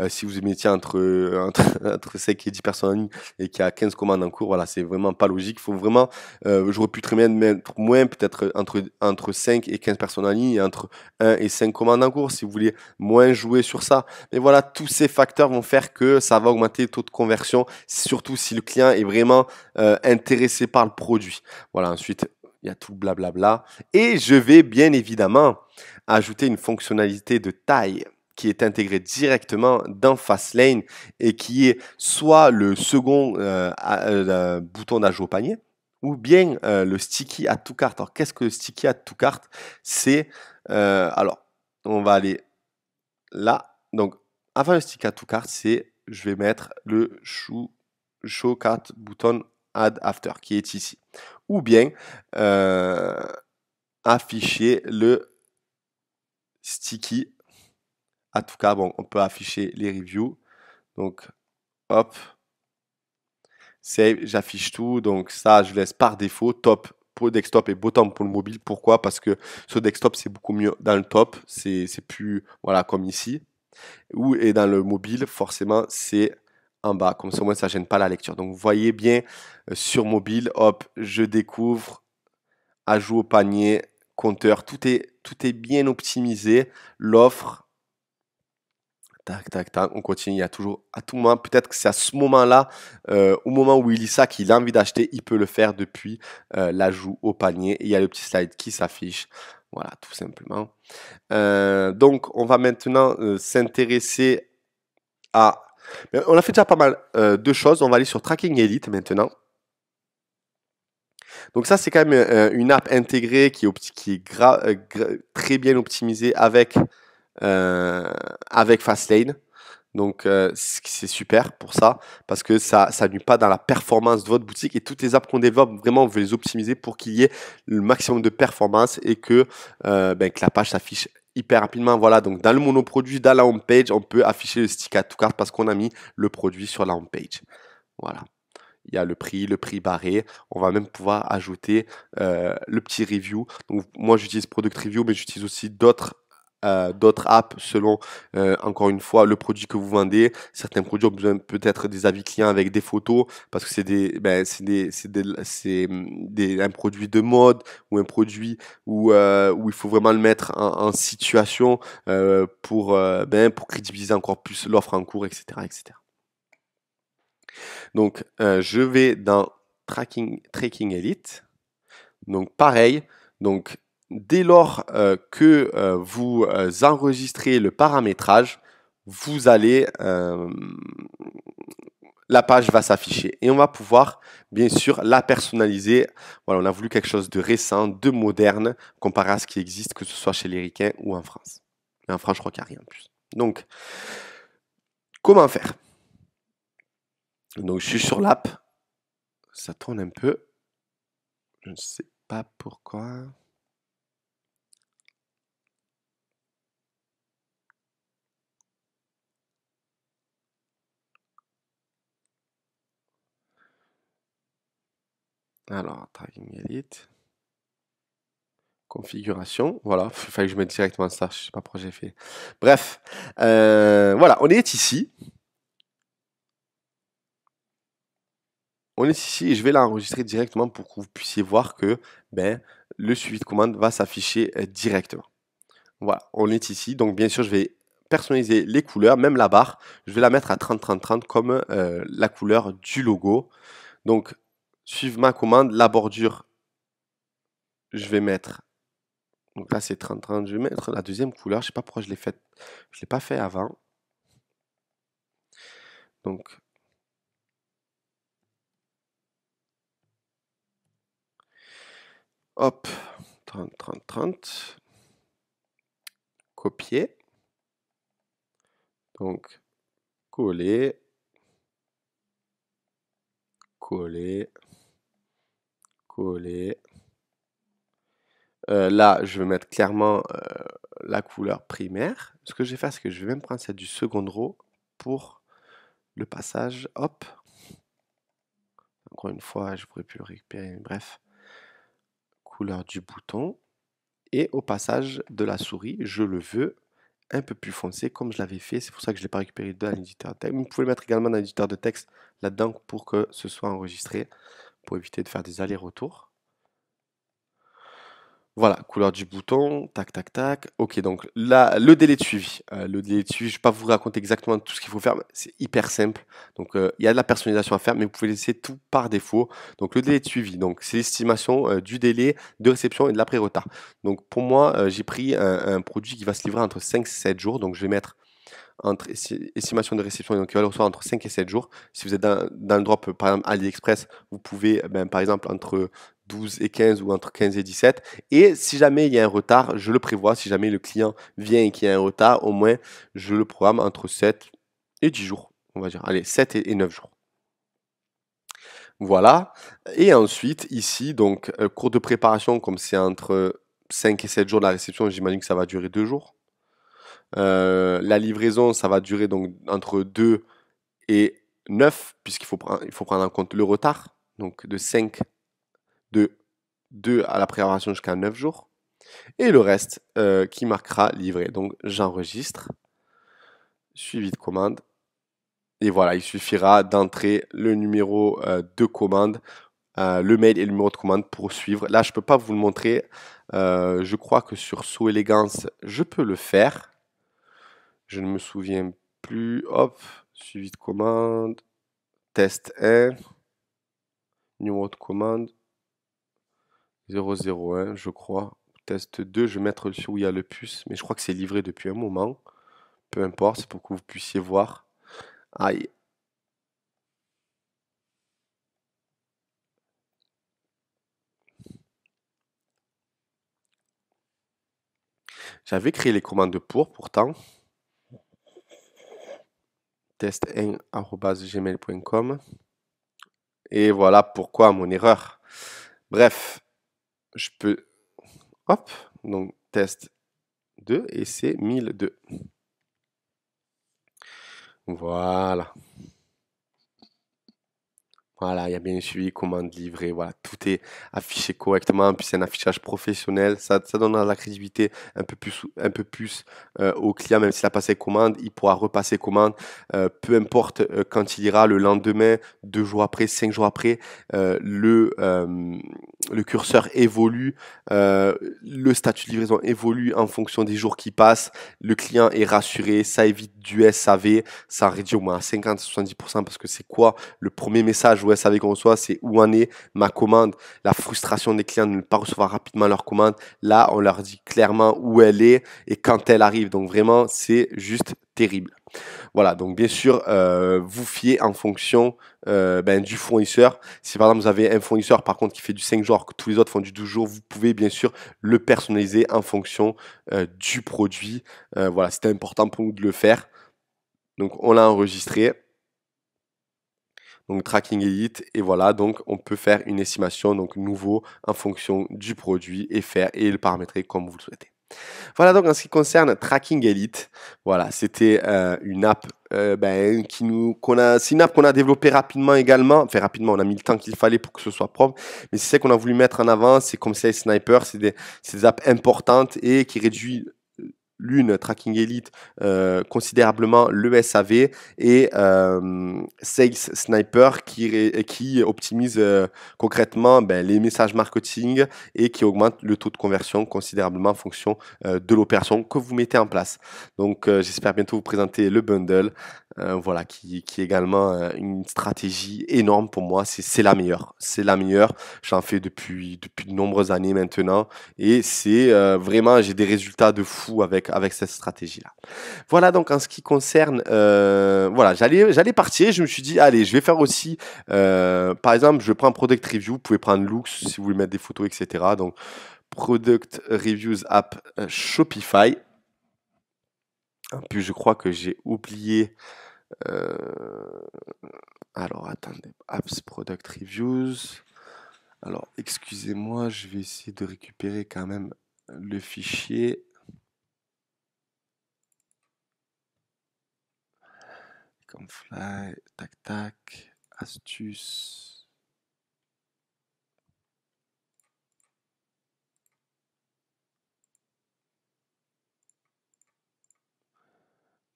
[SPEAKER 1] Euh, si, vous mettez entre, euh, entre, 5 [laughs] et 10 personnes en ligne et qu'il y a 15 commandes en cours, voilà, c'est vraiment pas logique. Il faut vraiment, j'aurais pu très bien mettre moins, peut-être entre, entre 5 et 15 personnes en ligne et entre 1 et 5 commandes en cours si vous voulez moins jouer sur ça. Mais voilà, tous ces facteurs vont faire que ça va augmenter le taux de conversion, surtout si le client est vraiment intéressé par le produit. Voilà, ensuite, il y a tout le blablabla. Et je vais bien évidemment ajouter une fonctionnalité de taille qui est intégrée directement dans Fastlane et qui est soit le second euh, euh, bouton d'ajout au panier ou bien euh, le sticky add tout cart. Alors qu'est-ce que le sticky add to cart C'est alors on va aller là. Donc avant le sticky à tout cart, c'est je vais mettre le show, show cart button add after qui est ici ou bien euh, afficher le sticky. En tout cas, bon, on peut afficher les reviews. Donc, hop, save, j'affiche tout. Donc ça, je laisse par défaut top pour le desktop et bottom pour le mobile. Pourquoi Parce que ce desktop, c'est beaucoup mieux dans le top. C'est plus, voilà, comme ici. Ou, et dans le mobile, forcément, c'est en bas. Comme ça, au moins, ça gêne pas la lecture. Donc, vous voyez bien euh, sur mobile, hop, je découvre, ajout au panier, compteur. Tout est, tout est bien optimisé. L'offre, tac, tac, tac, on continue. Il y a toujours, à tout moment, peut-être que c'est à ce moment-là, euh, au moment où il lit ça, qu'il a envie d'acheter, il peut le faire depuis euh, l'ajout au panier. il y a le petit slide qui s'affiche. Voilà, tout simplement. donc, on va maintenant s'intéresser à on a fait déjà pas mal euh, de choses. On va aller sur Tracking Elite maintenant. Donc ça, c'est quand même euh, une app intégrée qui est, euh, très bien optimisée avec, avec Fastlane. Donc c'est super pour ça, parce que ça ça nuit pas dans la performance de votre boutique et toutes les apps qu'on développe, vraiment, on veut les optimiser pour qu'il y ait le maximum de performance et que, ben, que la page s'affiche hyper rapidement. Voilà, donc dans le monoproduit, dans la home page, on peut afficher le stick à tout carte parce qu'on a mis le produit sur la home page. Voilà. Il y a le prix, le prix barré. On va même pouvoir ajouter euh, le petit review. Donc, moi, j'utilise Product Review, mais j'utilise aussi d'autres euh, d'autres apps selon, euh, encore une fois, le produit que vous vendez. Certains produits ont besoin peut-être des avis clients avec des photos parce que c'est des, ben, hum, un produit de mode ou un produit où, euh, où il faut vraiment le mettre en, situation pour, ben, pour crédibiliser encore plus l'offre en cours, etc. etc. Donc, je vais dans Tracking, Tracking Elite. Donc, pareil. Donc, dès lors euh, que euh, vous euh, enregistrez le paramétrage, vous allez, la page va s'afficher et on va pouvoir bien sûr la personnaliser. Voilà, on a voulu quelque chose de récent, de moderne, comparé à ce qui existe, que ce soit chez les Ricains ou en France. Mais en France, je crois qu'il n'y a rien de plus. Donc, comment faire Donc, je suis sur l'app. Ça tourne un peu. Je ne sais pas pourquoi. Alors, Elite. Configuration. Voilà, il fallait que je mette directement ça. Je ne sais pas pourquoi j'ai fait. Bref, euh, voilà, on est ici. On est ici et je vais l'enregistrer directement pour que vous puissiez voir que ben, le suivi de commande va s'afficher euh, directement. Voilà, on est ici. Donc, bien sûr, je vais personnaliser les couleurs, même la barre. Je vais la mettre à 30-30-30 comme euh, la couleur du logo. Donc, suivre ma commande, la bordure, je vais mettre. Donc là, c'est 30-30. Je vais mettre la deuxième couleur. Je sais pas pourquoi je l'ai faite. Je l'ai pas fait avant. Donc. Hop. 30-30-30. Copier. Donc, coller. Coller coller. Euh, là, je vais mettre clairement euh, la couleur primaire. Ce que je vais faire, c'est que je vais même prendre celle du second row pour le passage. Hop. Encore une fois, je pourrais plus le récupérer. Bref. Couleur du bouton. Et au passage de la souris, je le veux un peu plus foncé comme je l'avais fait. C'est pour ça que je ne l'ai pas récupéré dans l'éditeur de texte. Vous pouvez mettre également dans l'éditeur de texte là-dedans pour que ce soit enregistré pour éviter de faire des allers-retours. Voilà, couleur du bouton, tac, tac, tac. Ok, donc là, le délai de suivi. Euh, le délai de suivi, je ne vais pas vous raconter exactement tout ce qu'il faut faire, mais c'est hyper simple. Donc, euh, il y a de la personnalisation à faire, mais vous pouvez laisser tout par défaut. Donc, le délai de suivi, donc c'est l'estimation euh, du délai de réception et de l'après-retard. Donc, pour moi, j'ai pris un, un, produit qui va se livrer entre 5 et 7 jours. Donc, je vais mettre entre estimation de réception, donc il va le recevoir entre 5 et 7 jours. Si vous êtes dans, le drop, par exemple AliExpress, vous pouvez, eh ben, par exemple, entre 12 et 15 ou entre 15 et 17. Et si jamais il y a un retard, je le prévois. Si jamais le client vient et qu'il y a un retard, au moins, je le programme entre 7 et 10 jours, on va dire. Allez, 7 et 9 jours. Voilà. Et ensuite, ici, donc, euh, cours de préparation, comme c'est entre 5 et 7 jours de la réception, j'imagine que ça va durer 2 jours. Euh, la livraison, ça va durer donc entre 2 et 9, puisqu'il faut, il faut prendre en compte le retard, donc de 5, de 2 à la préparation jusqu'à 9 jours. Et le reste euh, qui marquera livré. Donc j'enregistre, suivi de commande. Et voilà, il suffira d'entrer le numéro euh, de commande, le mail et le numéro de commande pour suivre. Là, je ne peux pas vous le montrer. je crois que sur Sous je peux le faire. Je ne me souviens plus. Hop, suivi de commande. Test 1. New de commande. 001, je crois. Test 2, je vais mettre sur où il y a le puce, mais je crois que c'est livré depuis un moment. Peu importe, c'est pour que vous puissiez voir. Aïe. J'avais créé les commandes pour, pourtant test1.gmail.com. Et voilà pourquoi mon erreur. Bref, je peux... Hop, donc test 2 et c'est 1002. Voilà. Voilà, il y a bien suivi, commande livrée, voilà, tout est affiché correctement. Puis c'est un affichage professionnel, ça, ça donne la crédibilité un peu plus, un peu plus euh, au client, même s'il a passé commande, il pourra repasser commande, euh, peu importe euh, quand il ira le lendemain, deux jours après, cinq jours après, le, le curseur évolue, le statut de livraison évolue en fonction des jours qui passent, le client est rassuré, ça évite du SAV, ça réduit au moins à 50-70% parce que c'est quoi le premier message savais qu'on soit c'est où en est ma commande, la frustration des clients de ne pas recevoir rapidement leur commande. Là, on leur dit clairement où elle est et quand elle arrive. Donc vraiment, c'est juste terrible. Voilà, donc bien sûr, euh, vous fiez en fonction euh, ben, du fournisseur. Si par exemple vous avez un fournisseur par contre qui fait du 5 jours, que tous les autres font du 12 jours, vous pouvez bien sûr le personnaliser en fonction euh, du produit. voilà, c'était important pour nous de le faire. Donc on l'a enregistré donc tracking elite et voilà donc on peut faire une estimation donc nouveau en fonction du produit et faire et le paramétrer comme vous le souhaitez. Voilà donc en ce qui concerne Tracking Elite, voilà c'était euh, une app euh, ben, qui nous qu'on a c'est une app qu'on a développée rapidement également, enfin rapidement on a mis le temps qu'il fallait pour que ce soit propre, mais c'est ça qu'on a voulu mettre en avant, c'est comme ça les Sniper, c'est des, des apps importantes et qui réduit l'une Tracking Elite euh, considérablement le SAV et euh, Sales Sniper qui, qui optimise euh, concrètement ben, les messages marketing et qui augmente le taux de conversion considérablement en fonction de l'opération que vous mettez en place. Donc j'espère bientôt vous présenter le bundle. Euh, voilà, qui, est également euh, une stratégie énorme pour moi. C'est la meilleure. C'est la meilleure. J'en fais depuis, depuis de nombreuses années maintenant. Et c'est euh, vraiment, j'ai des résultats de fou avec, avec cette stratégie-là. Voilà, donc en ce qui concerne, voilà, j'allais partir. Je me suis dit, allez, je vais faire aussi, par exemple, je prends Product Review. Vous pouvez prendre Looks si vous voulez mettre des photos, etc. Donc, Product Reviews App Shopify. En plus, je crois que j'ai oublié euh, alors, attendez. Apps Product Reviews. Alors, excusez-moi, je vais essayer de récupérer quand même le fichier. Comme fly, tac tac, astuce.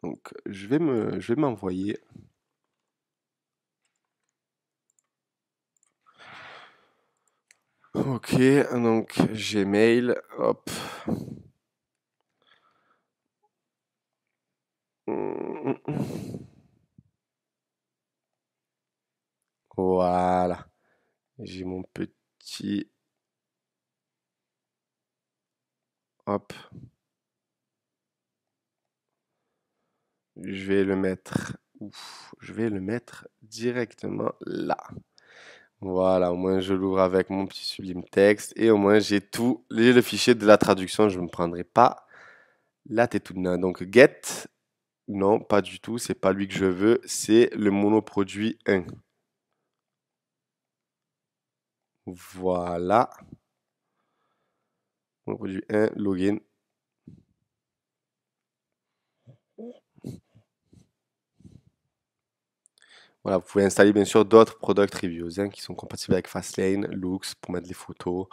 [SPEAKER 1] Donc je vais me, je vais m'envoyer. Ok, donc Gmail, hop. Voilà. J'ai mon petit... Hop. je vais le mettre. je vais le mettre directement là. Voilà, au moins je l'ouvre avec mon petit sublime texte et au moins j'ai tout, j'ai le fichier de la traduction, je ne me prendrai pas la tête Donc get, non, pas du tout, c'est pas lui que je veux, c'est le monoproduit 1. Voilà. Monoproduit 1, login, Voilà, vous pouvez installer bien sûr d'autres product reviews hein, qui sont compatibles avec Fastlane, Looks pour mettre des photos,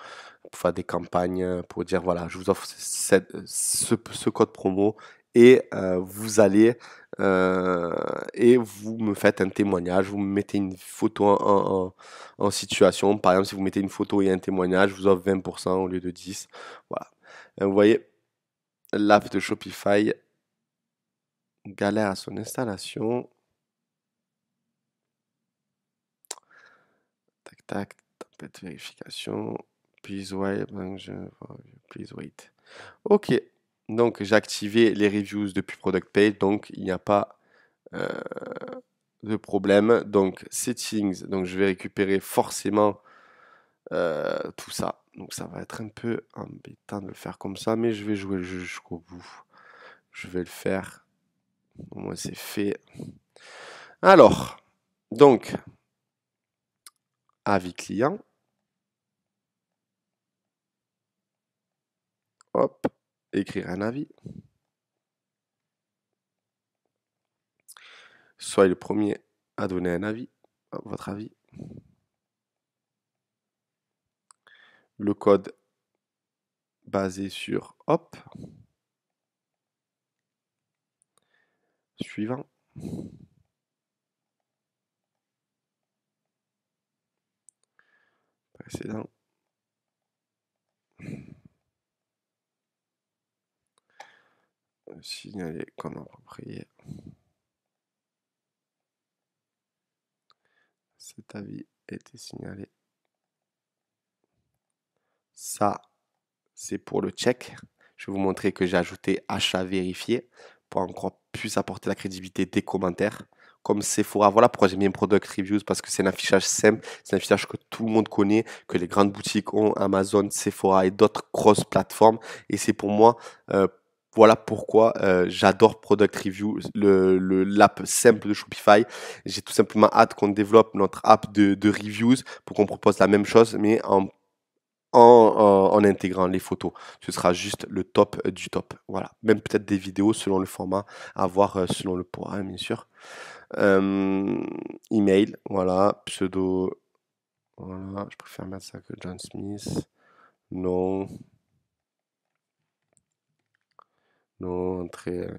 [SPEAKER 1] pour faire des campagnes, pour dire voilà, je vous offre ce, code promo et euh, vous allez euh, et vous me faites un témoignage, vous me mettez une photo en, situation. Par exemple, si vous mettez une photo et un témoignage, je vous offre 20% au lieu de 10. Voilà. vous voyez, l'app de Shopify galère à son installation. tac, un vérification. Please wait, please wait. Ok, donc j'ai activé les reviews depuis Product Page, donc il n'y a pas euh, de problème. Donc settings, donc je vais récupérer forcément euh, tout ça. Donc ça va être un peu embêtant de le faire comme ça, mais je vais jouer le jeu jusqu'au bout. Je vais le faire. Moi c'est fait. Alors, donc, avis client. Hop, écrire un avis. Soyez le premier à donner un avis, hein, votre avis. Le code basé sur hop. Suivant. comme euh, approprié. Cet avis était signalé. Ça, c'est pour le check. Je vais vous montrer que j'ai ajouté achat vérifié pour encore plus apporter la crédibilité des commentaires comme Sephora. Voilà pourquoi j'aime bien Product Reviews, parce que c'est un affichage simple, c'est un affichage que tout le monde connaît, que les grandes boutiques ont, Amazon, Sephora et d'autres cross plateformes. Et c'est pour moi... Euh, voilà pourquoi euh, j'adore Product Review, le, l'app simple de Shopify. J'ai tout simplement hâte qu'on développe notre app de, reviews pour qu'on propose la même chose, mais en, en, intégrant les photos. Ce sera juste le top du top. Voilà. Même peut-être des vidéos selon le format à voir, euh, selon le poids, bien sûr. Euh, email, voilà, pseudo. Voilà, je préfère mettre ça que John Smith. Non. Non, Entrer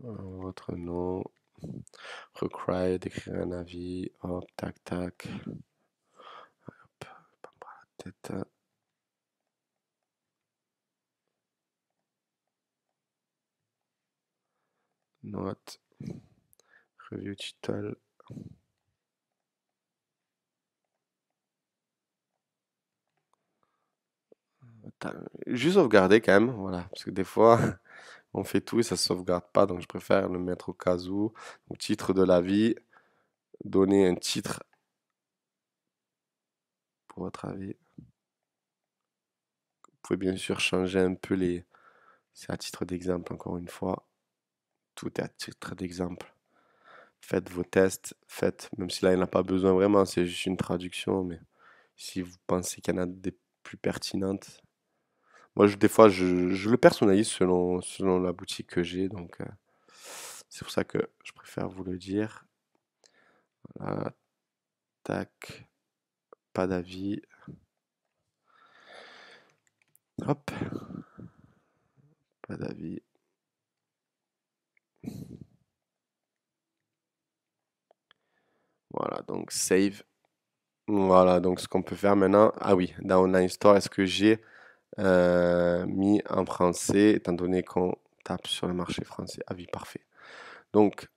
[SPEAKER 1] votre euh, nom. recry décrire un avis. Hop, tac, tac. Hop, pas la tête. Note. Preview Title. Juste sauvegarder quand même, voilà, parce que des fois [laughs] on fait tout et ça sauvegarde pas, donc je préfère le mettre au cas où. Au titre de la vie, donner un titre pour votre avis. Vous pouvez bien sûr changer un peu les. C'est à titre d'exemple encore une fois. Tout est à titre d'exemple faites vos tests, faites, même si là, il n'y en a pas besoin vraiment, c'est juste une traduction, mais si vous pensez qu'il y en a des plus pertinentes. Moi, des fois, je, le personnalise selon, selon la boutique que j'ai, donc euh, c'est pour ça que je préfère vous le dire. Voilà. Tac. Pas d'avis. Hop. Pas d'avis. Voilà, donc save. Voilà, donc ce qu'on peut faire maintenant. Ah oui, dans Online Store, est-ce que j'ai euh, mis en français, étant donné qu'on tape sur le marché français Avis ah parfait. Donc,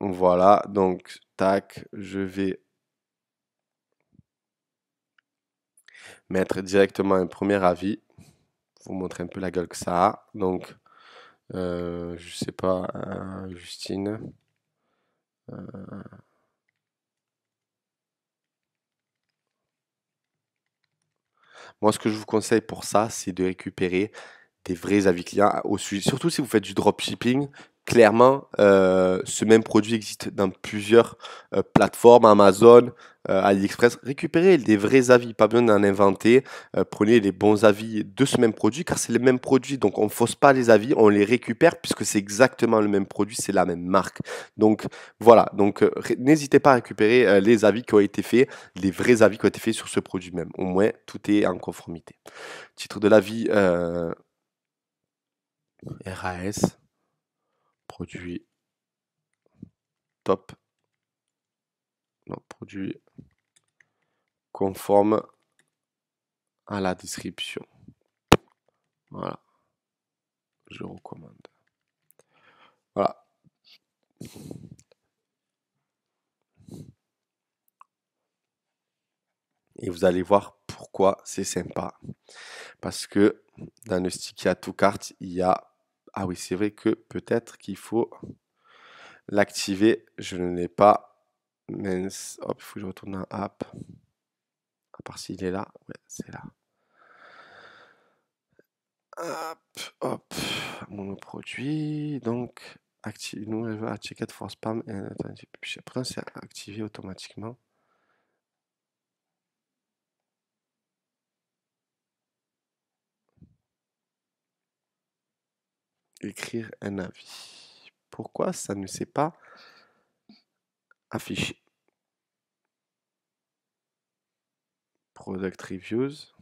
[SPEAKER 1] voilà, donc, tac, je vais mettre directement un premier avis. Vous montrer un peu la gueule que ça a. Donc, je euh, je sais pas, euh, Justine. Euh, Moi, ce que je vous conseille pour ça, c'est de récupérer des vrais avis clients, au surtout si vous faites du dropshipping, clairement, euh, ce même produit existe dans plusieurs euh, plateformes, Amazon, euh, AliExpress. Récupérez des vrais avis, pas besoin d'en inventer. prenez les bons avis de ce même produit, car c'est le même produit. Donc, on ne fausse pas les avis, on les récupère puisque c'est exactement le même produit, c'est la même marque. Donc, voilà. Donc, n'hésitez pas à récupérer les avis qui ont été faits, les vrais avis qui ont été faits sur ce produit même. Au moins, tout est en conformité. Titre de l'avis RAS produit top, non, produit conforme à la description. Voilà, je recommande. Voilà. Et vous allez voir pourquoi c'est sympa. Parce que dans le sticky à tout carte, il y a ah oui, c'est vrai que peut-être qu'il faut l'activer. Je ne l'ai pas. Mince. Hop, il faut que je retourne dans app. À part s'il est là. Ouais, c'est là. Hop, hop. Mon produit. Donc, active. Nous, on va checker Force spam. Et, attends, après, c'est activé automatiquement. écrire un avis. Pourquoi ça ne s'est pas affiché Product Reviews.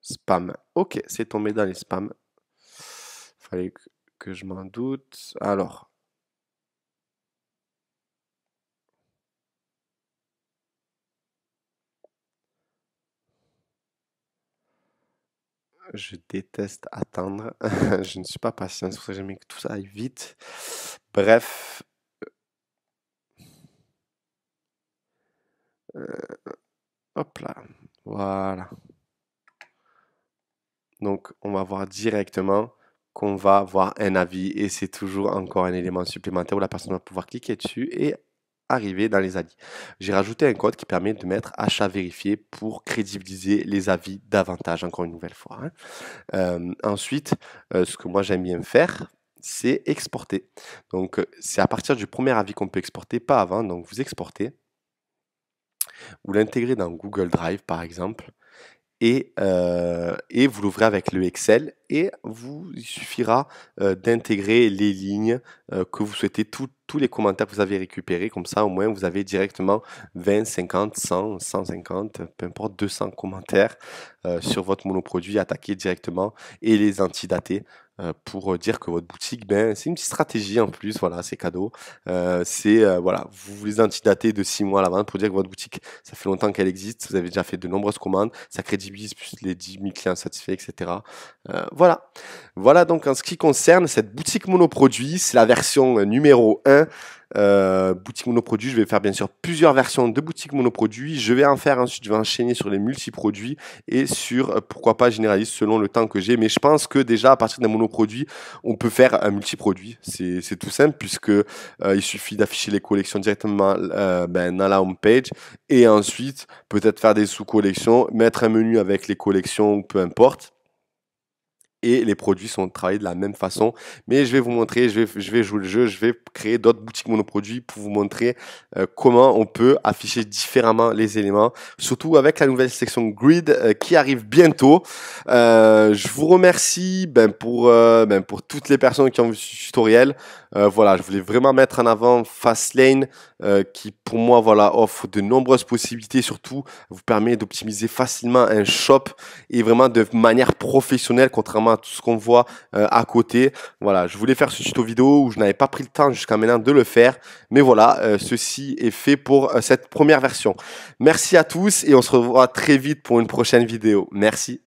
[SPEAKER 1] Spam. Ok, c'est tombé dans les spams. Fallait que je m'en doute. Alors, je déteste attendre. [laughs] je ne suis pas patient, je pour ça que que tout ça aille vite. Bref. Euh, euh, hop là. Voilà. Donc, on va voir directement qu'on va avoir un avis et c'est toujours encore un élément supplémentaire où la personne va pouvoir cliquer dessus et arriver dans les avis. J'ai rajouté un code qui permet de mettre achat vérifié pour crédibiliser les avis davantage, encore une nouvelle fois. Hein. Euh, ensuite, euh, ce que moi j'aime bien faire, c'est exporter. Donc euh, c'est à partir du premier avis qu'on peut exporter, pas avant. Donc vous exportez, ou l'intégrez dans Google Drive par exemple, et, euh, et vous l'ouvrez avec le Excel et vous, il suffira euh, d'intégrer les lignes euh, que vous souhaitez, tous les commentaires que vous avez récupérés, comme ça au moins vous avez directement 20, 50, 100, 150, peu importe, 200 commentaires sur votre monoproduit, attaqué directement et les antidatés euh, pour euh, dire que votre boutique, ben, c'est une petite stratégie en plus, voilà, c'est cadeau. Euh, c'est euh, voilà, vous les antidatez de 6 mois à vente pour dire que votre boutique, ça fait longtemps qu'elle existe, vous avez déjà fait de nombreuses commandes, ça crédibilise plus les 10 000 clients satisfaits, etc. Euh, voilà. Voilà donc en ce qui concerne cette boutique monoproduit, c'est la version numéro 1. Euh, boutique monoproduit, je vais faire bien sûr plusieurs versions de boutique monoproduit. Je vais en faire ensuite, je vais enchaîner sur les multiproduits et sur euh, pourquoi pas généraliste selon le temps que j'ai. Mais je pense que déjà à partir d'un monoproduit, on peut faire un multiproduit. C'est tout simple puisque euh, il suffit d'afficher les collections directement euh, ben, dans la home page et ensuite peut-être faire des sous-collections, mettre un menu avec les collections peu importe et les produits sont travaillés de la même façon. Mais je vais vous montrer, je vais, jouer le jeu, je vais créer d'autres boutiques monoproduits pour vous montrer euh, comment on peut afficher différemment les éléments, surtout avec la nouvelle section grid euh, qui arrive bientôt. Euh, je vous remercie ben, pour, ben, pour toutes les personnes qui ont vu ce tutoriel. voilà, je voulais vraiment mettre en avant Fastlane qui pour moi voilà offre de nombreuses possibilités, surtout vous permet d'optimiser facilement un shop et vraiment de manière professionnelle contrairement à tout ce qu'on voit euh, à côté. Voilà, je voulais faire ce tuto vidéo où je n'avais pas pris le temps jusqu'à maintenant de le faire, mais voilà, euh, ceci est fait pour euh, cette première version. Merci à tous et on se revoit très vite pour une prochaine vidéo. Merci.